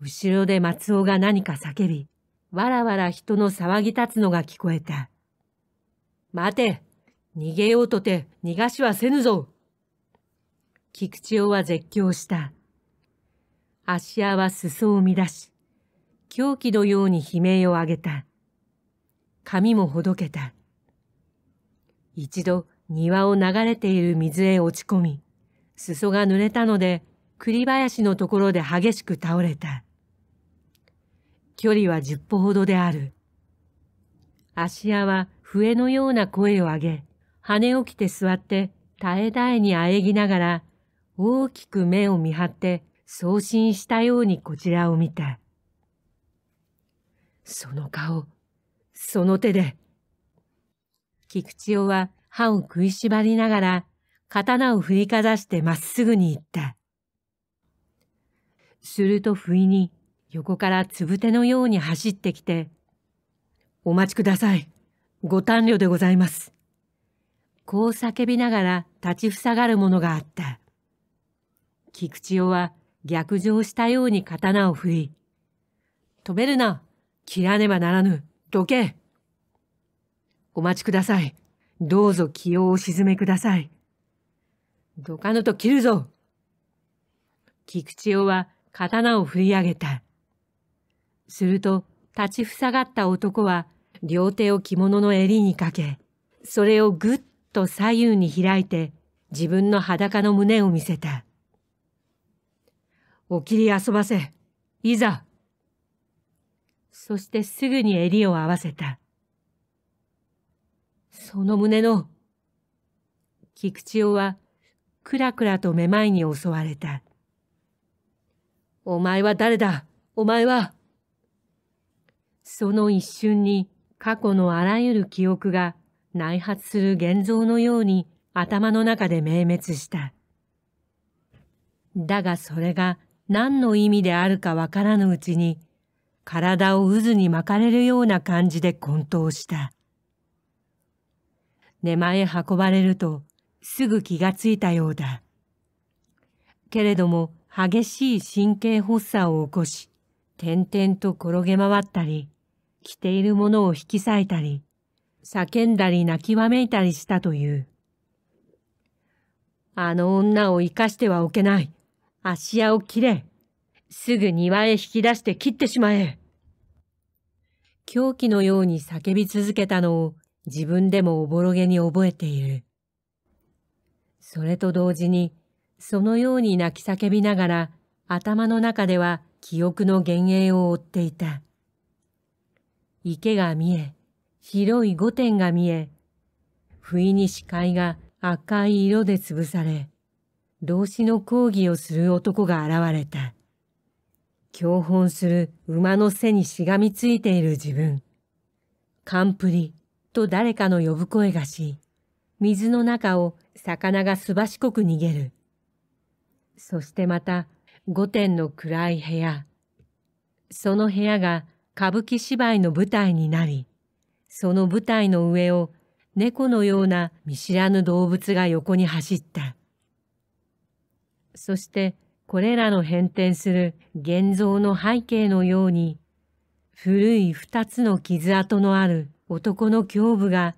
S1: 後ろで松尾が何か叫び、わらわら人の騒ぎ立つのが聞こえた。待て逃げようとて逃がしはせぬぞ。菊千代は絶叫した。芦屋は裾を乱し、狂気のように悲鳴を上げた。髪もほどけた。一度庭を流れている水へ落ち込み、裾が濡れたので栗林のところで激しく倒れた。距離は十歩ほどである。芦屋は笛のような声を上げ、跳ね起きて座って絶え絶えにあえぎながら大きく目を見張って送信したようにこちらを見た。その顔、その手で。菊千代は歯を食いしばりながら刀を振りかざしてまっすぐに行った。すると不意に横からつぶてのように走ってきて、お待ちください。ご短慮でございます。こう叫びながら立ちふさがるものがあった。菊千代は逆上したように刀を振り、止めるな切らねばならぬどけお待ちください。どうぞ気をお沈めください。どかぬと切るぞ菊千代は刀を振り上げた。すると、立ちふさがった男は、両手を着物の襟にかけ、それをぐっと左右に開いて自分の裸の胸を見せた。おきり遊ばせ。いざ。そしてすぐに襟を合わせた。その胸の、菊千代は、くらくらとめまいに襲われた。お前は誰だお前はその一瞬に過去のあらゆる記憶が内発する現像のように頭の中で明滅した。だがそれが何の意味であるかわからぬうちに、体を渦に巻かれるような感じで混沌した。寝間へ運ばれると、すぐ気がついたようだ。けれども、激しい神経発作を起こし、転々と転げ回ったり、着ているものを引き裂いたり、叫んだり泣きわめいたりしたという。あの女を生かしてはおけない。足屋を切れ。すぐ庭へ引き出して切ってしまえ。狂気のように叫び続けたのを自分でもおぼろげに覚えている。それと同時に、そのように泣き叫びながら頭の中では記憶の幻影を追っていた。池が見え、広い御殿が見え、不意に視界が赤い色で潰され、老子の抗議をする男が現れた。教本する馬の背にしがみついている自分。カンプリと誰かの呼ぶ声がし、水の中を魚がすばしこく逃げる。そしてまた、御殿の暗い部屋。その部屋が歌舞伎芝居の舞台になり、その舞台の上を猫のような見知らぬ動物が横に走った。そしてこれらの変転する現像の背景のように、古い二つの傷跡のある男の胸部が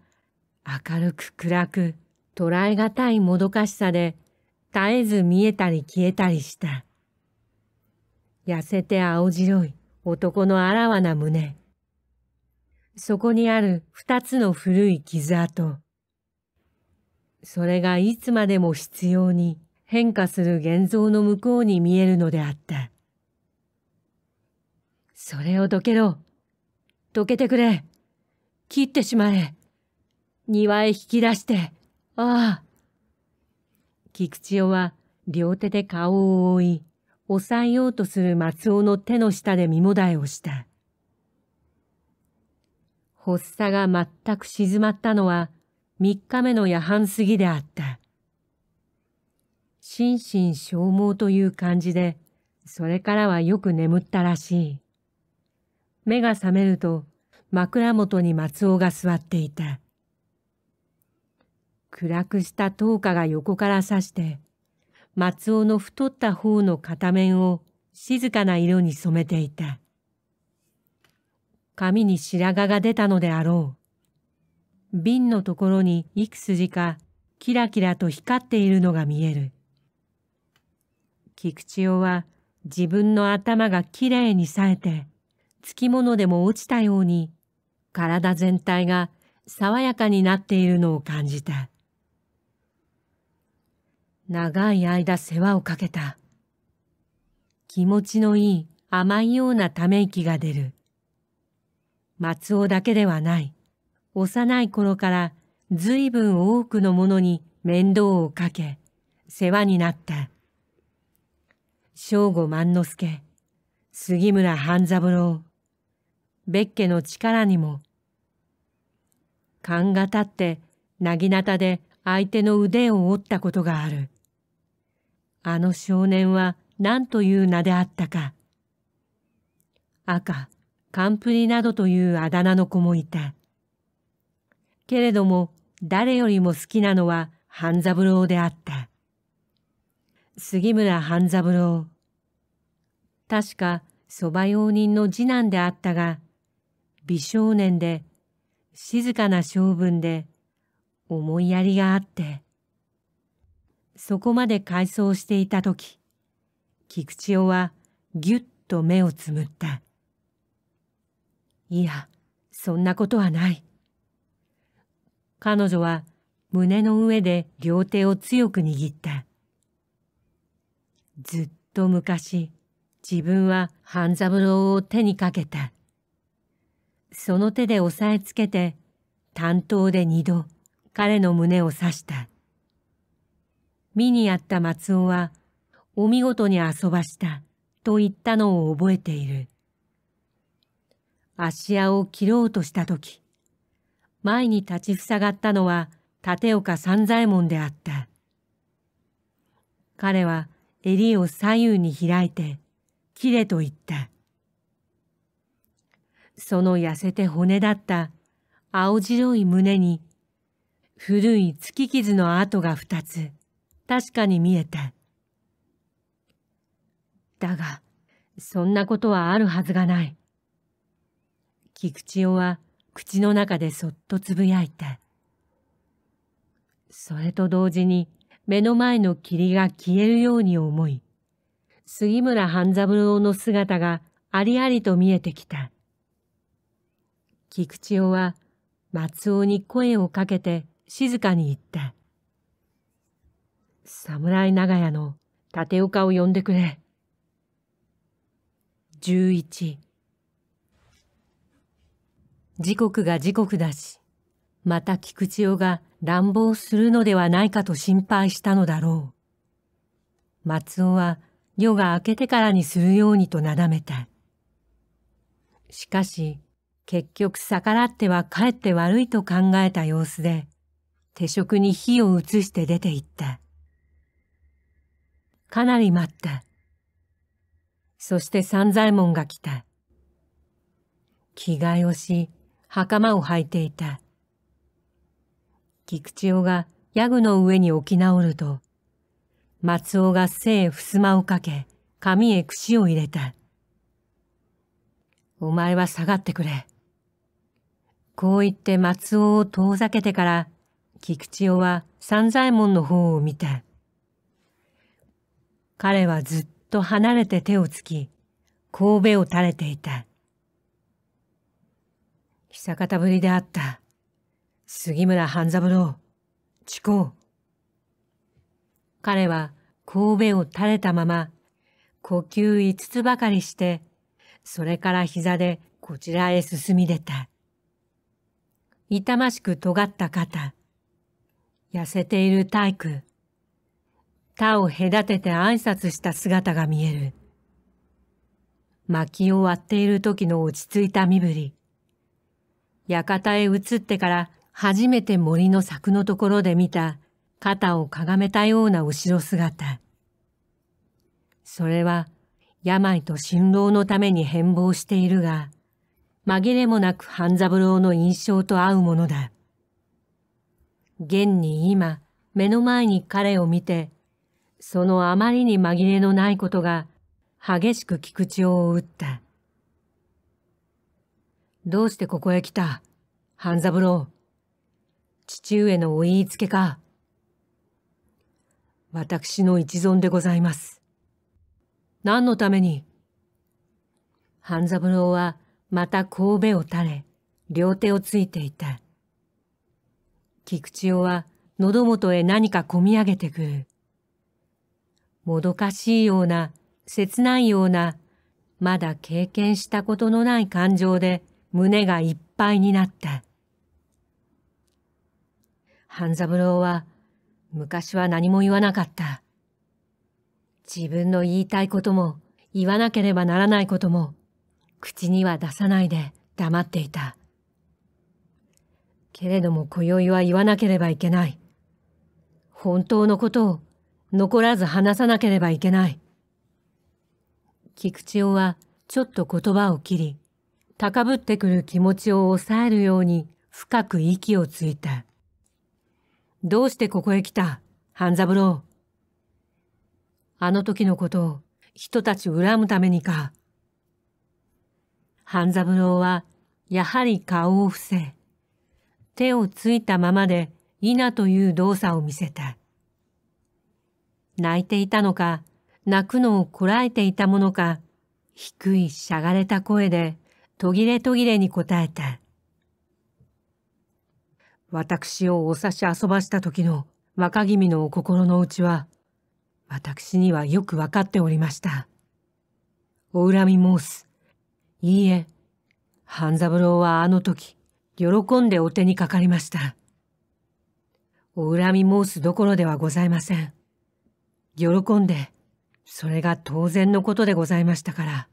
S1: 明るく暗く捉え難いもどかしさで絶えず見えたり消えたりした。痩せて青白い男のあらわな胸。そこにある二つの古い傷跡。それがいつまでも必要に変化する現像の向こうに見えるのであった。それをどけろ。どけてくれ。切ってしまえ。庭へ引き出して。ああ。菊千代は両手で顔を覆い、抑えようとする松尾の手の下で身もだえをした。発作が全く静まったのは3日目の夜半過ぎであった。心身消耗という感じで、それからはよく眠ったらしい。目が覚めると枕元に松尾が座っていた。暗くした灯火が横から差して、松尾の太った方の片面を静かな色に染めていた。髪に白髪が出たのであろう。瓶のところに幾筋かキラキラと光っているのが見える。菊千代は自分の頭がきれいに冴えて、つきものでも落ちたように、体全体が爽やかになっているのを感じた。長い間世話をかけた。気持ちのいい甘いようなため息が出る。松尾だけではない。幼い頃から随分多くの者に面倒をかけ、世話になった。正吾万之助、杉村半三郎、別家の力にも、勘が立ってなぎなたで相手の腕を折ったことがある。あの少年は何という名であったか。赤、カンプリなどというあだ名の子もいた。けれども誰よりも好きなのは半三郎であった。杉村半三郎。確か蕎麦用人の次男であったが、美少年で、静かな性分で、思いやりがあって、そこまで回想していたとき、菊千代はぎゅっと目をつむった。いや、そんなことはない。彼女は胸の上で両手を強く握った。ずっと昔、自分は半三郎を手にかけた。その手で押さえつけて、担当で二度彼の胸を刺した。見にやった松尾は、お見事に遊ばしたと言ったのを覚えている。芦屋を切ろうとした時、前に立ち塞がったのは立岡三左衛門であった。彼は襟を左右に開いて、切れと言った。その痩せて骨だった青白い胸に、古い月傷の跡が二つ、確かに見えた。だが、そんなことはあるはずがない。菊千代は口の中でそっとつぶやいた。それと同時に目の前の霧が消えるように思い、杉村半三郎の姿がありありと見えてきた。菊千代は松尾に声をかけて静かに言った。侍長屋の立岡を呼んでくれ。十一。時刻が時刻だし、また菊千代が乱暴するのではないかと心配したのだろう。松尾は夜が明けてからにするようにとなだめた。しかし、結局逆らってはかえって悪いと考えた様子で、手食に火を移して出て行った。かなり待った。そして三左衛門が来た。着替えをし、袴を履いていた。菊千代がヤグの上に置き直ると、松尾が背へ襖をかけ、髪へ櫛を入れた。お前は下がってくれ。こう言って松尾を遠ざけてから、菊千代は三左衛門の方を見た。彼はずっと離れて手をつき、神戸を垂れていた。久方ぶりであった。杉村半三郎、地公。彼は神戸を垂れたまま、呼吸五つばかりして、それから膝でこちらへ進み出た。痛ましく尖った肩。痩せている体育。他を隔てて挨拶した姿が見える。薪を割っている時の落ち着いた身振り。館へ移ってから初めて森の柵のところで見た肩をかがめたような後ろ姿。それは病と辛労のために変貌しているが、紛れもなく半三郎の印象と合うものだ。現に今、目の前に彼を見て、そのあまりに紛れのないことが激しく菊池を打った。どうしてここへ来た半三郎。父上のお言いつけか。私の一存でございます。何のために半三郎はまた神戸を垂れ、両手をついていた。菊池夫は喉元へ何かこみ上げてくる。もどかしいような、切ないような、まだ経験したことのない感情で、胸がいっぱいになった。半三郎は昔は何も言わなかった。自分の言いたいことも言わなければならないことも口には出さないで黙っていた。けれども今宵は言わなければいけない。本当のことを残らず話さなければいけない。菊千代はちょっと言葉を切り、高ぶってくる気持ちを抑えるように深く息をついた。どうしてここへ来た、半三郎。あの時のことを人たち恨むためにか。半三郎はやはり顔を伏せ、手をついたままでいなという動作を見せた。泣いていたのか、泣くのをこらえていたものか、低いしゃがれた声で途切れ途切れに答えた。私をお差し遊ばした時の若君のお心の内は、私にはよくわかっておりました。お恨み申す。いいえ、半三郎はあの時、喜んでお手にかかりました。お恨み申すどころではございません。喜んで、それが当然のことでございましたから。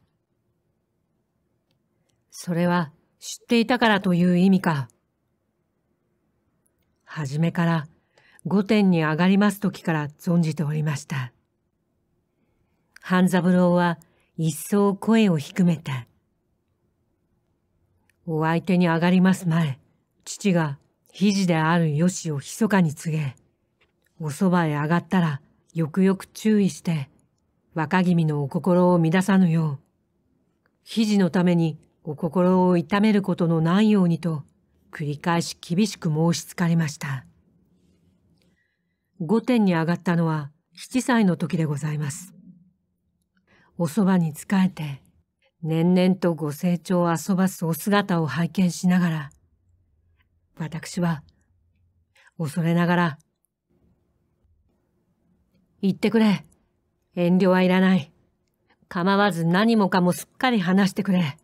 S1: それは知っていたからという意味か。はじめから御殿に上がります時から存じておりました。半三郎は一層声を低めた。お相手に上がります前、父が肘であるよしを密かに告げ、おそばへ上がったらよくよく注意して、若君のお心を乱さぬよう、肘のためにお心を痛めることのないようにと、繰り返し厳しく申しつかりました。御殿に上がったのは七歳の時でございます。おそばに仕えて、年々とご成長を遊ばすお姿を拝見しながら、私は、恐れながら、言ってくれ。遠慮はいらない。構わず何もかもすっかり話してくれ。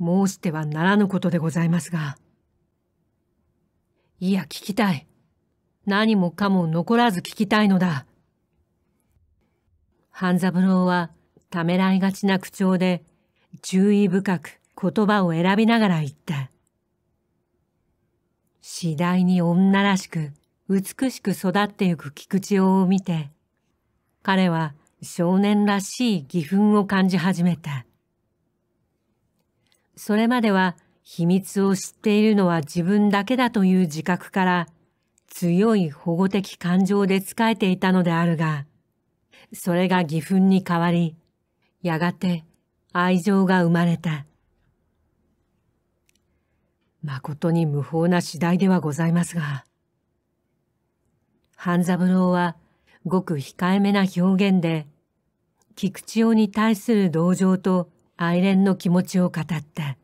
S1: 申してはならぬことでございますが。いや、聞きたい。何もかも残らず聞きたいのだ。半三郎はためらいがちな口調で注意深く言葉を選びながら言った。次第に女らしく美しく育ってゆく菊池を見て、彼は少年らしい義憤を感じ始めた。それまでは秘密を知っているのは自分だけだという自覚から強い保護的感情で仕えていたのであるが、それが義憤に変わり、やがて愛情が生まれた。誠に無法な次第ではございますが、半三郎はごく控えめな表現で、菊千代に対する同情と愛蓮の気持ちを語った。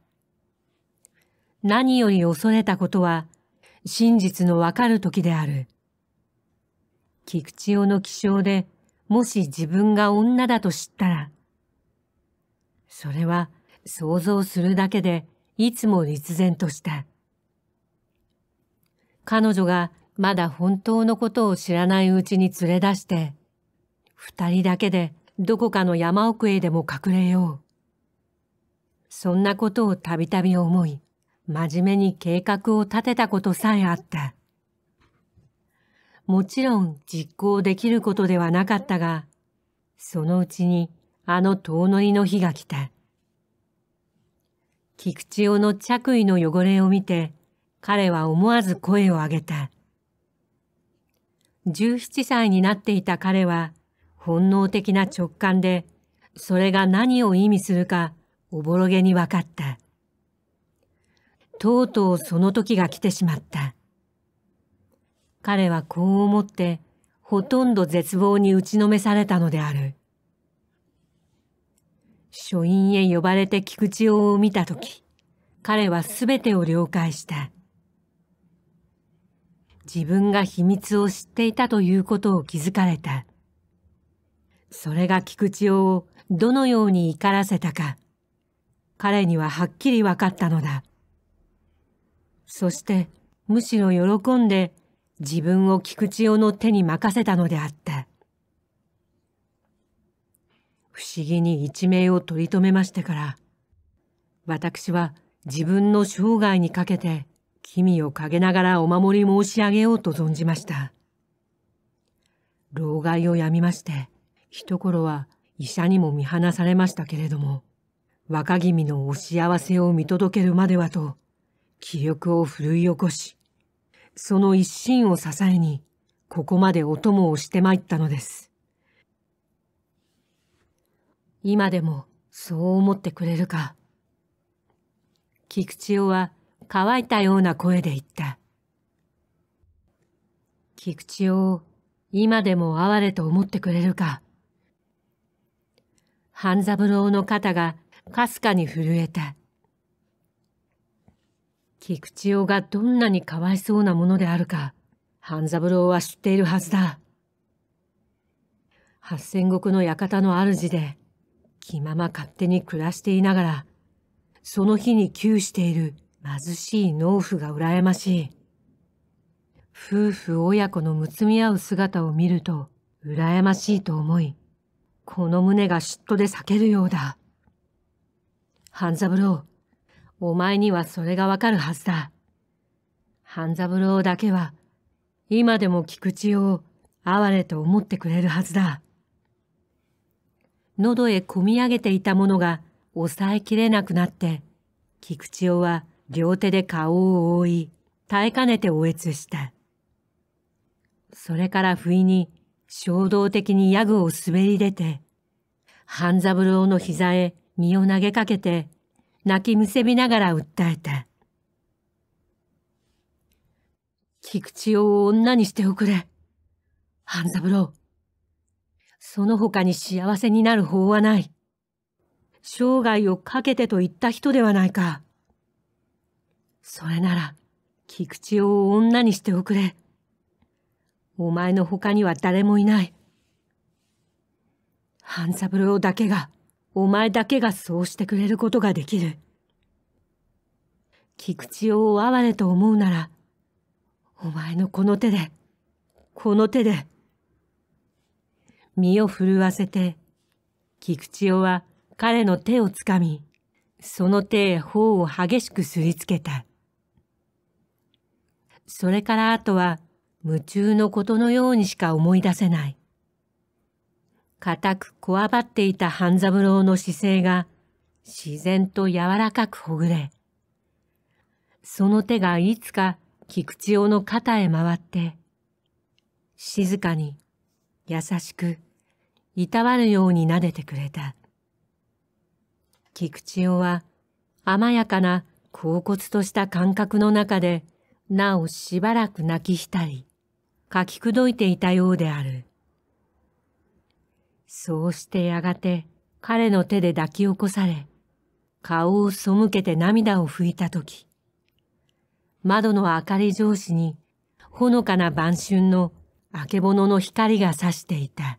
S1: 何より恐れたことは、真実のわかる時である。菊池夫の気象で、もし自分が女だと知ったら、それは想像するだけで、いつも立然とした。彼女がまだ本当のことを知らないうちに連れ出して、二人だけでどこかの山奥へでも隠れよう。そんなことをたびたび思い、真面目に計画を立てたことさえあった。もちろん実行できることではなかったが、そのうちにあの遠乗りの日が来た。菊池夫の着衣の汚れを見て、彼は思わず声を上げた。十七歳になっていた彼は、本能的な直感で、それが何を意味するかおぼろげに分かった。とうとうその時が来てしまった。彼はこう思って、ほとんど絶望に打ちのめされたのである。書院へ呼ばれて菊池王を見た時、彼はすべてを了解した。自分が秘密を知っていたということを気づかれた。それが菊池王をどのように怒らせたか。彼にははっきり分かったのだ。そしてむしろ喜んで自分を菊千代の手に任せたのであった。不思議に一命を取り留めましてから、私は自分の生涯にかけて君を陰ながらお守り申し上げようと存じました。老害をやみまして、一頃は医者にも見放されましたけれども、若君のお幸せを見届けるまではと、気力を奮い起こし、その一心を支えに、ここまでお供をして参ったのです。今でもそう思ってくれるか。菊千代は乾いたような声で言った。菊千代を今でも哀れと思ってくれるか。半三郎の肩がかすかに震えた。菊千代がどんなにかわいそうなものであるか、半三郎は知っているはずだ。八千石の館の主で、気まま勝手に暮らしていながら、その日に窮している貧しい農夫が羨ましい。夫婦親子のむつみ合う姿を見ると、羨ましいと思い、この胸が嫉妬で裂けるようだ。半三郎、お前にはそれがわかるはずだ。半三郎だけは、今でも菊池を哀れと思ってくれるはずだ。喉へこみ上げていたものが抑えきれなくなって、菊池夫は両手で顔を覆い、耐えかねておえつした。それから不意に衝動的にヤグを滑り出て、半三郎の膝へ身を投げかけて泣きむせびながら訴えた。菊池を女にしておくれ。半三郎。その他に幸せになる法はない。生涯をかけてと言った人ではないか。それなら、菊池を女にしておくれ。お前の他には誰もいない。半三郎だけが。お前だけがそうしてくれることができる。菊池を哀れと思うなら、お前のこの手で、この手で。身を震わせて、菊池雄は彼の手をつかみ、その手へ頬を激しくすりつけた。それからあとは夢中のことのようにしか思い出せない。固くこわばっていた半三郎の姿勢が自然と柔らかくほぐれ、その手がいつか菊池雄の肩へ回って、静かに優しくいたわるように撫でてくれた。菊池雄は甘やかな恍惚とした感覚の中で、なおしばらく泣きしたり、かきくどいていたようである。そうしてやがて彼の手で抱き起こされ、顔を背けて涙を拭いたとき、窓の明かり上司にほのかな晩春の明けぼのの光が差していた。